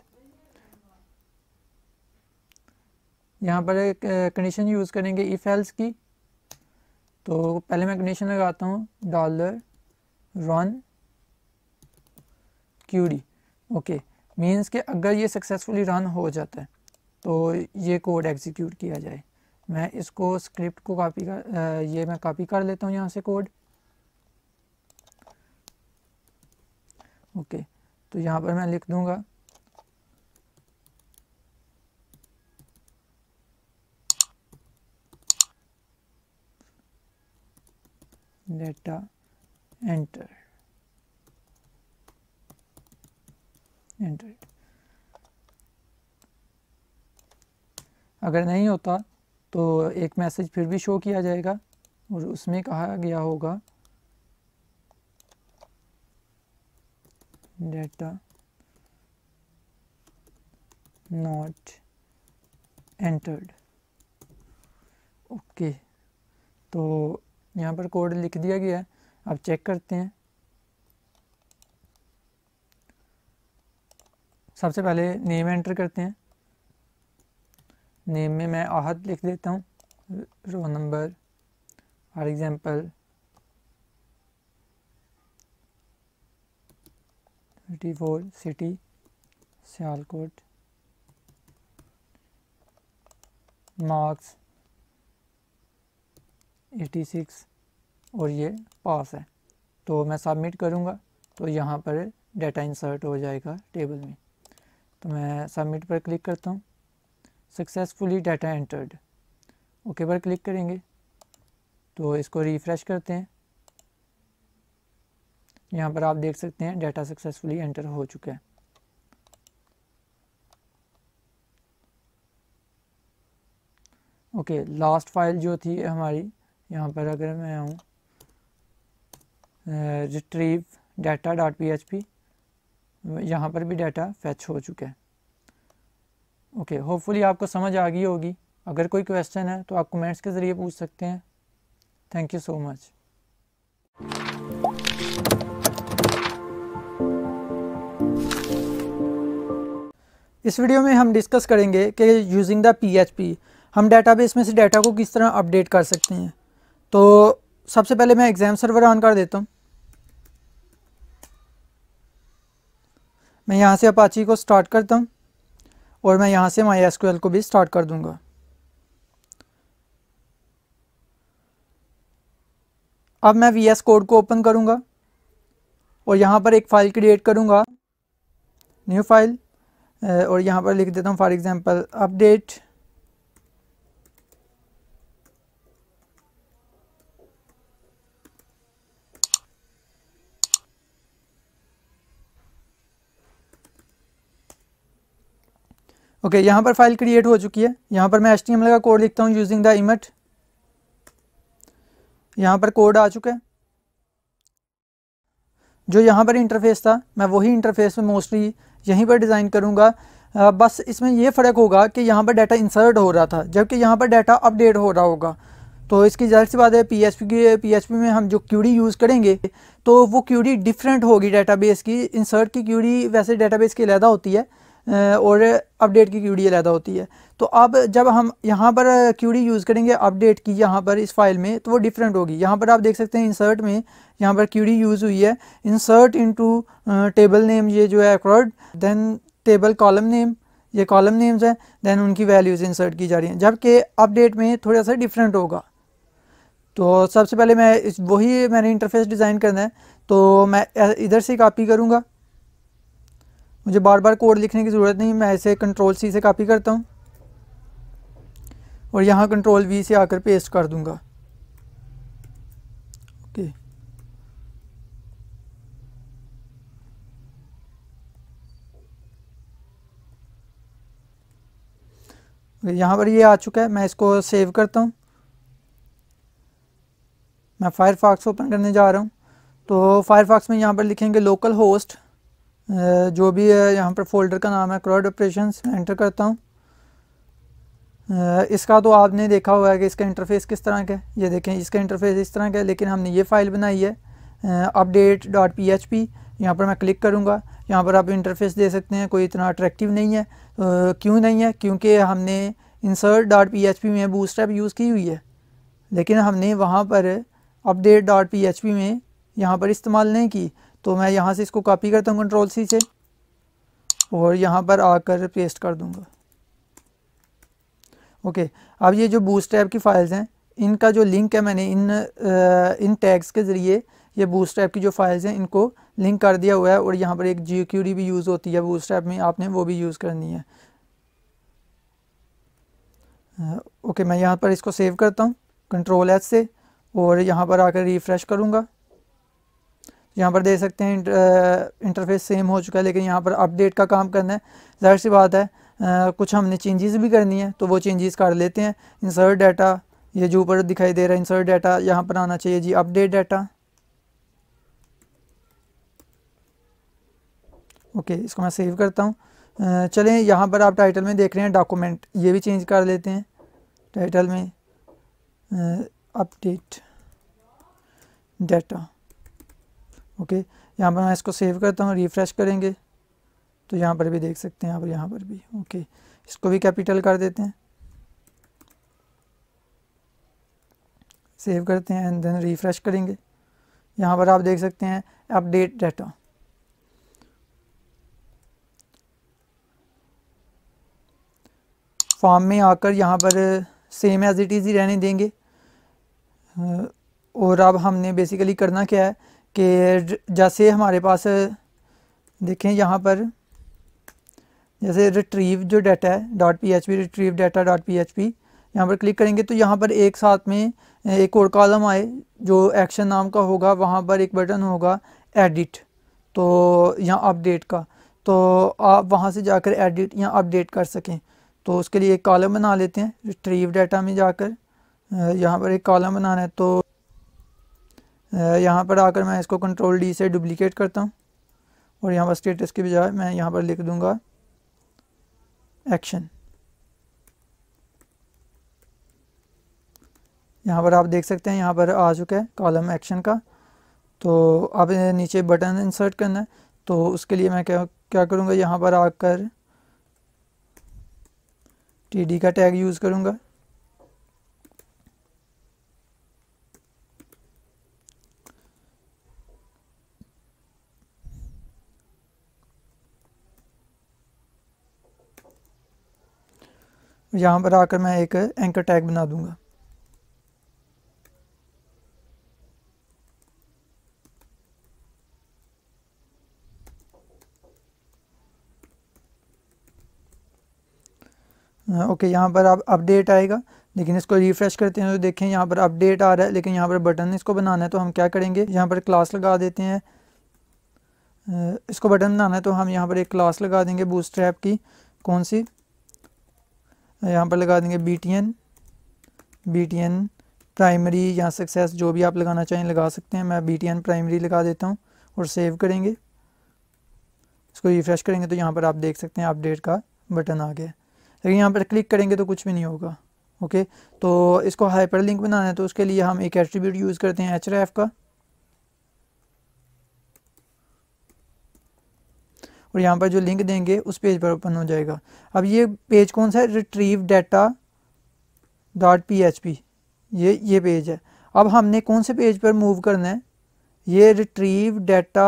यहाँ पर कंडीशन यूज़ करेंगे इफ़ एल्स की तो पहले मैं कंडीशन लगाता हूँ dollar run D okay means के अगर ये सक्सेसफुली रन हो जाता है तो ये कोड एग्जीक्यूट किया जाए मैं इसको स्क्रिप्ट को कॉपी कर ये मैं कॉपी कर लेता हूँ यहाँ से कोड ओके तो यहाँ पर मैं लिख दूंगा डेटा एंटर एंटर अगर नहीं होता तो एक मैसेज फिर भी शो किया जाएगा और उसमें कहा गया होगा डेटा नॉट एंटर्ड ओके तो यहाँ पर कोड लिख दिया गया है अब चेक करते हैं सबसे पहले नेम एंटर करते हैं नेम में मैं अहद लिख देता हूँ row number for example thirty four city Sialkot marks eighty six और ये पास है तो मैं सबमिट करूँगा तो यहाँ पर डेटा इंसर्ट हो जाएगा टेबल में तो मैं सबमिट पर क्लिक करता हूँ सक्सेसफुली डाटा एंटर्ड ओके पर क्लिक करेंगे तो इसको रिफ़्रेश करते हैं यहाँ पर आप देख सकते हैं डाटा सक्सेसफुली एंटर हो चुका है ओके लास्ट फाइल जो थी हमारी यहाँ पर अगर मैं आऊँ retrieve data dot P H P यहाँ पर भी डाटा फैच हो चुका है ओके okay, होपफुली आपको समझ आ गई होगी अगर कोई क्वेश्चन है तो आप कमेंट्स के ज़रिए पूछ सकते हैं थैंक यू सो मच इस वीडियो में हम डिस्कस करेंगे कि यूजिंग द पी हम डेटाबेस में से डाटा को किस तरह अपडेट कर सकते हैं तो सबसे पहले मैं एग्ज़ाम सर्वर ऑन कर देता हूँ मैं यहाँ से अपाची को स्टार्ट करता हूँ और मैं यहाँ से माई एस को भी स्टार्ट कर दूँगा अब मैं वी एस कोड को ओपन करूँगा और यहाँ पर एक फ़ाइल क्रिएट करूँगा न्यू फाइल और यहाँ पर लिख देता हूँ for example update okay okay, यहाँ पर फाइल क्रिएट हो चुकी है यहाँ पर मैं एच का कोड लिखता हूँ यूजिंग द इमेट यहाँ पर कोड आ चुका है जो यहाँ पर इंटरफेस था मैं वही इंटरफेस में मोस्टली यहीं पर डिज़ाइन करूँगा बस इसमें यह फ़र्क होगा कि यहाँ पर डाटा इंसर्ट हो रहा था जबकि यहाँ पर डाटा अपडेट हो रहा होगा तो इसकी जाहिर सी बात है पी एच पी की पी एच पी में हम जो क्यूडी यूज़ करेंगे तो वो क्यूडी डिफरेंट होगी डाटाबेस की इंसर्ट की क्यूडी वैसे डाटाबेस की अलहदा होती है और अपडेट की क्यूडी अलहदा होती है तो अब जब हम यहाँ पर क्यूडी यूज़ करेंगे अपडेट की यहाँ पर इस फाइल में तो वो डिफरेंट होगी यहाँ पर आप देख सकते हैं इंसर्ट में यहाँ पर क्यूडी यूज़ हुई है इंसर्ट इनटू टेबल नेम ये जो है अक्रॉड देन टेबल कॉलम नेम ये कॉलम नेम्स हैं दैन उनकी वैल्यूज़ इंसर्ट की जा रही हैं जबकि अपडेट में थोड़ा सा डिफरेंट होगा तो सबसे पहले मैं वही मैंने इंटरफेस डिज़ाइन करना है तो मैं इधर से कॉपी करूँगा मुझे बार बार कोड लिखने की ज़रूरत नहीं मैं ऐसे कंट्रोल सी से कॉपी करता हूँ और यहाँ कंट्रोल वी से आकर पेस्ट कर दूँगा ओके यहाँ पर ये आ चुका है मैं इसको सेव करता हूँ मैं फायरफॉक्स ओपन करने जा रहा हूँ तो फायरफॉक्स में यहाँ पर लिखेंगे लोकल होस्ट जो भी है यहाँ पर फोल्डर का नाम है क्रॉड ऑपरेशन एंटर करता हूँ इसका तो आपने देखा हुआ है कि इसका इंटरफेस किस तरह का है ये देखें इसका इंटरफेस इस तरह का है लेकिन हमने ये फ़ाइल बनाई है update dot P H P यहाँ पर मैं क्लिक करूँगा यहाँ पर आप इंटरफेस दे सकते हैं कोई इतना अट्रैक्टिव नहीं है क्यों नहीं है क्योंकि हमने insert dot P H P में बूस्टैप यूज़ की हुई है लेकिन हमने वहाँ पर update dot P H P में यहाँ पर इस्तेमाल नहीं की तो मैं यहाँ से इसको कॉपी करता हूँ कंट्रोल सी से और यहाँ पर आकर पेस्ट कर दूँगा ओके अब ये जो बूस्ट ऐप की फ़ाइल्स हैं इनका जो लिंक है मैंने इन इन टैग्स के ज़रिए ये बूस्ट ऐप की जो फाइल्स हैं इनको लिंक कर दिया हुआ है और यहाँ पर एक जी भी यूज़ होती है बूस्ट ऐप में आपने वो भी यूज़ करनी है ओके मैं यहाँ पर इसको सेव करता हूँ कंट्रोल एस से और यहाँ पर आकर रिफ़्रेश करूँगा यहाँ पर देख सकते हैं इंटरफेस सेम हो चुका है लेकिन यहाँ पर अपडेट का काम करना है जाहिर सी बात है आ, कुछ हमने चेंजेस भी करनी है तो वो चेंजेस कर लेते हैं इंसर्ट डाटा ये जो ऊपर दिखाई दे रहा है इंसर्ट डाटा यहाँ पर आना चाहिए जी अपडेट डाटा ओके इसको मैं सेव करता हूँ चलें यहाँ पर आप टाइटल में देख रहे हैं डॉक्यूमेंट ये भी चेंज कर लेते हैं टाइटल में अपडेट डाटा ओके यहाँ पर मैं इसको सेव करता हूँ रिफ्रेश करेंगे तो यहाँ पर भी देख सकते हैं यहाँ पर यहाँ पर भी ओके इसको भी कैपिटल कर देते हैं सेव करते हैं एंड देन रिफ्रेश करेंगे यहाँ पर आप देख सकते हैं अपडेट डाटा फॉर्म में आकर यहाँ पर सेम एज इट इज़ ही रहने देंगे और अब हमने बेसिकली करना क्या है कि जैसे हमारे पास देखें यहाँ पर जैसे रिट्रीव जो डाटा है dot P H P retrieve data dot P H P यहाँ पर क्लिक करेंगे तो यहाँ पर एक साथ में एक और कॉलम आए जो एक्शन नाम का होगा वहाँ पर एक बटन होगा एडिट तो यहाँ अपडेट का तो आप वहाँ से जाकर एडिट या अपडेट कर सकें तो उसके लिए एक कॉलम बना लेते हैं रिट्रीव डाटा में जाकर यहाँ पर एक कॉलम बनाना है तो यहाँ पर आकर मैं इसको कंट्रोल डी से डुप्लीकेट करता हूँ और यहाँ पर स्टेटस के बजाय मैं यहाँ पर लिख दूँगा एक्शन यहाँ पर आप देख सकते हैं यहाँ पर आ चुका है कॉलम एक्शन का तो आप नीचे बटन इंसर्ट करना है तो उसके लिए मैं क्या क्या करूँगा यहाँ पर आकर टी डी का टैग यूज़ करूँगा यहाँ पर आकर मैं एक एंकर टैग बना दूंगा ओके हाँ, यहाँ पर आप अपडेट आएगा लेकिन इसको रिफ्रेश करते हैं तो देखें यहाँ पर अपडेट आ रहा है लेकिन यहाँ पर बटन इसको बनाना है तो हम क्या करेंगे यहाँ पर क्लास लगा देते हैं इसको बटन बनाना है तो हम यहाँ पर एक क्लास लगा देंगे बूस्ट्रैप ऐप की कौन सी यहाँ पर लगा देंगे B T N B T N primary या सक्सेस जो भी आप लगाना चाहें लगा सकते हैं मैं बी टी एन प्राइमरी लगा देता हूँ और सेव करेंगे इसको रिफ़्रेश करेंगे तो यहाँ पर आप देख सकते हैं अपडेट का बटन आ गया लेकिन यहाँ पर क्लिक करेंगे तो कुछ भी नहीं होगा ओके तो इसको हाइपर लिंक बनाना है तो उसके लिए हम एक एट्रीब्यूट यूज़ करते हैं एच का और यहाँ पर जो लिंक देंगे उस पेज पर ओपन हो जाएगा अब ये पेज कौन सा है retrieve data dot P H P ये ये पेज है अब हमने कौन से पेज पर मूव करना है ये retrieve data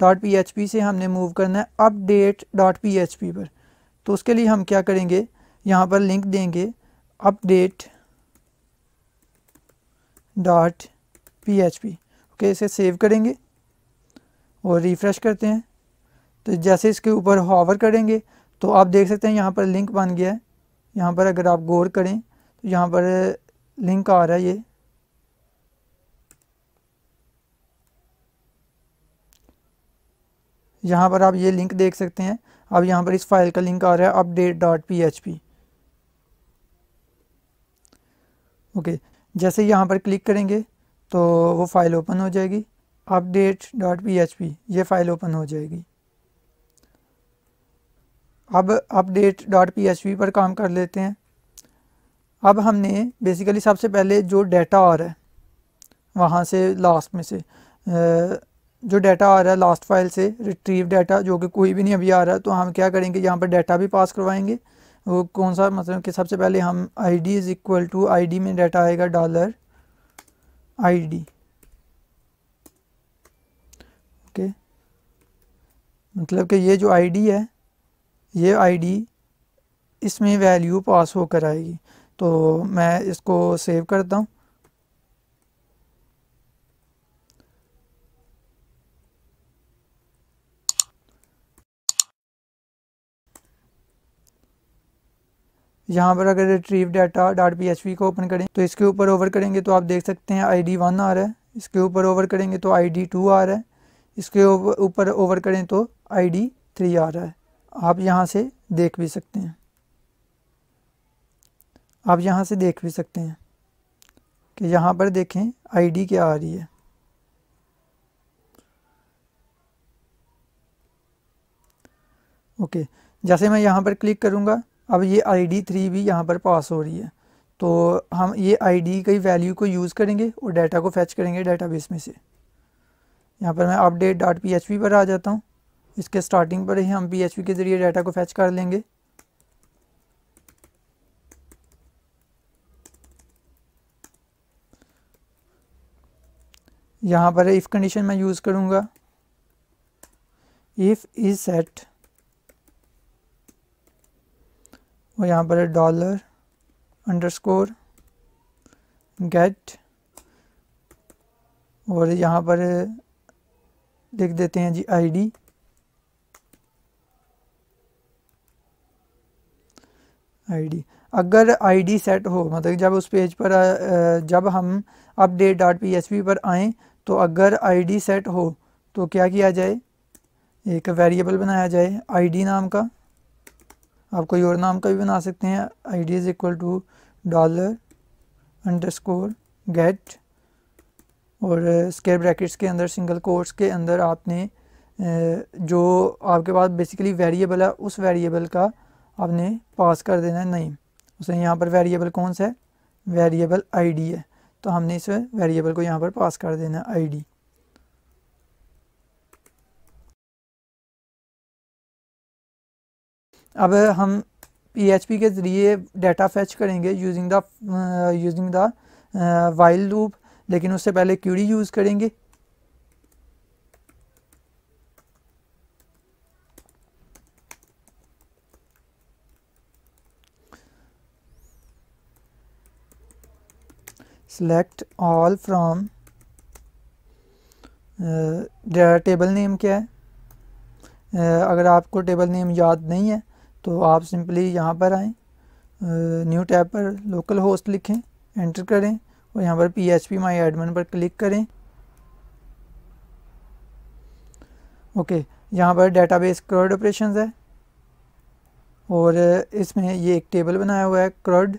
dot P H P से हमने मूव करना है update dot P H P पर तो उसके लिए हम क्या करेंगे यहाँ पर लिंक देंगे update dot P H P okay इसे सेव करेंगे और रिफ़्रेश करते हैं तो जैसे इसके ऊपर हॉवर करेंगे तो आप देख सकते हैं यहाँ पर लिंक बन गया है यहाँ पर अगर आप गौर करें तो यहाँ पर लिंक आ रहा है ये यहाँ पर आप ये लिंक देख सकते हैं अब यहाँ पर इस फाइल का लिंक आ रहा है update dot P H P okay जैसे यहाँ पर क्लिक करेंगे तो वो फ़ाइल ओपन हो जाएगी update dot P H P ये फ़ाइल ओपन हो जाएगी अब अपडेट डॉट पी पर काम कर लेते हैं अब हमने बेसिकली सबसे पहले जो डाटा आ रहा है वहाँ से लास्ट में से जो डाटा आ रहा है लास्ट फाइल से रिट्रीव डाटा जो कि कोई भी नहीं अभी आ रहा तो हम क्या करेंगे यहाँ पर डाटा भी पास करवाएंगे वो कौन सा मतलब कि सबसे पहले हम I D is equal to I D में डाटा आएगा डॉलर आई डी ओके मतलब कि ये जो आई डी है ये आईडी इसमें वैल्यू पास होकर आएगी तो मैं इसको सेव करता हूँ यहाँ पर अगर रिट्रीव डाटा डॉट पी को ओपन करें तो इसके ऊपर ओवर करेंगे तो आप देख सकते हैं आई डी वन आ रहा है इसके ऊपर ओवर करेंगे तो आई डी टू आ रहा है इसके ऊपर ओवर करें तो आई डी थ्री आ रहा है आप यहाँ से देख भी सकते हैं आप यहाँ से देख भी सकते हैं कि यहाँ पर देखें आईडी क्या आ रही है ओके जैसे मैं यहाँ पर क्लिक करूँगा अब ये आई डी थ्री भी यहाँ पर पास हो रही है तो हम ये आई डी की वैल्यू को यूज़ करेंगे और डाटा को फैच करेंगे डाटाबेस में से यहाँ पर मैं update dot P H P पर आ जाता हूँ इसके स्टार्टिंग पर ही हम पी के ज़रिए डाटा को फैच कर लेंगे यहाँ पर इफ़ कंडीशन मैं यूज़ करूँगा इफ़ इज सेट और यहाँ पर है डॉलर अंडरस्कोर गेट और यहाँ पर लिख देते हैं जी आईडी आईडी अगर आईडी सेट हो मतलब जब उस पेज पर जब हम update dot P S P पर आएँ तो अगर आईडी सेट हो तो क्या किया जाए एक वेरिएबल बनाया जाए आईडी नाम का आप कोई और नाम का भी बना सकते हैं I D is equal to dollar under score get और स्केयर ब्रैकेट्स के अंदर सिंगल कोर्स के अंदर आपने जो आपके पास बेसिकली वेरिएबल है उस वेरिएबल का आपने पास कर देना है नहीं उसे यहाँ पर वेरिएबल कौन सा है वेरिएबल आईडी है तो हमने इस वेरिएबल को यहाँ पर पास कर देना है आईडी अब हम पीएचपी के ज़रिए डाटा फैच करेंगे using the using the while loop लेकिन उससे पहले क्यूरी यूज़ करेंगे select all from data table name क्या है uh, अगर आपको टेबल नेम याद नहीं है तो आप सिंपली यहाँ पर आएँ न्यू टैब पर लोकल होस्ट लिखें एंटर करें और यहाँ पर P H P my admin पर क्लिक करें ओके okay, यहाँ पर डेटाबेस क्रड ऑपरेशन है और uh, इसमें ये एक टेबल बनाया हुआ है क्रड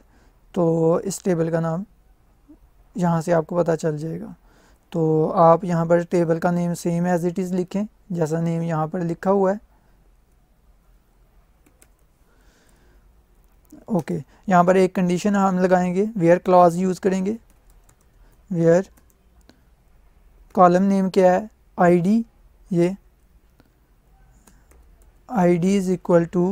तो इस टेबल का नाम यहाँ से आपको पता चल जाएगा तो आप यहाँ पर टेबल का name same as it is लिखें जैसा नेम यहाँ पर लिखा हुआ है ओके okay. यहाँ पर एक कंडीशन हम लगाएंगे वेयर क्लॉज यूज़ करेंगे वेयर कॉलम नेम क्या है आईडी ये ID is equal to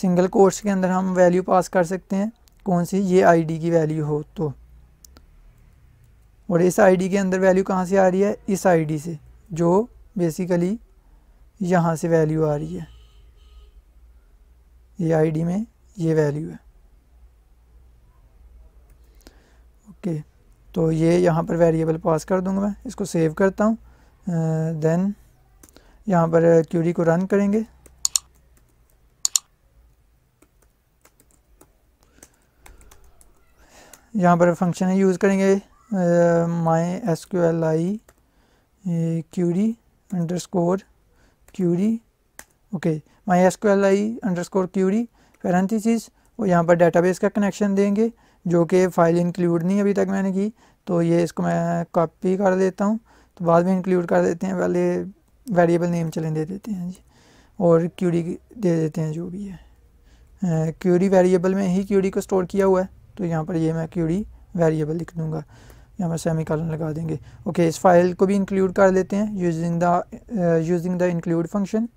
single quotes के अंदर हम वैल्यू पास कर सकते हैं कौन सी ये आईडी की वैल्यू हो तो और इस आईडी के अंदर वैल्यू कहाँ से आ रही है इस आईडी से जो बेसिकली यहाँ से वैल्यू आ रही है ये आईडी में ये वैल्यू है ओके तो ये यहाँ पर वेरिएबल पास कर दूंगा मैं इसको सेव करता हूँ देन यहाँ पर क्यूरी को रन करेंगे यहाँ पर फंक्शन यूज़ करेंगे my S Q L I query under score query okay my S Q L I under score query चीज़ और यहाँ पर डेटाबेस का कनेक्शन देंगे जो कि फ़ाइल इंक्लूड नहीं अभी तक मैंने की तो ये इसको मैं कॉपी कर देता हूँ तो बाद में इंक्लूड कर देते हैं पहले वेरिएबल नेम चलें दे देते हैं जी और क्यूरी दे देते हैं जो भी है क्यूरी eh, वेरिएबल में ही क्यूरी को स्टोर किया हुआ है तो यहाँ पर ये मैं क्यूरी वेरिएबल लिख दूँगा यहाँ पर सेमी कॉलन लगा देंगे ओके okay, इस फाइल को भी इंक्लूड कर लेते हैं using the using the include function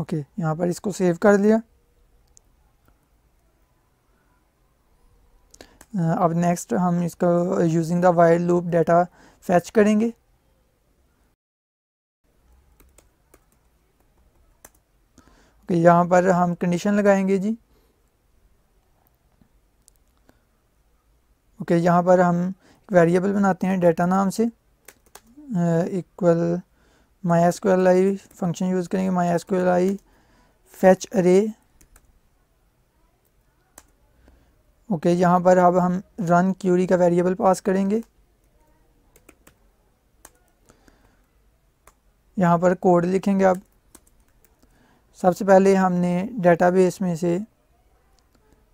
okay okay, यहाँ पर इसको सेव कर लिया अब नेक्स्ट हम इसको using the while loop data fetch करेंगे ओके यहाँ पर हम कंडीशन लगाएंगे जी ओके okay, यहाँ पर हम वेरिएबल बनाते हैं डेटा नाम से equal my S I function use करेंगे माई एस आई फैच अरे ओके okay, यहाँ पर अब हम रन क्यूरी का वेरिएबल पास करेंगे यहाँ पर कोड लिखेंगे अब सबसे पहले हमने डेटाबेस में से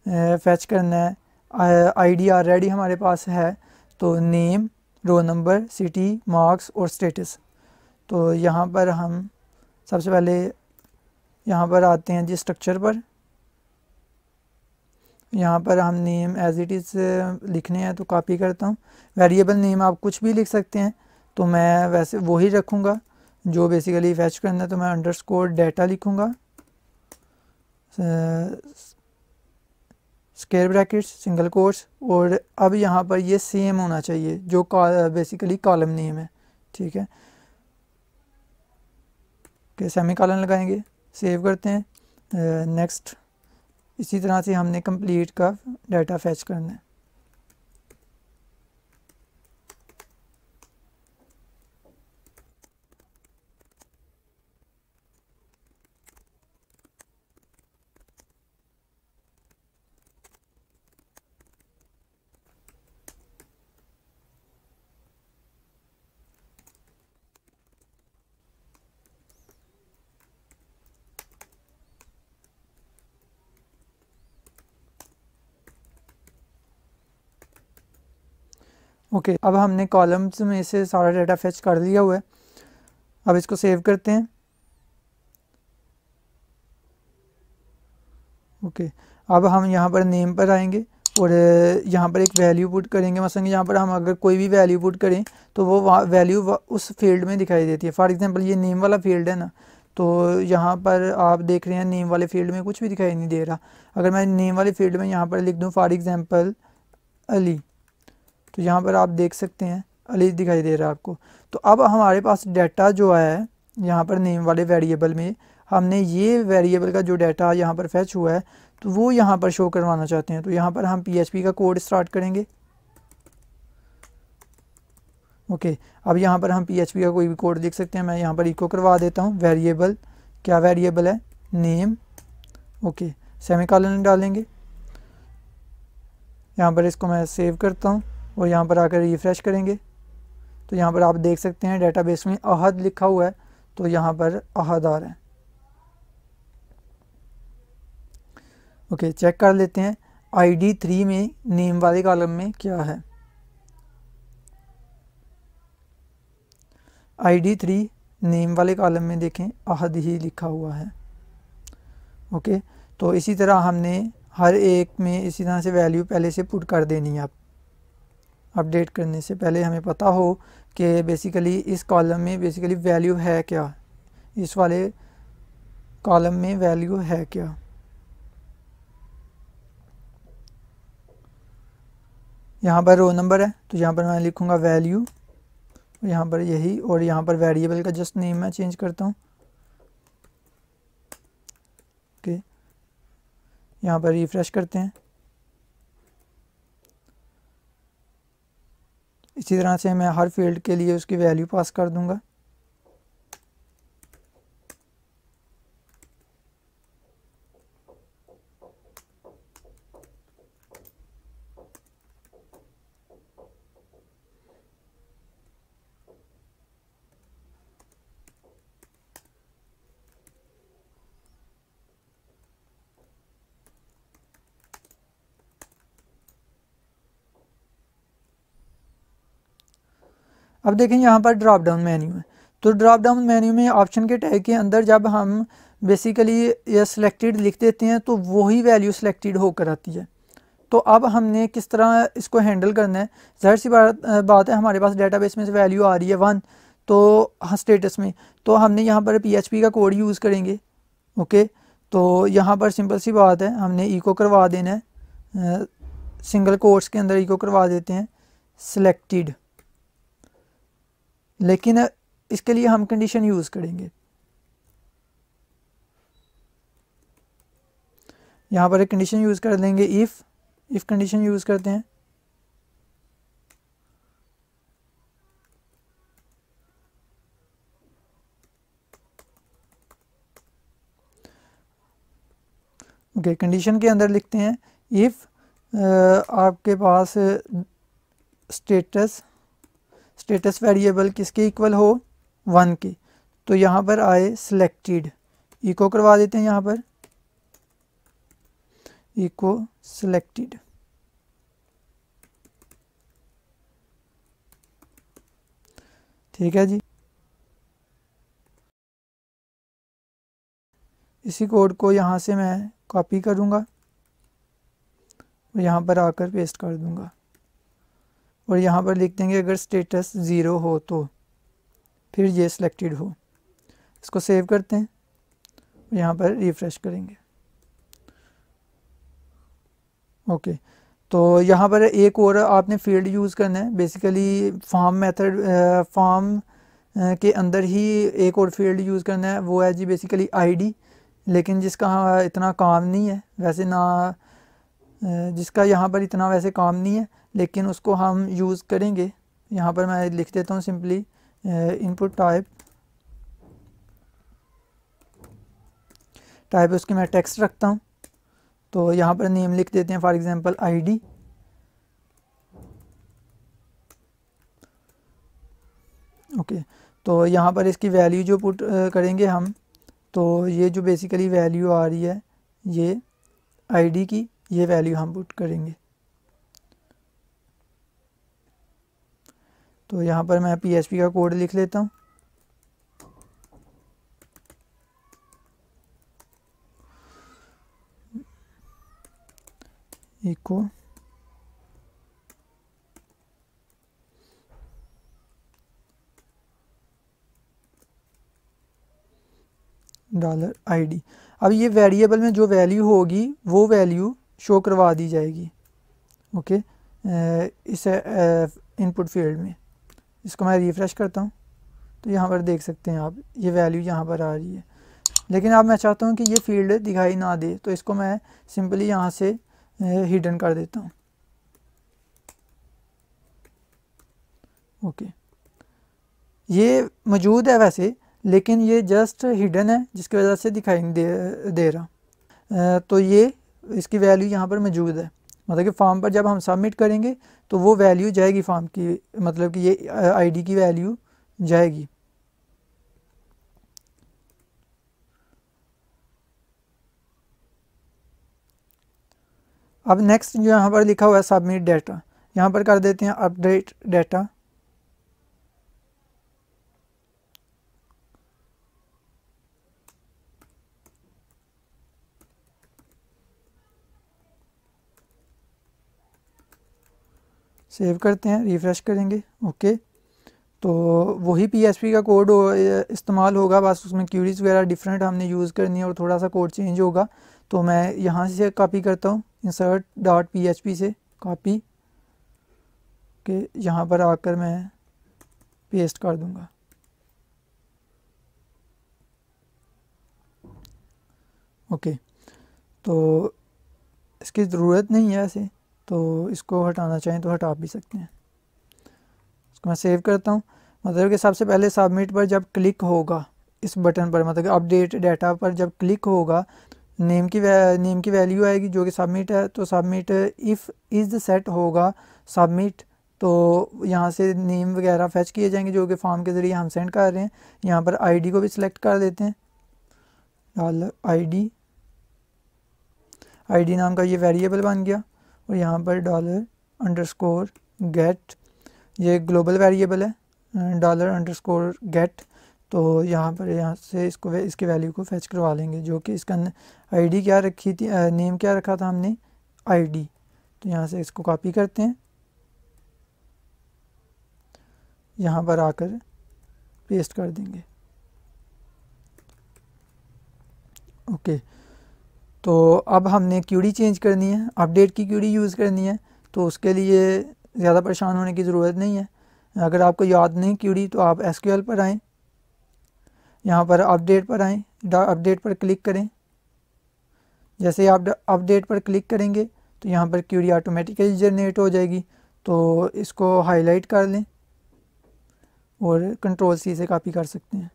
फैच करना है आईडी ऑलरेडी हमारे पास है तो नेम रो नंबर सिटी मार्क्स और स्टेटस तो यहाँ पर हम सबसे पहले यहाँ पर आते हैं जिस स्ट्रक्चर पर यहाँ पर हम नेम एज इट इज़ लिखने हैं तो कॉपी करता हूँ वेरिएबल नेम आप कुछ भी लिख सकते हैं तो मैं वैसे वही रखूँगा जो बेसिकली फैच करना है तो मैं अंडर स्कोर डाटा लिखूँगा स्केयर ब्रैकेट्स सिंगल कोर्स और अब यहाँ पर ये सेम होना चाहिए जो बेसिकली कॉलम नेम है ठीक है के सेमी कॉलम लगाएंगे सेव करते हैं नेक्स्ट uh, इसी तरह से हमने कंप्लीट का डाटा फैच करना है ओके okay, अब हमने कॉलम्स में से सारा डाटा फेच कर लिया हुआ है अब इसको सेव करते हैं ओके okay, अब हम यहाँ पर नेम पर आएंगे और यहाँ पर एक वैल्यू पुट करेंगे मसलन यहाँ पर हम अगर कोई भी वैल्यू पुट करें तो वो वैल्यू उस फील्ड में दिखाई देती है फॉर एग्जांपल ये नेम वाला फील्ड है ना तो यहाँ पर आप देख रहे हैं नेम वाले फील्ड में कुछ भी दिखाई नहीं दे रहा अगर मैं नेम वाले फील्ड में यहाँ पर लिख दूँ फॉर एग्ज़ाम्पल अली तो यहाँ पर आप देख सकते हैं अलीज दिखाई दे रहा है आपको तो अब हमारे पास डाटा जो आया है यहाँ पर नेम वाले वेरिएबल में हमने ये वेरिएबल का जो डाटा यहाँ पर फैच हुआ है तो वो यहाँ पर शो करवाना चाहते हैं तो यहाँ पर हम पी का कोड स्टार्ट करेंगे ओके अब यहाँ पर हम पी का कोई भी कोड देख सकते हैं मैं यहाँ पर इको करवा देता हूँ वेरिएबल क्या वेरिएबल है नेम ओके सेमी कॉलन डालेंगे यहाँ पर इसको मैं सेव करता हूँ और यहाँ पर आकर रिफ़्रेश करेंगे तो यहाँ पर आप देख सकते हैं डेटाबेस में अहद लिखा हुआ है तो यहाँ पर अहद आ रहा है ओके okay, चेक कर लेते हैं आईडी थ्री में नेम वाले कॉलम में क्या है आईडी थ्री नेम वाले कॉलम में देखें अहद ही लिखा हुआ है ओके okay, तो इसी तरह हमने हर एक में इसी तरह से वैल्यू पहले से पुट कर देनी है आप अपडेट करने से पहले हमें पता हो कि बेसिकली इस कॉलम में बेसिकली वैल्यू है क्या इस वाले कॉलम में वैल्यू है क्या यहाँ पर रो नंबर है तो यहाँ पर मैं लिखूँगा वैल्यू और यहाँ पर यही और यहाँ पर वेरिएबल का जस्ट नेम मैं चेंज करता हूँ ओके यहाँ पर रिफ्रेश करते हैं इसी तरह से मैं हर फील्ड के लिए उसकी वैल्यू पास कर दूंगा अब देखें यहाँ पर ड्रॉप डाउन मेन्यू है तो ड्रॉप डाउन मेन्यू में ऑप्शन के टैग के अंदर जब हम बेसिकली ये सिलेक्टेड लिख देते हैं तो वही वैल्यू सिलेक्टेड होकर आती है तो अब हमने किस तरह इसको हैंडल करना है ज़ाहिर सी बात बात है हमारे पास डेटाबेस में से वैल्यू आ रही है वन तो हाँ स्टेटस में तो हमने यहाँ पर पीएचपी का कोड यूज़ करेंगे ओके तो यहाँ पर सिंपल सी बात है हमने ईको करवा देना है सिंगल कोर्स के अंदर ईको करवा देते हैं सिलेक्टेड लेकिन इसके लिए हम कंडीशन यूज़ करेंगे यहां पर एक कंडीशन यूज़ कर लेंगे इफ़ इफ़ कंडीशन यूज़ करते हैं ओके okay, कंडीशन के अंदर लिखते हैं इफ़ आपके पास स्टेटस स्टेटस वेरिएबल किसके इक्वल हो वन के तो यहाँ पर आए सिलेक्टेड इको करवा देते हैं यहाँ पर इको सिलेक्टेड ठीक है जी इसी कोड को यहाँ से मैं कॉपी करूँगा और यहाँ पर आकर पेस्ट कर दूँगा और यहाँ पर लिख देंगे अगर स्टेटस ज़ीरो हो तो फिर ये सिलेक्टेड हो इसको सेव करते हैं और यहाँ पर रिफ़्रेश करेंगे ओके तो यहाँ पर एक और आपने फील्ड यूज़ करना है बेसिकली फॉर्म मेथड फॉर्म के अंदर ही एक और फील्ड यूज़ करना है वो है जी बेसिकली आईडी लेकिन जिसका इतना काम नहीं है वैसे ना जिसका यहाँ पर इतना वैसे काम नहीं है लेकिन उसको हम यूज़ करेंगे यहाँ पर मैं लिख देता हूँ सिंपली इनपुट टाइप टाइप उसकी मैं टेक्स्ट रखता हूँ तो यहाँ पर नेम लिख देते हैं फॉर एग्ज़ाम्पल आईडी ओके तो यहाँ पर इसकी वैल्यू जो पुट करेंगे हम तो ये जो बेसिकली वैल्यू आ रही है ये आईडी की ये वैल्यू हम पुट करेंगे तो यहाँ पर मैं पी का कोड लिख लेता हूँ इको डॉलर आईडी अब ये वेरिएबल में जो वैल्यू होगी वो वैल्यू शो करवा दी जाएगी ओके इस इनपुट फील्ड में इसको मैं रिफ़्रेश करता हूँ तो यहाँ पर देख सकते हैं आप ये वैल्यू यहाँ पर आ रही है लेकिन अब मैं चाहता हूँ कि ये फील्ड दिखाई ना दे तो इसको मैं सिंपली यहाँ से हिडन कर देता हूँ ओके ये मौजूद है वैसे लेकिन ये जस्ट हिडन है जिसकी वजह से दिखाई नहीं दे दे रहा तो ये इसकी वैल्यू यहाँ पर मौजूद है मतलब कि फॉर्म पर जब हम सबमिट करेंगे तो वो वैल्यू जाएगी फॉर्म की मतलब कि ये आईडी की वैल्यू जाएगी अब नेक्स्ट जो यहाँ पर लिखा हुआ है सबमिट डेटा यहाँ पर कर देते हैं अपडेट डेटा सेव करते हैं रिफ़्रेश करेंगे ओके तो वही पीएसपी का कोड हो, इस्तेमाल होगा बस उसमें क्यूरीज वगैरह डिफरेंट हमने यूज़ करनी है और थोड़ा सा कोड चेंज होगा तो मैं यहाँ से कॉपी करता हूँ इंसर्ट डॉट पी से कॉपी के यहाँ पर आकर मैं पेस्ट कर दूँगा ओके तो इसकी ज़रूरत नहीं है ऐसे तो इसको हटाना चाहें तो हटा भी सकते हैं इसको मैं सेव करता हूँ मतलब कि सबसे पहले सबमिट पर जब क्लिक होगा इस बटन पर मतलब अपडेट डाटा पर जब क्लिक होगा नेम की नेम की वैल्यू आएगी जो कि सबमिट है तो सबमिट इफ़ इज़ सेट होगा सबमिट तो यहाँ से नेम वगैरह फैच किए जाएंगे जो कि फॉर्म के ज़रिए हम सेंड कर रहे हैं यहाँ पर आईडी को भी सिलेक्ट कर देते हैं डाल आईडी आईडी नाम का ये वेरिएबल बन गया और यहाँ पर डॉलर अंडरस्कोर गेट ये ग्लोबल वेरिएबल है डॉलर अंडरस्कोर गेट तो यहाँ पर यहाँ से इसको इसकी वैल्यू को फैच करवा लेंगे जो कि इसका आईडी क्या रखी थी नेम क्या रखा था हमने आईडी तो यहाँ से इसको कॉपी करते हैं यहाँ पर आकर पेस्ट कर देंगे ओके okay. तो अब हमने क्यूडी चेंज करनी है अपडेट की क्यूडी यूज़ करनी है तो उसके लिए ज़्यादा परेशान होने की ज़रूरत नहीं है अगर आपको याद नहीं क्यूडी तो आप एस पर आएँ यहाँ पर अपडेट पर आएँ अपडेट पर क्लिक करें जैसे आप अपडेट पर क्लिक करेंगे तो यहाँ पर क्यूड़ी ऑटोमेटिकली जनरेट हो जाएगी तो इसको हाईलाइट कर लें और कंट्रोल सी से कॉपी कर सकते हैं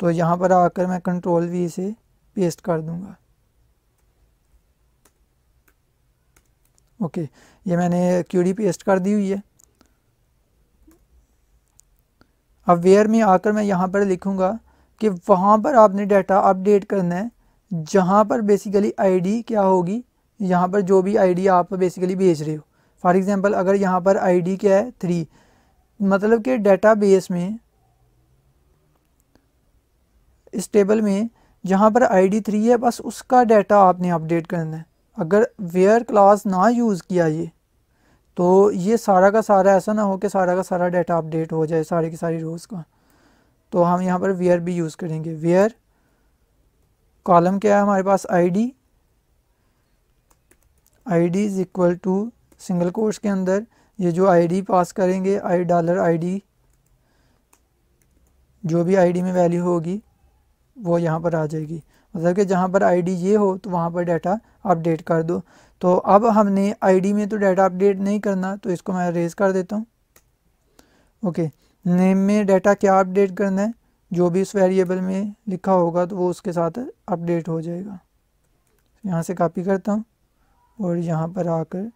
तो यहाँ पर आकर मैं कंट्रोल वी से पेस्ट कर दूंगा ओके ये मैंने क्यूरी पेस्ट कर दी हुई है अब वेयर में आकर मैं यहाँ पर लिखूंगा कि वहाँ पर आपने डाटा अपडेट करना है जहाँ पर बेसिकली आईडी क्या होगी यहाँ पर जो भी आईडी आप बेसिकली भेज रहे हो फॉर एग्ज़ाम्पल अगर यहाँ पर आईडी क्या है थ्री मतलब कि डाटा बेस में इस टेबल में जहाँ पर आई डी थ्री है बस उसका डाटा आपने अपडेट करना है अगर वेयर क्लास ना यूज़ किया ये तो ये सारा का सारा ऐसा ना हो कि सारा का सारा डाटा अपडेट हो जाए सारे की सारी रोज़ का तो हम यहाँ पर वेयर भी यूज़ करेंगे वेयर कॉलम क्या है हमारे पास I D I D is equal to single quotes के अंदर ये जो आईडी पास करेंगे आई डॉलर आईडी जो भी आईडी में वैल्यू होगी वो यहाँ पर आ जाएगी मतलब कि जहाँ पर आईडी ये हो तो वहाँ पर डाटा अपडेट कर दो तो अब हमने आईडी में तो डाटा अपडेट नहीं करना तो इसको मैं रेज़ कर देता हूँ ओके नेम में डाटा क्या अपडेट करना है जो भी उस वेरिएबल में लिखा होगा तो वो उसके साथ अपडेट हो जाएगा यहाँ से कॉपी करता हूँ और यहाँ पर आकर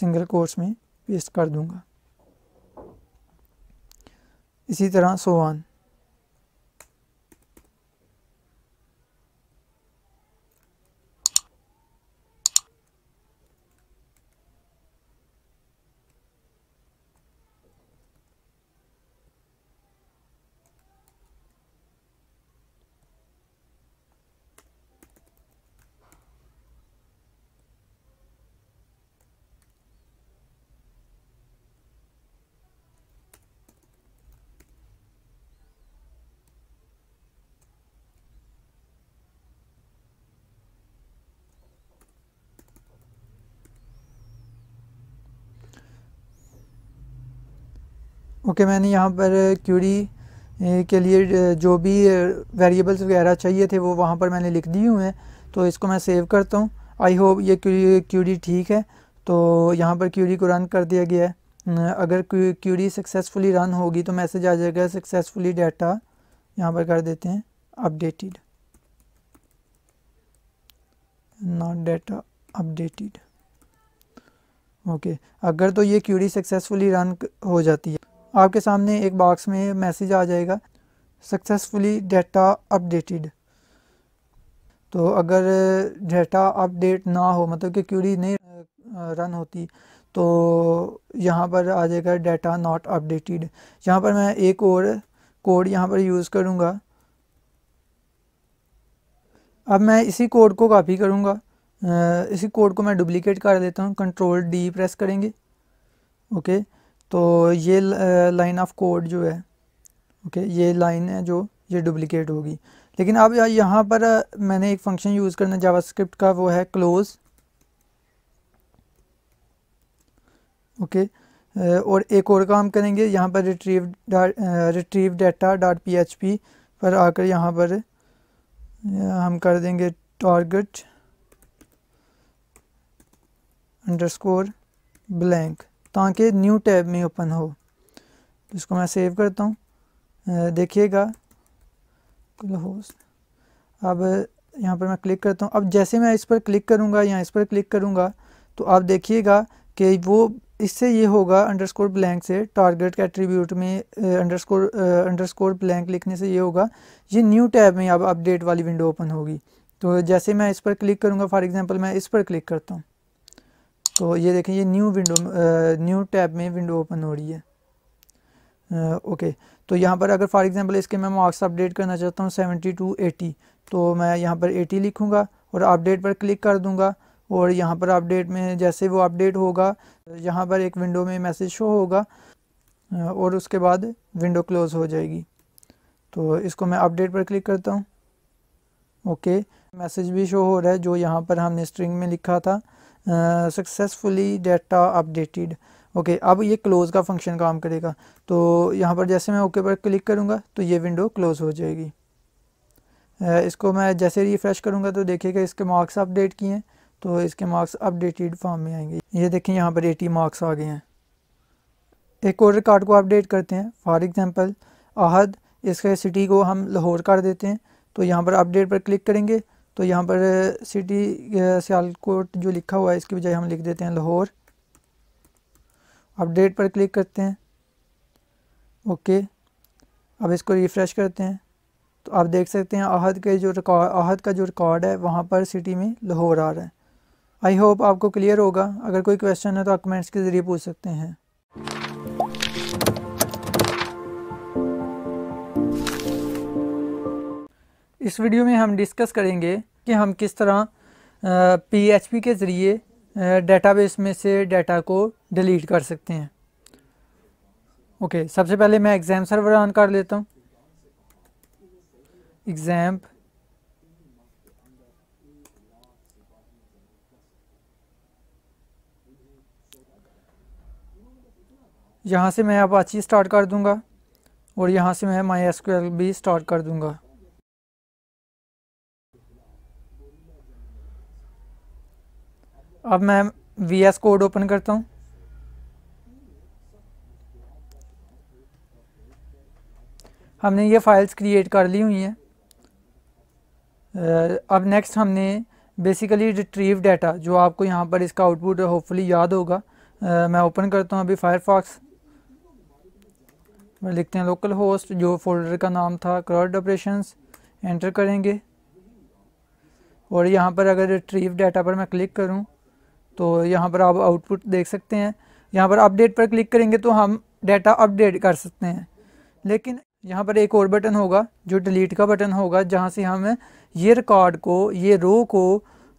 सिंगल कोर्स में पेस्ट कर दूँगा इसी तरह सोवान ओके okay, मैंने यहाँ पर क्यूरी के लिए जो भी वेरिएबल्स वगैरह चाहिए थे वो वहाँ पर मैंने लिख दिए हुए हैं तो इसको मैं सेव करता हूँ आई होप ये क्यूरी ठीक है तो यहाँ पर क्यूरी को रन कर दिया गया है अगर क्यूरी सक्सेसफुली रन होगी तो मैसेज आ जाएगा सक्सेसफुली डाटा यहाँ पर कर देते हैं updated not data updated okay अगर तो ये क्यूरी सक्सेसफुली रन हो जाती है आपके सामने एक बॉक्स में मैसेज आ जाएगा सक्सेसफुली डेटा अपडेटेड तो अगर डेटा अपडेट ना हो मतलब कि क्यूरी नहीं रन होती तो यहाँ पर आ जाएगा डेटा नॉट अपडेटेड यहाँ पर मैं एक और कोड यहाँ पर यूज़ करूँगा अब मैं इसी कोड को कॉपी करूँगा इसी कोड को मैं डुप्लीकेट कर देता हूँ कंट्रोल डी प्रेस करेंगे ओके okay. तो ये लाइन ऑफ कोड जो है ओके okay, ये लाइन है जो ये डुप्लिकेट होगी लेकिन अब यहाँ पर मैंने एक फंक्शन यूज़ करना जावास्क्रिप्ट का वो है क्लोज ओके okay, और एक और काम करेंगे यहाँ पर retrieve retrieve data dot P H P पर आकर यहाँ पर हम कर देंगे टारगेट अंडरस्कोर ब्लैंक ताकि न्यू टैब में ओपन हो तो इसको मैं सेव करता हूँ देखिएगा अब यहाँ पर मैं क्लिक करता हूँ अब जैसे मैं इस पर क्लिक करूँगा या इस पर क्लिक करूँगा तो आप देखिएगा कि वो इससे ये होगा अंडरस्कोर ब्लैंक से टारगेट के एट्रीब्यूट में अंडरस्कोर अंडरस्कोर ब्लैंक लिखने से ये होगा ये न्यू टैब में अब अपडेट वाली विंडो ओपन होगी तो जैसे मैं इस पर क्लिक करूँगा फॉर एग्ज़ाम्पल मैं इस पर क्लिक करता हूँ तो ये देखें ये न्यू विंडो न्यू टैब में विंडो ओपन हो रही है आ, ओके तो यहाँ पर अगर फॉर एग्जांपल इसके मैं मार्क्स अपडेट करना चाहता हूँ सेवेंटी टू एटी तो मैं यहाँ पर एटी लिखूँगा और अपडेट पर क्लिक कर दूँगा और यहाँ पर अपडेट में जैसे वो अपडेट होगा यहाँ पर एक विंडो में मैसेज शो होगा और उसके बाद विंडो क्लोज़ हो जाएगी तो इसको मैं अपडेट पर क्लिक करता हूँ ओके मैसेज भी शो हो रहा है जो यहाँ पर हमने स्ट्रिंग में लिखा था सक्सेसफुली डाटा अपडेटेड ओके अब ये क्लोज़ का फंक्शन काम करेगा तो यहाँ पर जैसे मैं ओके पर क्लिक करूँगा तो ये विंडो क्लोज़ हो जाएगी uh, इसको मैं जैसे रिफ़्रेश करूँगा तो देखिएगा इसके मार्क्स अपडेट किए हैं तो इसके मार्क्स अपडेटेड फॉर्म में आएंगे ये देखें यहाँ पर एटी मार्क्स आ गए हैं एक और रिकॉर्ड को अपडेट करते हैं फॉर एग्ज़ाम्पल अहद इसके सिटी को हम लाहौर कर देते हैं तो यहाँ पर अपडेट पर क्लिक करेंगे तो यहाँ पर सिटी सियालकोट जो लिखा हुआ है इसकी बजाय हम लिख देते हैं लाहौर अपडेट पर क्लिक करते हैं ओके अब इसको रिफ़्रेश करते हैं तो आप देख सकते हैं अहद के जो रिकॉर्ड अहद का जो रिकॉर्ड है वहाँ पर सिटी में लाहौर आ रहा है आई होप आपको क्लियर होगा अगर कोई क्वेश्चन है तो आप कमेंट्स के ज़रिए पूछ सकते हैं इस वीडियो में हम डिस्कस करेंगे कि हम किस तरह पी के ज़रिए डेटाबेस में से डाटा को डिलीट कर सकते हैं ओके okay, सबसे पहले मैं एग्ज़ाम सर्वर ऑन कर लेता हूँ एग्ज़ाम यहाँ से मैं अच्छी स्टार्ट कर दूँगा और यहाँ से मैं माई एस भी स्टार्ट कर दूँगा अब मैं वी एस कोड ओपन करता हूँ हमने ये फाइल्स क्रिएट कर ली हुई हैं अब नेक्स्ट हमने बेसिकली रिट्रीव डाटा जो आपको यहाँ पर इसका आउटपुट होपफुली याद होगा आ, मैं ओपन करता हूँ अभी फायरफॉक्स लिखते हैं लोकल होस्ट जो फोल्डर का नाम था क्राउड ऑपरेशंस एंटर करेंगे और यहाँ पर अगर रिट्रीव डाटा पर मैं क्लिक करूँ तो यहाँ पर आप आउटपुट देख सकते हैं यहाँ पर अपडेट पर क्लिक करेंगे तो हम डाटा अपडेट कर सकते हैं लेकिन यहाँ पर एक और बटन होगा जो डिलीट का बटन होगा जहाँ से हम ये रिकॉर्ड को ये रो को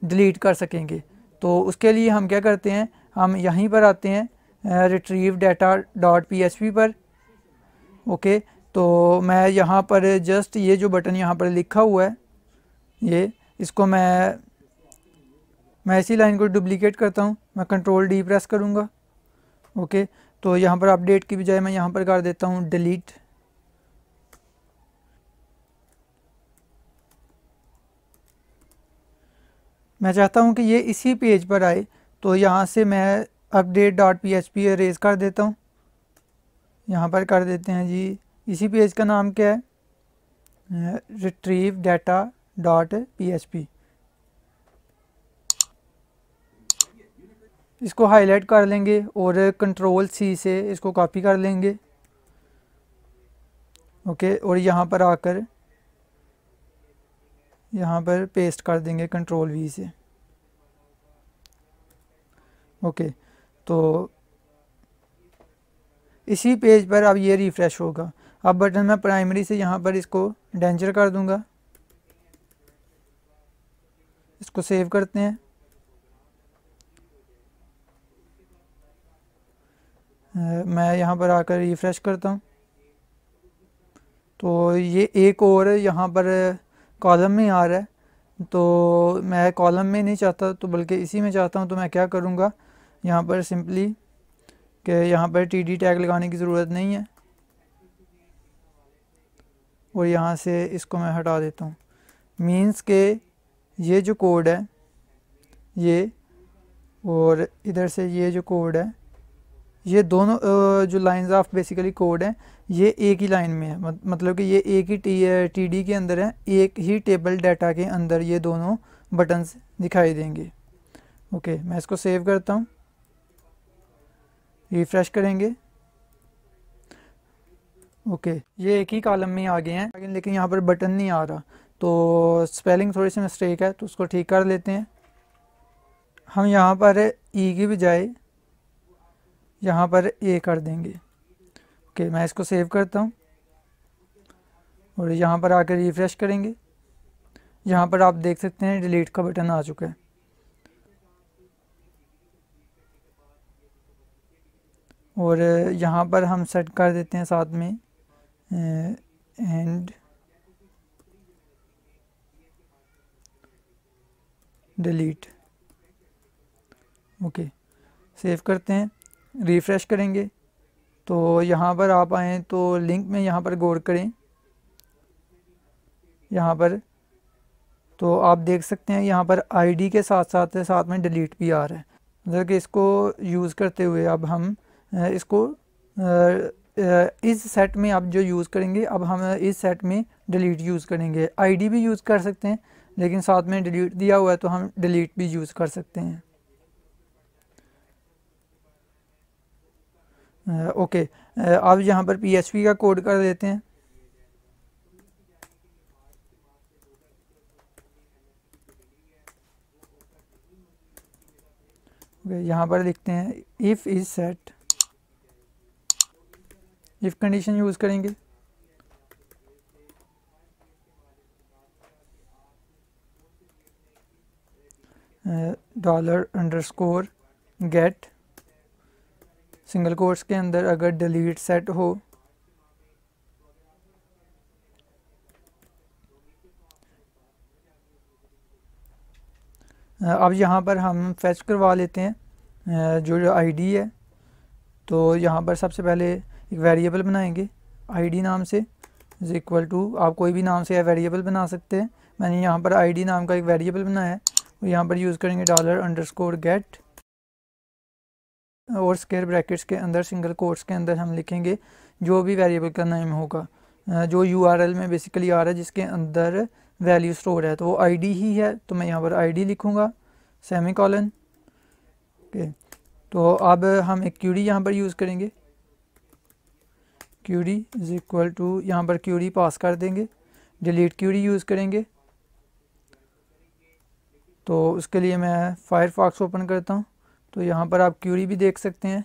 डिलीट कर सकेंगे तो उसके लिए हम क्या करते हैं हम यहीं पर आते हैं रिट्रीव डाटा डॉट पी पर ओके तो मैं यहाँ पर जस्ट ये जो बटन यहाँ पर लिखा हुआ है ये इसको मैं मैं इसी लाइन को डुप्लीकेट करता हूँ मैं कंट्रोल डी प्रेस करूँगा ओके तो यहाँ पर अपडेट की बजाय मैं यहाँ पर कर देता हूँ डिलीट मैं चाहता हूँ कि ये इसी पेज पर आए तो यहाँ से मैं update dot P H P रेज कर देता हूँ यहाँ पर कर देते हैं जी इसी पेज का नाम क्या है retrieve data dot P H P इसको हाईलाइट कर लेंगे और कंट्रोल सी से इसको कॉपी कर लेंगे ओके और यहाँ पर आकर यहाँ पर पेस्ट कर देंगे कंट्रोल वी से ओके तो इसी पेज पर अब ये रिफ़्रेश होगा अब बटन मैं प्राइमरी से यहाँ पर इसको डेंजर कर दूँगा इसको सेव करते हैं मैं यहाँ पर आकर रिफ़्रेश करता हूँ तो ये एक और यहाँ पर कॉलम में आ रहा है तो मैं कॉलम में नहीं चाहता तो बल्कि इसी में चाहता हूँ तो मैं क्या करूँगा यहाँ पर सिंपली कि यहाँ पर टी डी टैग लगाने की ज़रूरत नहीं है और यहाँ से इसको मैं हटा देता हूँ मीन्स के ये जो कोड है ये और इधर से ये जो कोड है ये दोनों जो लाइंस ऑफ बेसिकली कोड हैं ये एक ही लाइन में है मतलब कि ये एक ही टी टी डी के अंदर है एक ही टेबल डाटा के अंदर ये दोनों बटन्स दिखाई देंगे ओके मैं इसको सेव करता हूँ रिफ्रेश करेंगे ओके ये एक ही कॉलम में आ गए हैं लेकिन लेकिन यहाँ पर बटन नहीं आ रहा तो स्पेलिंग थोड़ी सी मिस्टेक है तो उसको ठीक कर लेते हैं हम यहाँ पर ई e की बजाय यहाँ पर ए कर देंगे ओके okay, मैं इसको सेव करता हूँ और यहाँ पर आकर रिफ़्रेश करेंगे यहाँ पर आप देख सकते हैं डिलीट का बटन आ चुका है और यहाँ पर हम सेट कर देते हैं साथ में एंड डिलीट ओके सेव करते हैं रिफ़्रेश करेंगे तो यहाँ पर आप आएँ तो लिंक में यहाँ पर गौर करें यहाँ पर तो आप देख सकते हैं यहाँ पर आईडी के साथ साथ साथ में डिलीट भी आ रहा है मतलब कि इसको यूज़ करते हुए अब हम इसको इस सेट में आप जो यूज़ करेंगे अब हम इस सेट में डिलीट यूज़ करेंगे आईडी भी यूज़ कर सकते हैं लेकिन साथ में डिलीट दिया हुआ है तो हम डिलीट भी यूज़ कर सकते हैं ओके अब यहाँ पर पी का कोड कर देते हैं यहाँ पर लिखते हैं if is set if condition use करेंगे dollar underscore get single quotes के अंदर अगर डिलीट सेट हो अब यहाँ पर हम फैच करवा लेते हैं जो जो आईडी है तो यहाँ पर सबसे पहले एक वेरिएबल बनाएंगे आईडी नाम से इज़ इक्वल टू आप कोई भी नाम से वेरिएबल बना सकते हैं मैंने यहाँ पर आईडी नाम का एक वेरिएबल बनाया है और यहाँ पर यूज़ करेंगे डॉलर अंडरस्कोर गेट और स्केयर ब्रैकेट्स के अंदर सिंगल कोर्स के अंदर हम लिखेंगे जो भी वेरिएबल का नेम होगा जो यू में बेसिकली आ रहा है जिसके अंदर वैल्यू स्टोर है तो वो आईडी ही है तो मैं यहाँ पर आईडी लिखूँगा सेमी कॉलन ओके तो अब हम एक क्यूडी यहाँ पर यूज़ करेंगे क्यूडी इज इक्वल टू यहाँ पर क्यूडी पास कर देंगे डिलीट क्यूडी यूज़ करेंगे तो उसके लिए मैं फायरफॉक्स ओपन करता हूँ तो यहाँ पर आप क्यूरी भी देख सकते हैं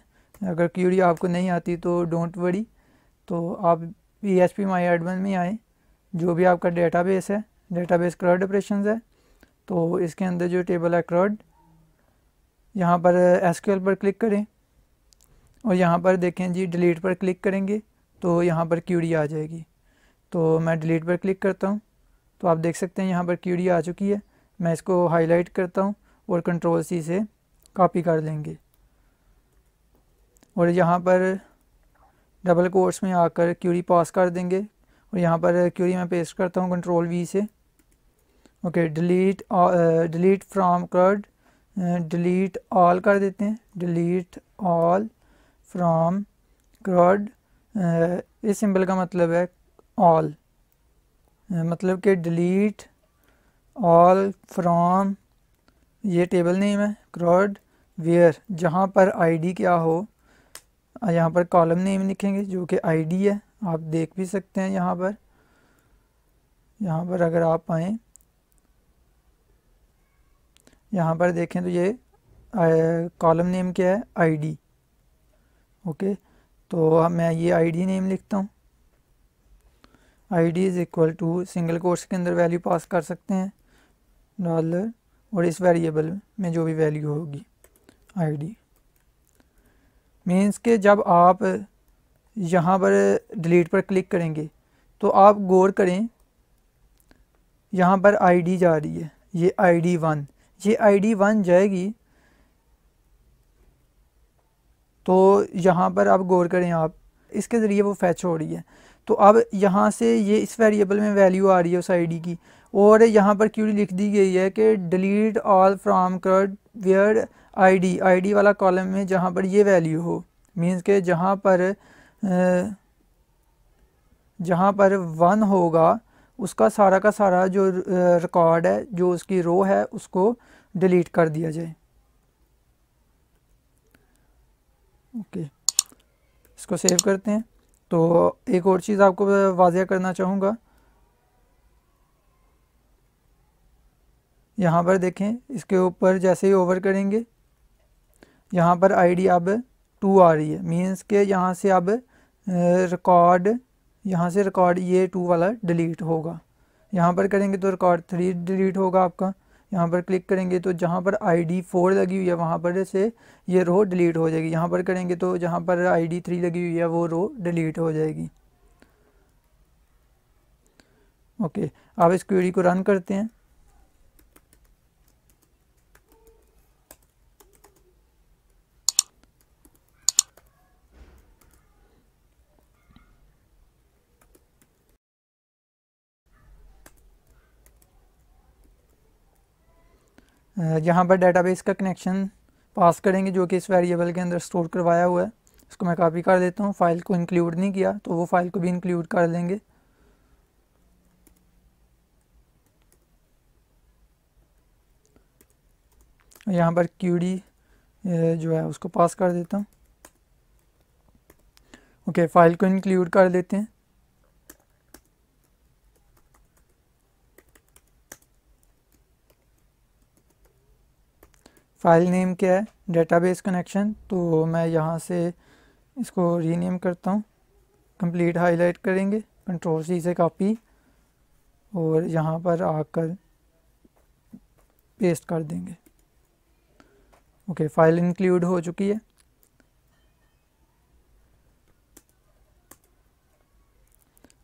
अगर क्यूरी आपको नहीं आती तो डोंट वरी तो आप P H P my admin में आएँ जो भी आपका डेटाबेस है डेटाबेस क्रॉड ऑपरेशन है तो इसके अंदर जो टेबल है क्रड यहाँ पर एस पर क्लिक करें और यहाँ पर देखें जी डिलीट पर क्लिक करेंगे तो यहाँ पर क्यूरी आ जाएगी तो मैं डिलीट पर क्लिक करता हूँ तो आप देख सकते हैं यहाँ पर क्यूरी आ चुकी है मैं इसको हाईलाइट करता हूँ और कंट्रोल सी से कॉपी कर लेंगे और यहाँ पर डबल कोर्स में आकर क्यूरी पास कर देंगे और यहाँ पर क्यूरी मैं पेस्ट करता हूँ कंट्रोल वी से okay delete delete from crud delete all कर देते हैं डिलीट ऑल फ्राम कर्ड इस सिंबल का मतलब है ऑल uh, मतलब कि डिलीट ऑल फ्राम ये टेबल नेम है क्रॉड वेयर जहाँ पर आईडी क्या हो यहाँ पर कॉलम नेम लिखेंगे जो कि आईडी है आप देख भी सकते हैं यहाँ पर यहाँ पर अगर आप आए यहाँ पर देखें तो ये कॉलम नेम क्या है आईडी ओके तो अब मैं ये आईडी नेम लिखता हूँ ID is equal to single quotes के अंदर वैल्यू पास कर सकते हैं डॉलर और इस वेरिएबल में जो भी वैल्यू होगी आईडी मींस के जब आप यहाँ पर डिलीट पर क्लिक करेंगे तो आप गौर करें यहाँ पर आईडी जा रही है ये आईडी वन ये आईडी वन जाएगी तो यहाँ पर आप गौर करें आप इसके ज़रिए वो फैच हो रही है तो अब यहाँ से ये इस वेरिएबल में वैल्यू आ रही है उस आईडी की और यहाँ पर क्यूरी लिख दी गई है कि delete all from crud where ID ID वाला कॉलम में जहाँ पर ये वैल्यू हो मीन्स के जहाँ पर जहाँ पर वन होगा उसका सारा का सारा जो रिकॉर्ड है जो उसकी रो है उसको डिलीट कर दिया जाए ओके इसको सेव करते हैं तो एक और चीज़ आपको वाजिया करना चाहूँगा यहाँ पर देखें इसके ऊपर जैसे ही ओवर करेंगे यहाँ पर आईडी अब टू आ रही है मींस के यहाँ से अब रिकॉर्ड यहाँ से रिकॉर्ड ये टू वाला डिलीट होगा यहाँ पर करेंगे तो रिकॉर्ड थ्री डिलीट होगा आपका यहाँ पर क्लिक करेंगे तो जहाँ पर आई डी फोर लगी हुई है वहाँ पर से ये रो डिलीट हो जाएगी यहाँ पर करेंगे तो जहाँ पर आई डी थ्री लगी हुई है वो रो डिलीट हो जाएगी ओके अब आप इस क्वेरी को रन करते हैं यहाँ पर डेटाबेस का कनेक्शन पास करेंगे जो कि इस वेरिएबल के अंदर स्टोर करवाया हुआ है इसको मैं कॉपी कर देता हूँ फ़ाइल को इंक्लूड नहीं किया तो वो फ़ाइल को भी इंक्लूड कर लेंगे यहाँ पर क्यूडी जो है उसको पास कर देता हूँ ओके फाइल को इंक्लूड कर देते हैं फाइल नेम क्या है डेटाबेस कनेक्शन तो मैं यहाँ से इसको रीनेम करता हूँ कंप्लीट हाईलाइट करेंगे कंट्रोल सी से कॉपी और यहाँ पर आकर पेस्ट कर देंगे ओके फाइल इंक्लूड हो चुकी है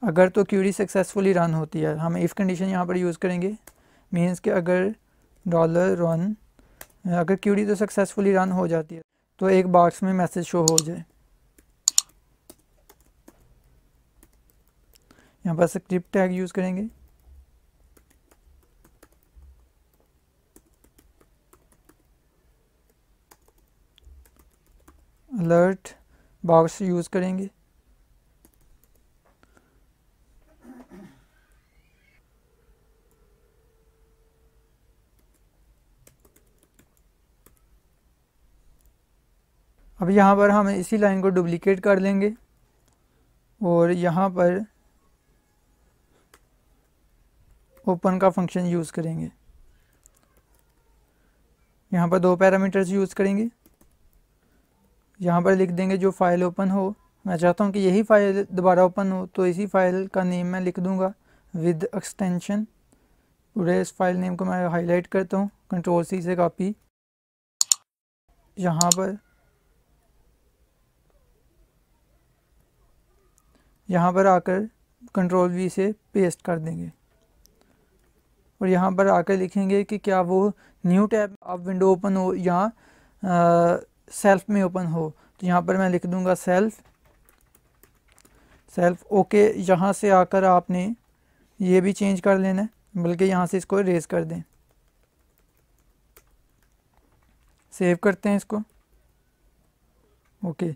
अगर तो क्यूरी सक्सेसफुली रन होती है हम इफ़ कंडीशन यहाँ पर यूज़ करेंगे मीन्स कि अगर डॉलर रन अगर क्यूरी तो सक्सेसफुली रन हो जाती है तो एक बॉक्स में मैसेज शो हो जाए यहाँ पर स्क्रिप्ट टैग यूज़ करेंगे अलर्ट बॉक्स यूज़ करेंगे अब यहाँ पर हम इसी लाइन को डुप्लिकेट कर लेंगे और यहाँ पर ओपन का फंक्शन यूज़ करेंगे यहाँ पर दो पैरामीटर्स यूज़ करेंगे यहाँ पर लिख देंगे जो फ़ाइल ओपन हो मैं चाहता हूँ कि यही फ़ाइल दोबारा ओपन हो तो इसी फ़ाइल का नेम मैं लिख दूँगा विद एक्सटेंशन पूरे इस फाइल नेम को मैं हाईलाइट करता हूँ कंट्रोल सी से कापी यहाँ पर यहाँ पर आकर कंट्रोल वी से पेस्ट कर देंगे और यहाँ पर आकर लिखेंगे कि क्या वो न्यू टैब अब विंडो ओपन हो या सेल्फ में ओपन हो तो यहाँ पर मैं लिख दूँगा सेल्फ सेल्फ ओके यहाँ से आकर आपने ये भी चेंज कर लेना है बल्कि यहाँ से इसको रेज कर दें सेव करते हैं इसको ओके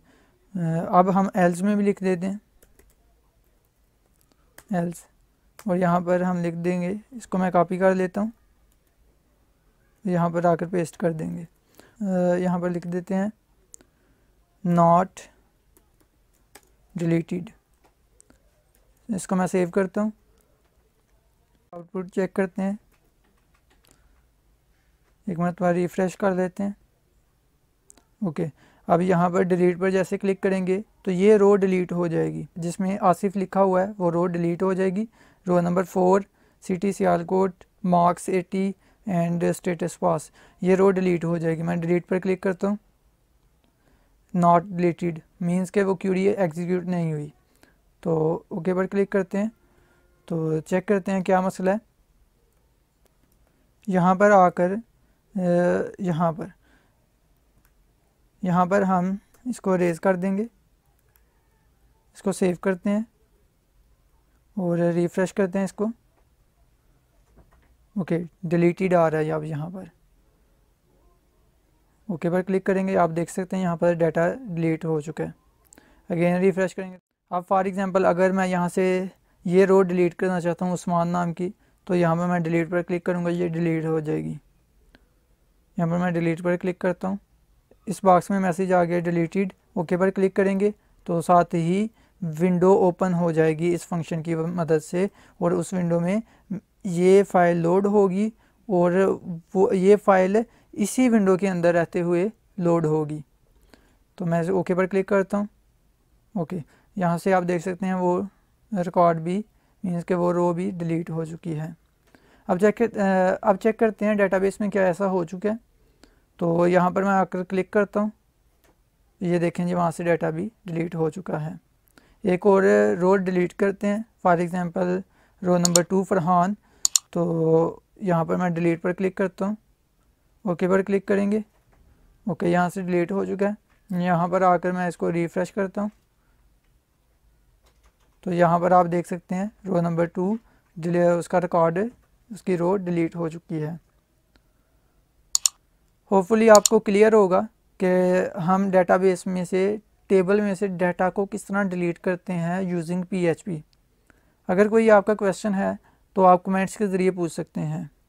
अब हम एल्स में भी लिख देते हैं एल्स और यहाँ पर हम लिख देंगे इसको मैं कॉपी कर लेता हूँ यहाँ पर आकर पेस्ट कर देंगे यहाँ पर लिख देते हैं नॉट डिलीटेड इसको मैं सेव करता हूँ आउटपुट चेक करते हैं एक मिनट बार रिफ़्रेश कर देते हैं ओके अब यहाँ पर डिलीट पर जैसे क्लिक करेंगे तो ये रो डिलीट हो जाएगी जिसमें आसिफ लिखा हुआ है वो रो डिलीट हो जाएगी row number four city Sialkot marks eighty and status pass ये रो डिलीट हो जाएगी मैं डिलीट पर क्लिक करता हूँ नॉट डिलीटेड मीन्स के वो क्यूरी एग्जीक्यूट नहीं हुई तो ओके पर क्लिक करते हैं तो चेक करते हैं क्या मसला है यहाँ पर आकर यहाँ पर यहाँ पर हम इसको रेज कर देंगे इसको सेव करते हैं और रिफ़्रेश करते हैं इसको ओके डिलीटेड आ रहा है अब यहाँ पर ओके पर क्लिक करेंगे आप देख सकते हैं यहाँ पर डाटा डिलीट हो चुका है अगेन रिफ़्रेश करेंगे अब फॉर एग्ज़ाम्पल अगर मैं यहाँ से ये रो डिलीट करना चाहता हूँ उस्मान नाम की तो यहाँ पर मैं डिलीट पर क्लिक करूँगा ये डिलीट हो जाएगी यहाँ पर मैं डिलीट पर क्लिक करता हूँ इस बॉक्स में मैसेज आ गया डिलीटेड ओके पर क्लिक करेंगे तो साथ ही विंडो ओपन हो जाएगी इस फंक्शन की मदद से और उस विंडो में ये फ़ाइल लोड होगी और वो ये फ़ाइल इसी विंडो के अंदर रहते हुए लोड होगी तो मैं ओके पर क्लिक करता हूँ ओके यहाँ से आप देख सकते हैं वो रिकॉर्ड भी मीन्स के वो रो भी डिलीट हो चुकी है अब चेक अब चेक करते हैं डेटाबेस में क्या ऐसा हो चुका है तो यहाँ पर मैं आकर क्लिक करता हूँ ये देखें जी वहाँ से डाटा भी डिलीट हो चुका है एक और रो डिलीट करते हैं for example row number two Farhan तो यहाँ पर मैं डिलीट पर क्लिक करता हूँ ओके पर क्लिक करेंगे ओके यहाँ से डिलीट हो चुका है यहाँ पर आकर मैं इसको रिफ़्रेश करता हूँ तो यहाँ पर आप देख सकते हैं रो नंबर टू उसका रिकॉर्ड उसकी रो डिलीट हो चुकी है होपफुली आपको क्लियर होगा कि हम डेटाबेस में से टेबल में से डाटा को किस तरह डिलीट करते हैं यूजिंग पीएचपी अगर कोई आपका क्वेश्चन है तो आप कमेंट्स के ज़रिए पूछ सकते हैं